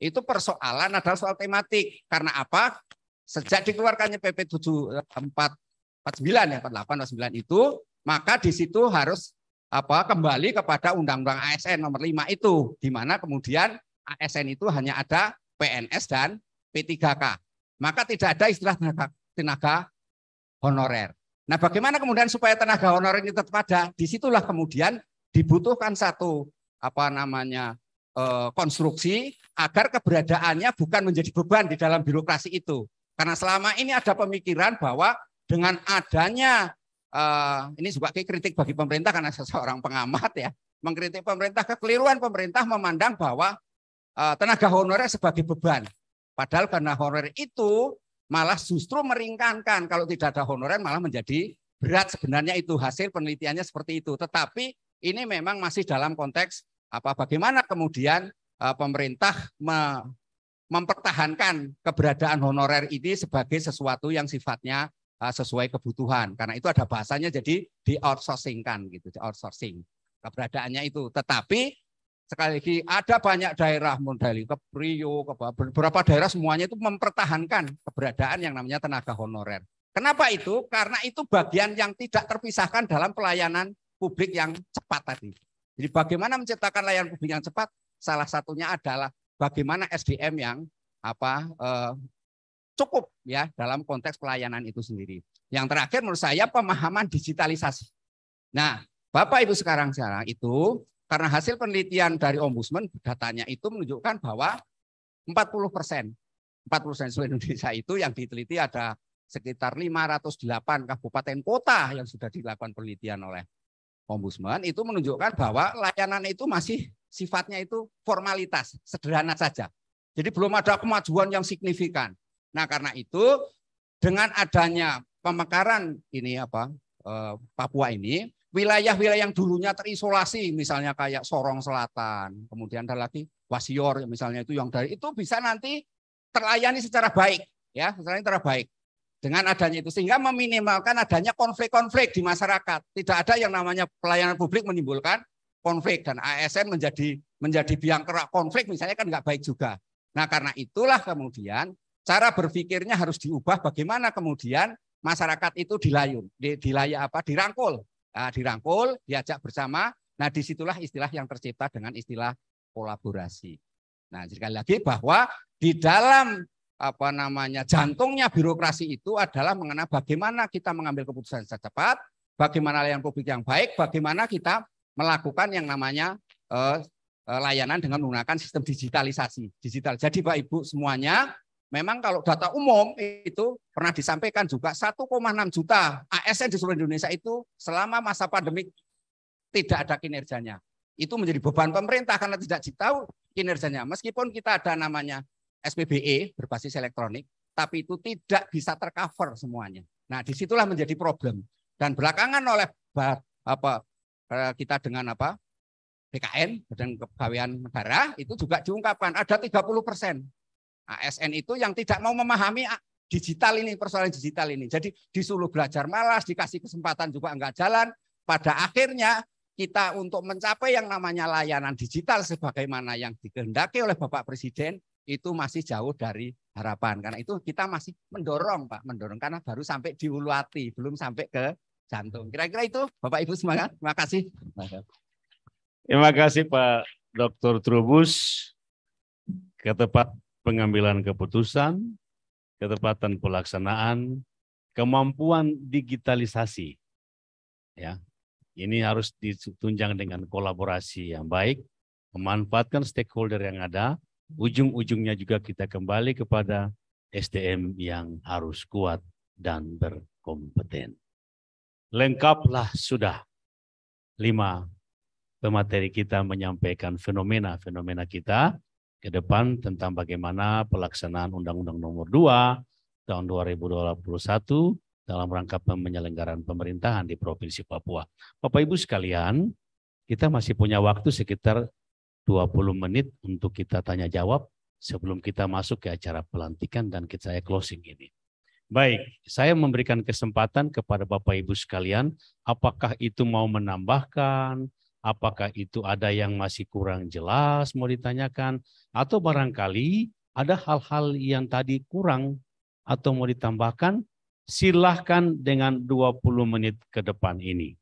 Itu persoalan adalah soal tematik. Karena apa? Sejak dikeluarkannya PP 7449 ya 48 49 itu, maka di situ harus apa kembali kepada Undang-Undang ASN nomor 5 itu di mana kemudian ASN itu hanya ada PNS dan P3K. Maka tidak ada istilah tenaga, tenaga honorer. Nah, bagaimana kemudian supaya tenaga honorer ini tetap ada? Disitulah kemudian dibutuhkan satu apa namanya Eh, konstruksi agar keberadaannya bukan menjadi beban di dalam birokrasi itu. Karena selama ini ada pemikiran bahwa dengan adanya eh, ini juga kritik bagi pemerintah karena saya seorang pengamat ya mengkritik pemerintah kekeliruan pemerintah memandang bahwa eh, tenaga honorer sebagai beban. Padahal karena honorer itu malah justru meringankan kalau tidak ada honorer malah menjadi berat sebenarnya itu hasil penelitiannya seperti itu. Tetapi ini memang masih dalam konteks apa bagaimana kemudian eh, pemerintah mempertahankan keberadaan honorer ini sebagai sesuatu yang sifatnya eh, sesuai kebutuhan. Karena itu ada bahasanya jadi di outsourcing kan gitu, di outsourcing keberadaannya itu. Tetapi sekali lagi ada banyak daerah modal ke Priyo, ke beberapa daerah semuanya itu mempertahankan keberadaan yang namanya tenaga honorer. Kenapa itu? Karena itu bagian yang tidak terpisahkan dalam pelayanan publik yang cepat tadi. Jadi bagaimana menciptakan layanan publik yang cepat? Salah satunya adalah bagaimana SDM yang apa eh, cukup ya dalam konteks pelayanan itu sendiri. Yang terakhir menurut saya pemahaman digitalisasi. Nah, Bapak Ibu sekarang sekarang itu karena hasil penelitian dari Ombudsman datanya itu menunjukkan bahwa 40 persen 40 persen seluruh Indonesia itu yang diteliti ada sekitar 508 kabupaten kota yang sudah dilakukan penelitian oleh ombudsman itu menunjukkan bahwa layanan itu masih sifatnya itu formalitas, sederhana saja. Jadi belum ada kemajuan yang signifikan. Nah, karena itu dengan adanya pemekaran ini apa eh, Papua ini, wilayah-wilayah yang dulunya terisolasi misalnya kayak Sorong Selatan, kemudian ada lagi Wasior misalnya itu yang dari itu bisa nanti terlayani secara baik ya, secara baik dengan adanya itu sehingga meminimalkan adanya konflik-konflik di masyarakat. Tidak ada yang namanya pelayanan publik menimbulkan konflik dan ASN menjadi menjadi biang kerak konflik misalnya kan nggak baik juga. Nah karena itulah kemudian cara berpikirnya harus diubah bagaimana kemudian masyarakat itu dilayun, dilayak apa dirangkul, nah, dirangkul, diajak bersama. Nah disitulah istilah yang tercipta dengan istilah kolaborasi. Nah sekali lagi bahwa di dalam apa namanya jantungnya birokrasi itu adalah mengenai bagaimana kita mengambil keputusan secara cepat, bagaimana layanan publik yang baik, bagaimana kita melakukan yang namanya eh, eh layanan dengan menggunakan sistem digitalisasi digital. Jadi Pak Ibu semuanya memang kalau data umum itu pernah disampaikan juga 1,6 juta ASN di seluruh Indonesia itu selama masa pandemik tidak ada kinerjanya. Itu menjadi beban pemerintah karena tidak tahu kinerjanya. Meskipun kita ada namanya SPBE berbasis elektronik, tapi itu tidak bisa tercover semuanya. Nah, disitulah menjadi problem. Dan belakangan oleh apa eh, kita dengan apa BKN dan Kepegawaian Negara itu juga diungkapkan ada 30 persen ASN itu yang tidak mau memahami ah, digital ini persoalan digital ini. Jadi disuruh belajar malas, dikasih kesempatan juga enggak jalan. Pada akhirnya kita untuk mencapai yang namanya layanan digital sebagaimana yang dikehendaki oleh Bapak Presiden itu masih jauh dari harapan. Karena itu kita masih mendorong, Pak, mendorong karena baru sampai di Uluwati, belum sampai ke jantung. Kira-kira itu Bapak Ibu semangat. Terima kasih. Terima kasih Pak Dr. Trubus ketepat pengambilan keputusan, ketepatan pelaksanaan, kemampuan digitalisasi. Ya. Ini harus ditunjang dengan kolaborasi yang baik, memanfaatkan stakeholder yang ada, ujung-ujungnya juga kita kembali kepada SDM yang harus kuat dan berkompeten. Lengkaplah sudah lima pemateri kita menyampaikan fenomena-fenomena kita ke depan tentang bagaimana pelaksanaan Undang-Undang Nomor 2 tahun 2021 dalam rangka penyelenggaraan pemerintahan di Provinsi Papua. Bapak Ibu sekalian, kita masih punya waktu sekitar 20 menit untuk kita tanya jawab sebelum kita masuk ke acara pelantikan dan kita saya closing ini. Baik, saya memberikan kesempatan kepada Bapak Ibu sekalian, apakah itu mau menambahkan, apakah itu ada yang masih kurang jelas mau ditanyakan, atau barangkali ada hal-hal yang tadi kurang atau mau ditambahkan, silahkan dengan 20 menit ke depan ini.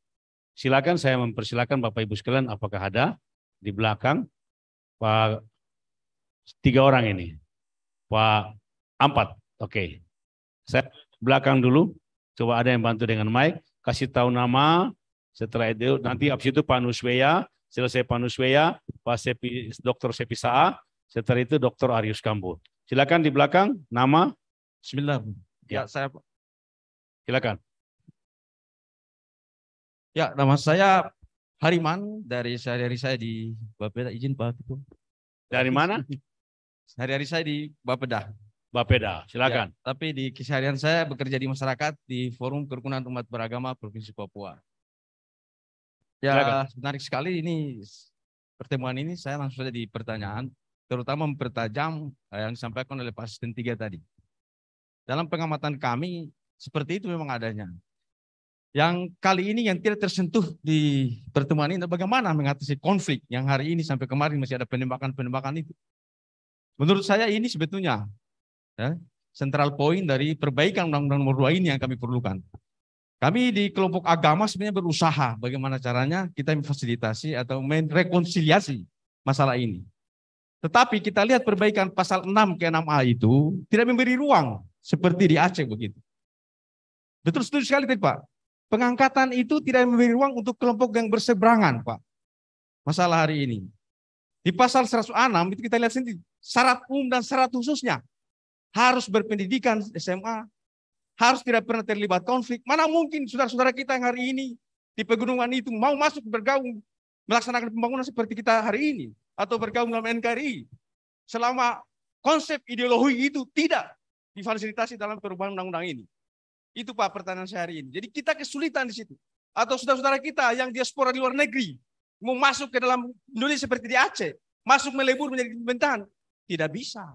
Silakan saya mempersilahkan Bapak Ibu sekalian apakah ada di belakang Pak tiga orang ini. Pak empat, oke. Okay. Saya belakang dulu, coba ada yang bantu dengan mic, kasih tahu nama, setelah itu nanti abis itu Pak Nusweya, selesai Pak Nusweya, Pak Sepi, Dr. Sepi Saa, setelah itu Dr. Arius Kambo. Silakan di belakang, nama. Bismillah. Ya, ya saya Silakan. Ya, nama saya Hariman dari sehari-hari saya di Bapeda izin Pak itu. Dari mana? <laughs> Sehari-hari saya di Bapeda. Bapeda, ya, silakan. Ya, tapi di keseharian saya bekerja di masyarakat di Forum Kerukunan Umat Beragama Provinsi Papua. Ya, silakan. menarik sekali ini pertemuan ini saya langsung saja di pertanyaan, terutama mempertajam eh, yang disampaikan oleh Pak Asisten 3 tadi. Dalam pengamatan kami, seperti itu memang adanya yang kali ini yang tidak tersentuh di pertemuan ini bagaimana mengatasi konflik yang hari ini sampai kemarin masih ada penembakan-penembakan itu. Menurut saya ini sebetulnya ya, central point dari perbaikan undang-undang nomor dua ini yang kami perlukan. Kami di kelompok agama sebenarnya berusaha bagaimana caranya kita memfasilitasi atau merekonsiliasi masalah ini. Tetapi kita lihat perbaikan pasal 6 ke 6A itu tidak memberi ruang seperti di Aceh begitu. Betul betul sekali tadi Pak. Pengangkatan itu tidak memberi ruang untuk kelompok yang berseberangan, Pak. Masalah hari ini. Di pasal 106 itu kita lihat sendiri syarat umum dan syarat khususnya harus berpendidikan SMA, harus tidak pernah terlibat konflik. Mana mungkin saudara-saudara kita yang hari ini di pegunungan itu mau masuk bergaung melaksanakan pembangunan seperti kita hari ini atau bergaung dalam NKRI selama konsep ideologi itu tidak difasilitasi dalam perubahan undang-undang ini. Itu Pak pertanyaan saya hari ini. Jadi kita kesulitan di situ. Atau saudara-saudara kita yang diaspora di luar negeri, mau masuk ke dalam Indonesia seperti di Aceh, masuk melebur menjadi pemerintahan, tidak bisa.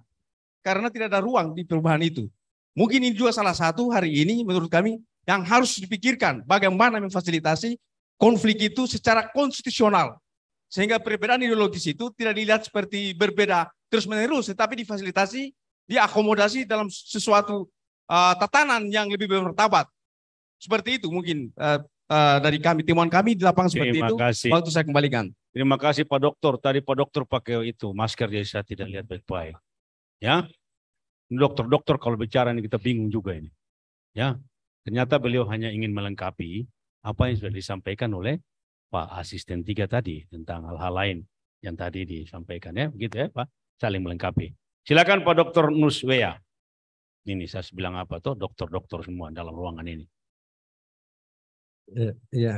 Karena tidak ada ruang di perubahan itu. Mungkin ini juga salah satu hari ini menurut kami yang harus dipikirkan bagaimana memfasilitasi konflik itu secara konstitusional. Sehingga perbedaan ideologis itu tidak dilihat seperti berbeda terus-menerus, tetapi difasilitasi, diakomodasi dalam sesuatu uh, tatanan yang lebih bermartabat. Seperti itu mungkin uh, uh, dari kami timuan kami di lapangan seperti Terima itu. Kasih. Waktu saya kembalikan. Terima kasih Pak Dokter. Tadi Pak Dokter pakai itu masker jadi saya tidak lihat baik-baik. Ya, dokter-dokter kalau bicara ini kita bingung juga ini. Ya, ternyata beliau hanya ingin melengkapi apa yang sudah disampaikan oleh Pak Asisten tiga tadi tentang hal-hal lain yang tadi disampaikan ya, begitu ya Pak. Saling melengkapi. Silakan Pak Dokter Nuswea ini saya bilang apa tuh dokter-dokter semua dalam ruangan ini. ya,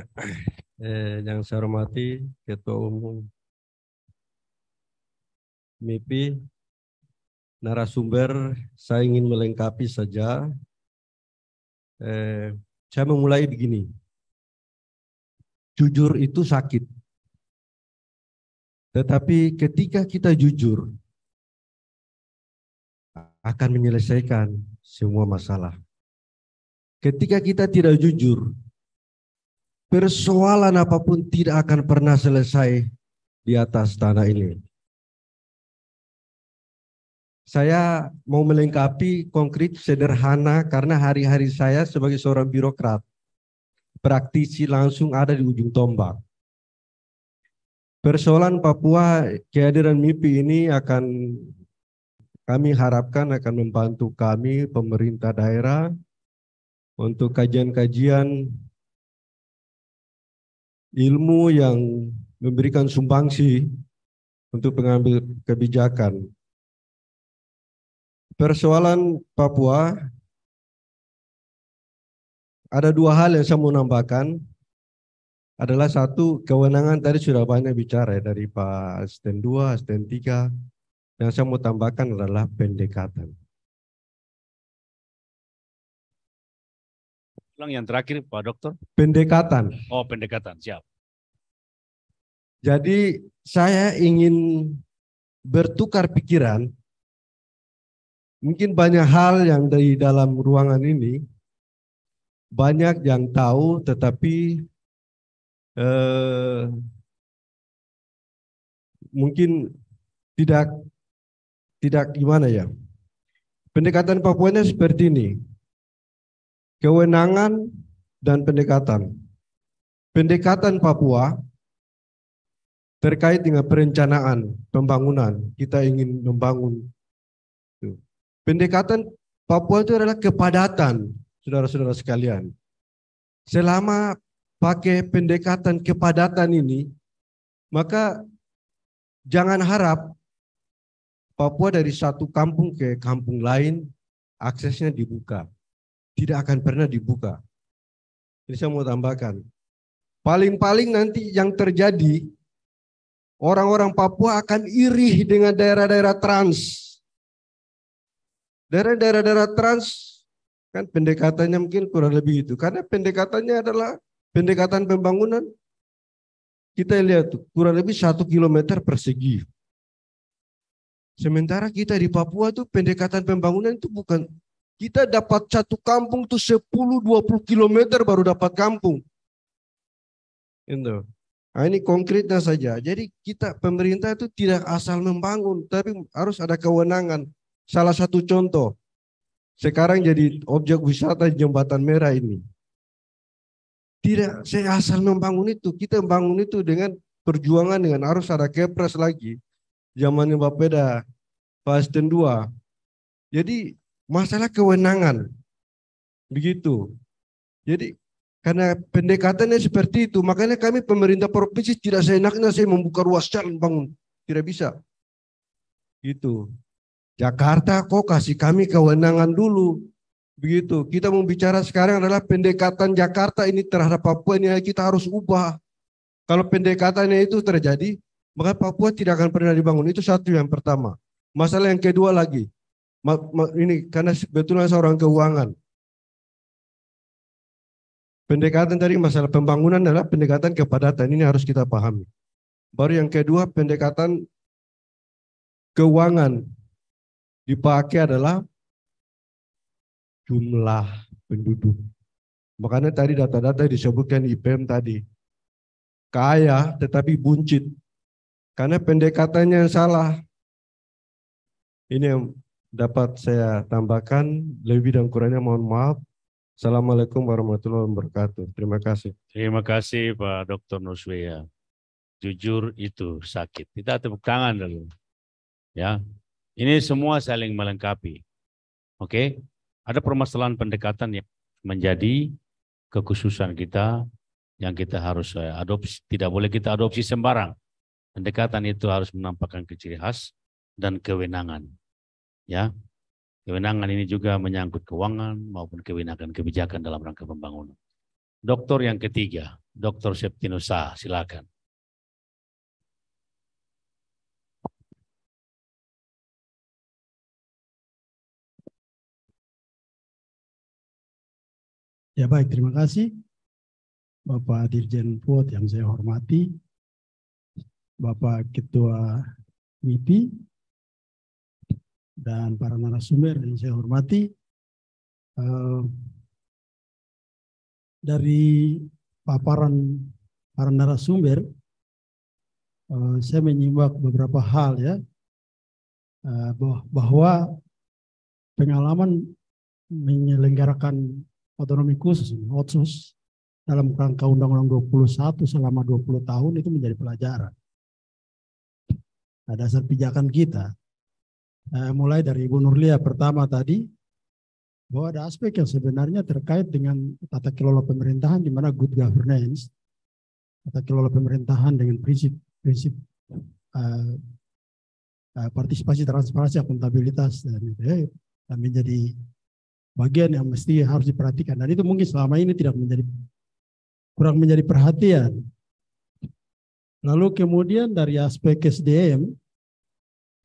eh, yang saya hormati Ketua Umum MIPI, narasumber, saya ingin melengkapi saja. Eh, saya memulai begini. Jujur itu sakit. Tetapi ketika kita jujur, akan menyelesaikan semua masalah. Ketika kita tidak jujur, persoalan apapun tidak akan pernah selesai di atas tanah ini. Saya mau melengkapi konkret sederhana karena hari-hari saya sebagai seorang birokrat, praktisi langsung ada di ujung tombak. Persoalan Papua kehadiran MIPI ini akan kami harapkan akan membantu kami, pemerintah daerah, untuk kajian-kajian ilmu yang memberikan sumbangsi untuk pengambil kebijakan. Persoalan Papua, ada dua hal yang saya mau nambahkan. Adalah satu, kewenangan tadi sudah banyak bicara ya, dari Pak Asisten 2, Asisten 3, yang saya mau tambahkan adalah pendekatan. Ulang yang terakhir Pak Dokter. Pendekatan. Oh pendekatan, siap. Jadi saya ingin bertukar pikiran. Mungkin banyak hal yang dari dalam ruangan ini banyak yang tahu, tetapi eh, mungkin tidak tidak gimana ya. Pendekatan Papua Papuanya seperti ini. Kewenangan dan pendekatan. Pendekatan Papua terkait dengan perencanaan pembangunan. Kita ingin membangun. Pendekatan Papua itu adalah kepadatan, saudara-saudara sekalian. Selama pakai pendekatan kepadatan ini, maka jangan harap Papua dari satu kampung ke kampung lain, aksesnya dibuka. Tidak akan pernah dibuka. Ini saya mau tambahkan. Paling-paling nanti yang terjadi, orang-orang Papua akan iri dengan daerah-daerah trans. Daerah-daerah trans kan pendekatannya mungkin kurang lebih itu karena pendekatannya adalah pendekatan pembangunan kita lihat tuh kurang lebih satu kilometer persegi Sementara kita di Papua tuh pendekatan pembangunan itu bukan kita dapat satu kampung tuh 10 20 km baru dapat kampung. Gitu. Nah, ini konkretnya saja. Jadi kita pemerintah itu tidak asal membangun, tapi harus ada kewenangan. Salah satu contoh, sekarang jadi objek wisata jembatan merah ini. Tidak saya asal membangun itu, kita membangun itu dengan perjuangan dengan harus ada kepres lagi zamannya Bapeda, Fasten dua, Jadi masalah kewenangan. Begitu. Jadi karena pendekatannya seperti itu, makanya kami pemerintah provinsi tidak seenaknya saya membuka ruas jalan bangun. Tidak bisa. Gitu. Jakarta kok kasih kami kewenangan dulu. Begitu. Kita mau bicara sekarang adalah pendekatan Jakarta ini terhadap Papua ini kita harus ubah. Kalau pendekatannya itu terjadi, maka Papua tidak akan pernah dibangun. Itu satu yang pertama. Masalah yang kedua lagi. Ini karena sebetulnya seorang keuangan. Pendekatan dari masalah pembangunan adalah pendekatan kepadatan. Ini harus kita pahami. Baru yang kedua pendekatan keuangan dipakai adalah jumlah penduduk. Makanya tadi data-data disebutkan IPM tadi. Kaya tetapi buncit. Karena pendekatannya yang salah. Ini yang dapat saya tambahkan. Lebih dan kurangnya mohon maaf. Assalamualaikum warahmatullahi wabarakatuh. Terima kasih. Terima kasih Pak Dr. Nuswea. Jujur itu sakit. Kita tepuk tangan dulu. Ya, ini semua saling melengkapi. Oke, ada permasalahan pendekatan yang menjadi kekhususan kita yang kita harus eh, adopsi. Tidak boleh kita adopsi sembarang. Pendekatan itu harus menampakkan keciri khas dan kewenangan. Ya, Kewenangan ini juga menyangkut keuangan maupun kewenangan kebijakan dalam rangka pembangunan. Doktor yang ketiga, Dr. Septinusa, silakan. Ya baik, terima kasih Bapak Dirjen Puat yang saya hormati, Bapak Ketua MIPI dan para narasumber yang saya hormati. Eh, dari paparan para narasumber, eh, saya menyimak beberapa hal ya, eh, bahwa pengalaman menyelenggarakan otonomi khusus, otsus, dalam rangka Undang-Undang 21 selama 20 tahun itu menjadi pelajaran. Nah, dasar pijakan kita. Eh, mulai dari Ibu Nurlia pertama tadi, bahwa ada aspek yang sebenarnya terkait dengan tata kelola pemerintahan di mana good governance, tata kelola pemerintahan dengan prinsip-prinsip eh, eh, partisipasi, transparansi, akuntabilitas dan itu ya, menjadi bagian yang mesti harus diperhatikan. Dan itu mungkin selama ini tidak menjadi kurang menjadi perhatian Lalu kemudian dari aspek SDM,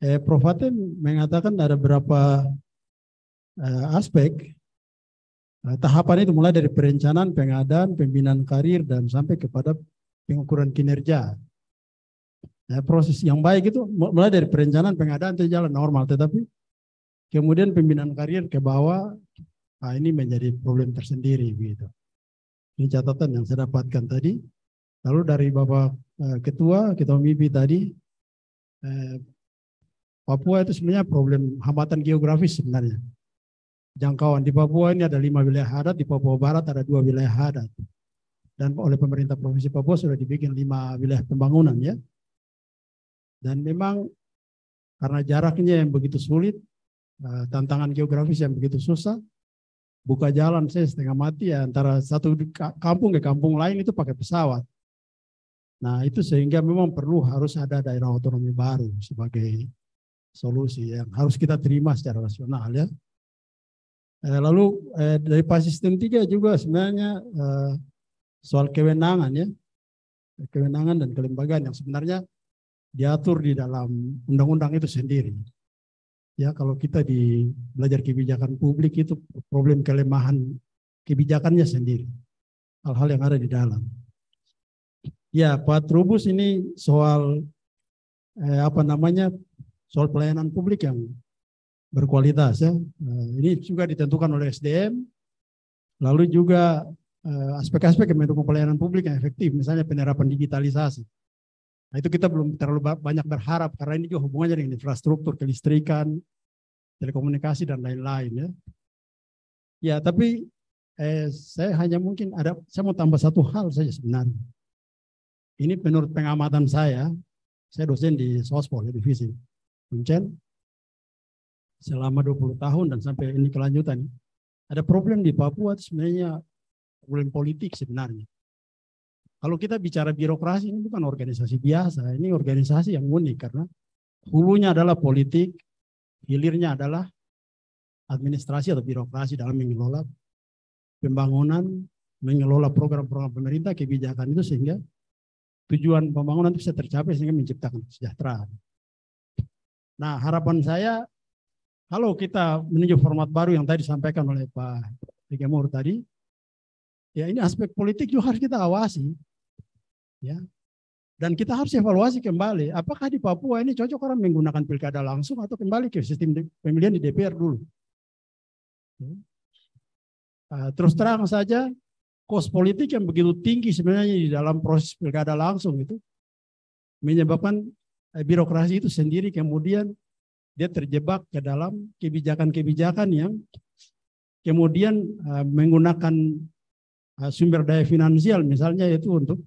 eh, Prof. Fatim mengatakan ada beberapa eh, aspek eh, tahapan itu mulai dari perencanaan, pengadaan, pembinaan karir dan sampai kepada pengukuran kinerja. Eh, proses yang baik itu mulai dari perencanaan, pengadaan itu jalan normal, tetapi kemudian pembinaan karir ke bawah, nah ini menjadi problem tersendiri begitu. Ini catatan yang saya dapatkan tadi. Lalu dari Bapak Eh, ketua kita MIPI tadi eh, Papua itu sebenarnya problem hambatan geografis sebenarnya jangkauan di Papua ini ada lima wilayah adat di Papua Barat ada dua wilayah adat dan oleh pemerintah provinsi Papua sudah dibikin lima wilayah pembangunan ya dan memang karena jaraknya yang begitu sulit eh, tantangan geografis yang begitu susah buka jalan saya setengah mati ya antara satu kampung ke kampung lain itu pakai pesawat Nah itu sehingga memang perlu harus ada daerah otonomi baru sebagai solusi yang harus kita terima secara rasional ya. Eh, lalu eh, dari sistem tiga juga sebenarnya eh, soal kewenangan ya, kewenangan dan kelembagaan yang sebenarnya diatur di dalam undang-undang itu sendiri. Ya kalau kita di belajar kebijakan publik itu problem kelemahan kebijakannya sendiri, hal-hal yang ada di dalam. Ya, Pak Trubus ini soal eh, apa namanya soal pelayanan publik yang berkualitas ya. Eh, ini juga ditentukan oleh SDM. Lalu juga eh, aspek-aspek eh, yang mendukung pelayanan publik yang efektif, misalnya penerapan digitalisasi. Nah, itu kita belum terlalu banyak berharap karena ini juga hubungannya dengan infrastruktur, kelistrikan, telekomunikasi dan lain-lain ya. Ya, tapi eh, saya hanya mungkin ada saya mau tambah satu hal saja sebenarnya ini menurut pengamatan saya, saya dosen di Sospol, ya, divisi Kuncen, selama 20 tahun dan sampai ini kelanjutan. Ada problem di Papua sebenarnya problem politik sebenarnya. Kalau kita bicara birokrasi ini bukan organisasi biasa, ini organisasi yang unik karena hulunya adalah politik, hilirnya adalah administrasi atau birokrasi dalam mengelola pembangunan, mengelola program-program pemerintah, kebijakan itu sehingga tujuan pembangunan itu bisa tercapai sehingga menciptakan kesejahteraan. Nah harapan saya, kalau kita menuju format baru yang tadi disampaikan oleh Pak Tegemur tadi, ya ini aspek politik juga harus kita awasi. ya Dan kita harus evaluasi kembali, apakah di Papua ini cocok orang menggunakan pilkada langsung atau kembali ke sistem pemilihan di DPR dulu. Ya. Nah, terus terang saja, kos politik yang begitu tinggi sebenarnya di dalam proses pilkada langsung itu menyebabkan eh, birokrasi itu sendiri kemudian dia terjebak ke dalam kebijakan-kebijakan yang kemudian eh, menggunakan eh, sumber daya finansial misalnya itu untuk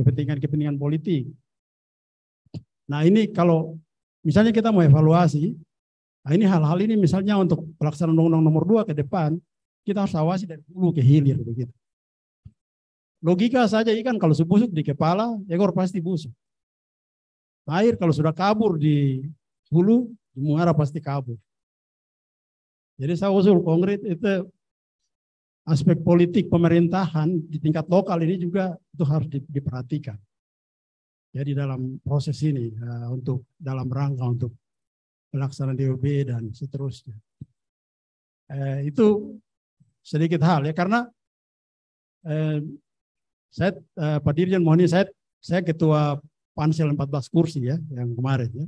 kepentingan-kepentingan politik. Nah ini kalau misalnya kita mau evaluasi, nah ini hal-hal ini misalnya untuk pelaksanaan undang-undang nomor 2 ke depan, kita harus awasi dari hulu ke hilir begitu. Logika saja ikan kalau busuk di kepala, ekor pasti busuk. Air kalau sudah kabur di hulu, di muara pasti kabur. Jadi saya usul konkret itu aspek politik pemerintahan di tingkat lokal ini juga itu harus diperhatikan. Jadi dalam proses ini eh, untuk dalam rangka untuk pelaksanaan DOB dan seterusnya. Eh, itu sedikit hal ya karena eh, saya uh, Pak Dirjen mohon saya saya ketua pansel 14 kursi ya yang kemarin ya.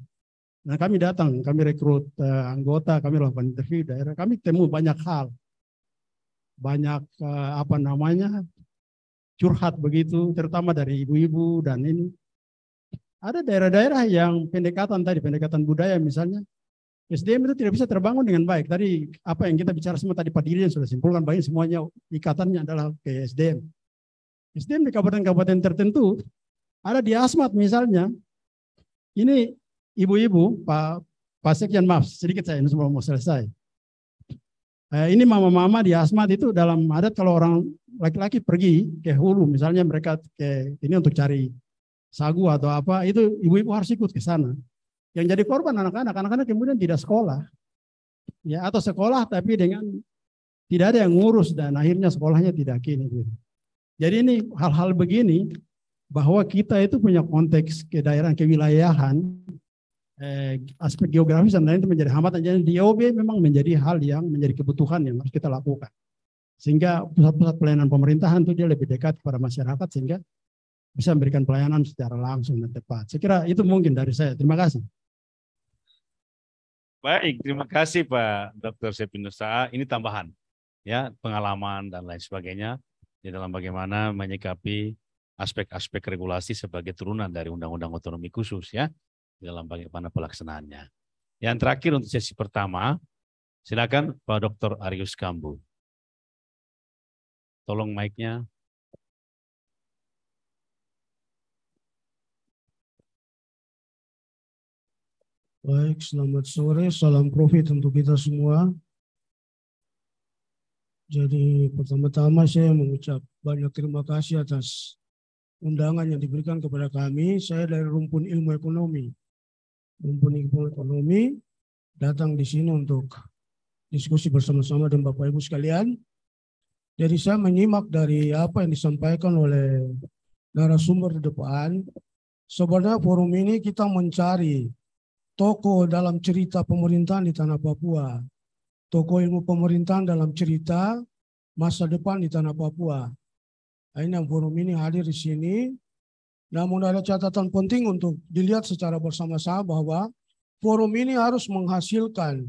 Nah kami datang, kami rekrut uh, anggota, kami lakukan interview daerah, kami temu banyak hal, banyak uh, apa namanya curhat begitu, terutama dari ibu-ibu dan ini. Ada daerah-daerah yang pendekatan tadi, pendekatan budaya misalnya, SDM itu tidak bisa terbangun dengan baik. Tadi apa yang kita bicara semua tadi Pak Dirjen sudah simpulkan, bahwa semuanya ikatannya adalah ke SDM. SDM di kabupaten-kabupaten tertentu ada di Asmat misalnya. Ini ibu-ibu, Pak Pak Sekian maaf sedikit saya ini semua mau selesai. Eh, ini mama-mama di Asmat itu dalam adat kalau orang laki-laki pergi ke hulu misalnya mereka ke ini untuk cari sagu atau apa itu ibu-ibu harus ikut ke sana. Yang jadi korban anak-anak, anak-anak kemudian tidak sekolah. Ya atau sekolah tapi dengan tidak ada yang ngurus dan akhirnya sekolahnya tidak kini gitu. Jadi ini hal-hal begini bahwa kita itu punya konteks ke daerah, kewilayahan, eh, aspek geografis dan lain itu menjadi hambatan. Jadi DOB memang menjadi hal yang menjadi kebutuhan yang harus kita lakukan. Sehingga pusat-pusat pelayanan pemerintahan itu dia lebih dekat kepada masyarakat sehingga bisa memberikan pelayanan secara langsung dan tepat. Saya kira itu mungkin dari saya. Terima kasih. Baik, terima kasih Pak Dr. Sepinusa. Ini tambahan ya pengalaman dan lain sebagainya di dalam bagaimana menyikapi aspek-aspek regulasi sebagai turunan dari Undang-Undang Otonomi Khusus ya di dalam bagaimana pelaksanaannya. Yang terakhir untuk sesi pertama, silakan Pak Dr. Arius Kambu. Tolong mic-nya. Baik, selamat sore. Salam profit untuk kita semua. Jadi pertama-tama saya mengucap banyak terima kasih atas undangan yang diberikan kepada kami. Saya dari Rumpun Ilmu Ekonomi. Rumpun Ilmu Ekonomi datang di sini untuk diskusi bersama-sama dengan Bapak Ibu sekalian. Jadi saya menyimak dari apa yang disampaikan oleh narasumber di depan. Sebenarnya forum ini kita mencari toko dalam cerita pemerintahan di tanah Papua tokoh ilmu pemerintahan dalam cerita masa depan di tanah Papua. Nah, ini yang forum ini hadir di sini. Namun ada catatan penting untuk dilihat secara bersama-sama bahwa forum ini harus menghasilkan.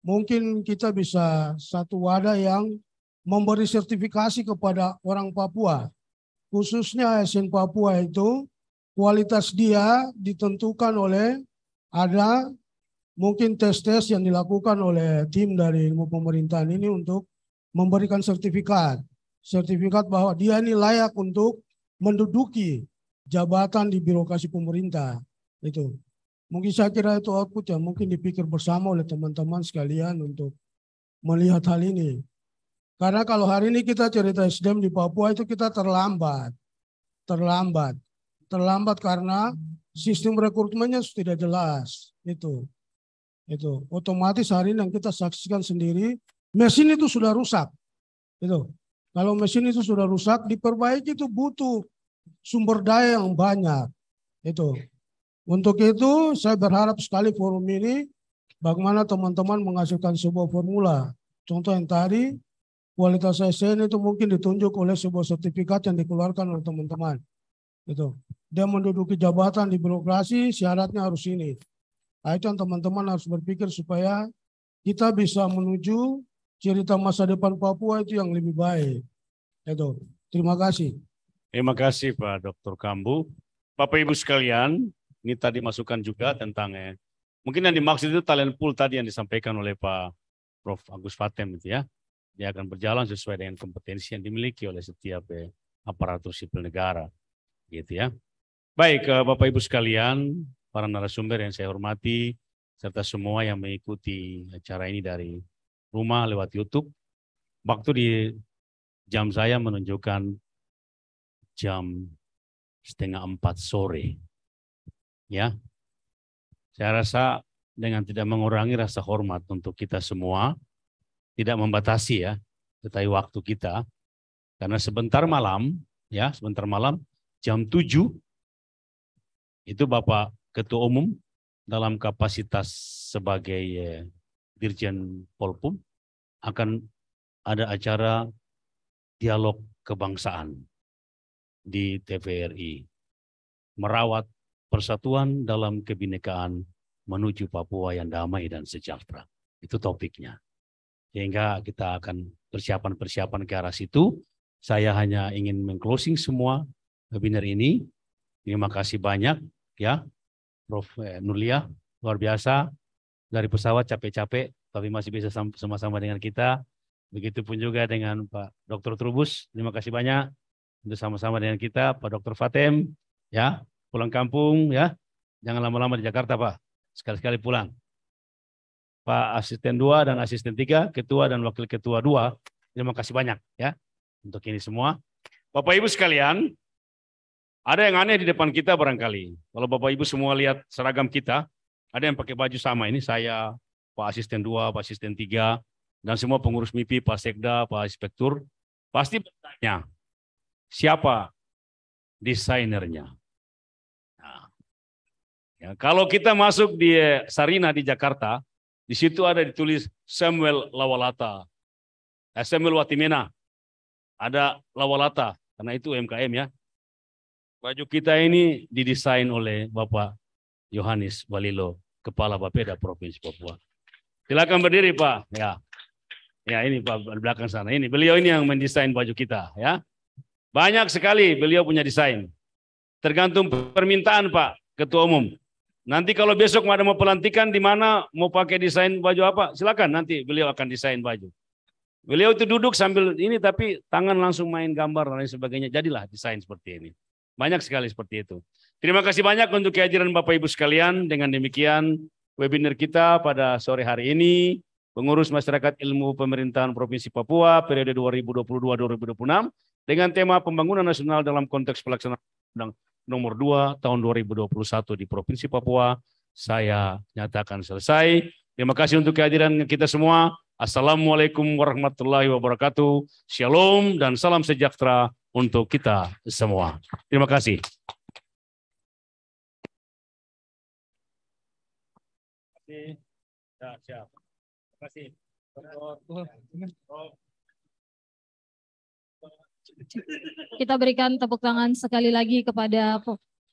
Mungkin kita bisa satu wadah yang memberi sertifikasi kepada orang Papua. Khususnya ASN Papua itu kualitas dia ditentukan oleh ada mungkin tes-tes yang dilakukan oleh tim dari ilmu pemerintahan ini untuk memberikan sertifikat. Sertifikat bahwa dia ini layak untuk menduduki jabatan di birokrasi pemerintah. Itu. Mungkin saya kira itu output yang mungkin dipikir bersama oleh teman-teman sekalian untuk melihat hal ini. Karena kalau hari ini kita cerita SDM di Papua itu kita terlambat. Terlambat. Terlambat karena sistem rekrutmennya tidak jelas. Itu. Itu otomatis hari ini yang kita saksikan sendiri mesin itu sudah rusak. Itu. Kalau mesin itu sudah rusak diperbaiki itu butuh sumber daya yang banyak. Itu. Untuk itu saya berharap sekali forum ini bagaimana teman-teman menghasilkan sebuah formula. Contoh yang tadi kualitas SN itu mungkin ditunjuk oleh sebuah sertifikat yang dikeluarkan oleh teman-teman. itu Dia menduduki jabatan di birokrasi, syaratnya harus ini. Nah, itu yang teman-teman harus berpikir supaya kita bisa menuju cerita masa depan Papua itu yang lebih baik. Itu. Terima kasih. Terima kasih Pak Dr. Kambu. Bapak Ibu sekalian, ini tadi masukan juga tentang eh, mungkin yang dimaksud itu talent pool tadi yang disampaikan oleh Pak Prof Agus Fatem gitu ya. Dia akan berjalan sesuai dengan kompetensi yang dimiliki oleh setiap eh, aparatur sipil negara. Gitu ya. Baik, eh, Bapak Ibu sekalian, para narasumber yang saya hormati, serta semua yang mengikuti acara ini dari rumah lewat YouTube. Waktu di jam saya menunjukkan jam setengah empat sore. Ya, saya rasa dengan tidak mengurangi rasa hormat untuk kita semua, tidak membatasi ya, tetapi waktu kita. Karena sebentar malam, ya sebentar malam, jam tujuh itu Bapak ketua umum dalam kapasitas sebagai eh, Dirjen Polpum akan ada acara dialog kebangsaan di TVRI merawat persatuan dalam kebinekaan menuju Papua yang damai dan sejahtera. Itu topiknya. Sehingga kita akan persiapan-persiapan ke arah situ. Saya hanya ingin mengclosing semua webinar ini. Terima kasih banyak ya Prof Nurlia luar biasa dari pesawat capek-capek tapi masih bisa sama-sama dengan kita. Begitupun juga dengan Pak Dr. Trubus, terima kasih banyak untuk sama-sama dengan kita, Pak Dr. Fatem, ya pulang kampung ya, jangan lama-lama di Jakarta Pak, sekali-sekali pulang. Pak Asisten 2 dan Asisten 3, Ketua dan Wakil Ketua 2, terima kasih banyak ya untuk ini semua. Bapak Ibu sekalian, ada yang aneh di depan kita barangkali. Kalau Bapak Ibu semua lihat seragam kita, ada yang pakai baju sama. Ini saya, Pak Asisten 2, Pak Asisten 3, dan semua pengurus MIPI, Pak Sekda, Pak Inspektur, pasti bertanya, siapa desainernya? Nah, ya, kalau kita masuk di eh, Sarina di Jakarta, di situ ada ditulis Samuel Lawalata, eh, Samuel Watimena, ada Lawalata, karena itu UMKM ya, Baju kita ini didesain oleh Bapak Yohanes Balilo, Kepala Bapeda Provinsi Papua. Silakan berdiri Pak. Ya, ya ini Pak belakang sana. Ini beliau ini yang mendesain baju kita. Ya, banyak sekali beliau punya desain. Tergantung permintaan Pak Ketua Umum. Nanti kalau besok ada mau pelantikan di mana mau pakai desain baju apa, silakan nanti beliau akan desain baju. Beliau itu duduk sambil ini tapi tangan langsung main gambar dan lain sebagainya. Jadilah desain seperti ini. Banyak sekali seperti itu. Terima kasih banyak untuk kehadiran Bapak Ibu sekalian. Dengan demikian webinar kita pada sore hari ini Pengurus Masyarakat Ilmu Pemerintahan Provinsi Papua periode 2022-2026 dengan tema Pembangunan Nasional dalam konteks pelaksanaan Undang Nomor 2 Tahun 2021 di Provinsi Papua. Saya nyatakan selesai. Terima kasih untuk kehadiran kita semua. Assalamualaikum warahmatullahi wabarakatuh. Shalom dan salam sejahtera untuk kita semua. Terima kasih. Kita berikan tepuk tangan sekali lagi kepada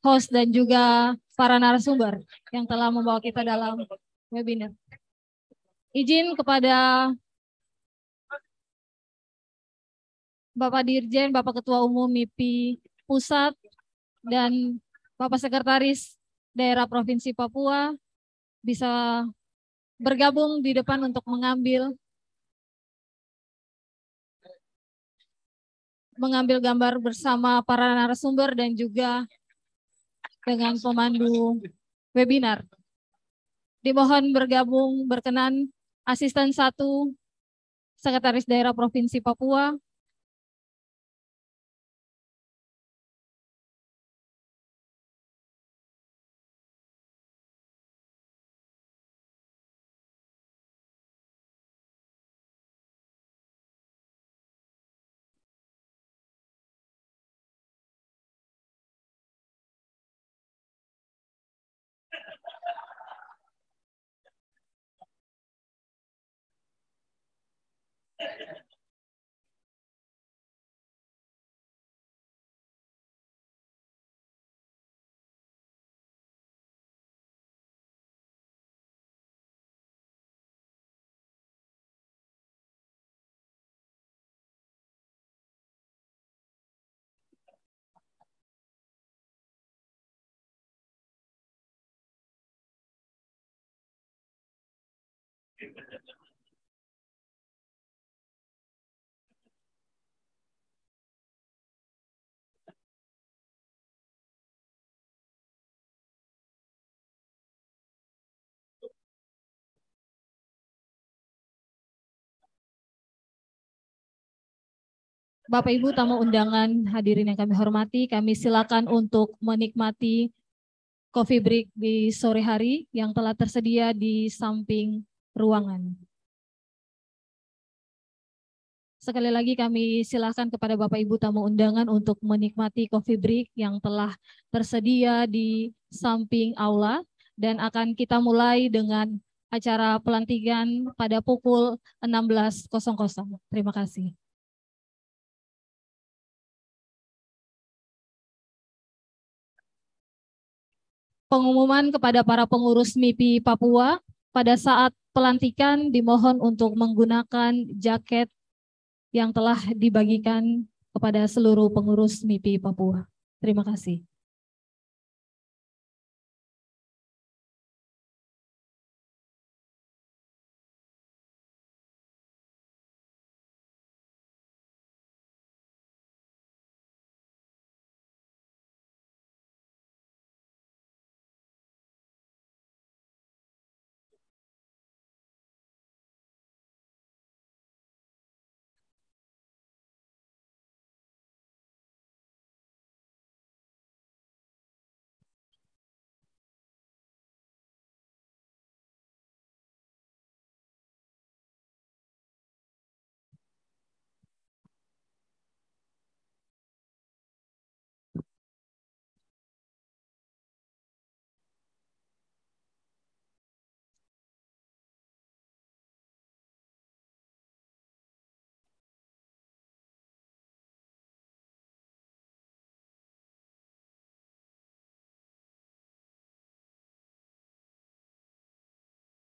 host dan juga para narasumber yang telah membawa kita dalam webinar. Izin kepada Bapak Dirjen, Bapak Ketua Umum MIPI Pusat, dan Bapak Sekretaris Daerah Provinsi Papua bisa bergabung di depan untuk mengambil mengambil gambar bersama para narasumber dan juga dengan pemandu webinar. Dimohon bergabung berkenan Asisten Satu Sekretaris Daerah Provinsi Papua, Bapak Ibu tamu undangan hadirin yang kami hormati, kami silakan untuk menikmati coffee break di sore hari yang telah tersedia di samping ruangan. Sekali lagi kami silakan kepada Bapak Ibu tamu undangan untuk menikmati coffee break yang telah tersedia di samping aula dan akan kita mulai dengan acara pelantikan pada pukul 16.00. Terima kasih. Pengumuman kepada para pengurus MIPI Papua pada saat pelantikan dimohon untuk menggunakan jaket yang telah dibagikan kepada seluruh pengurus MIPI Papua. Terima kasih.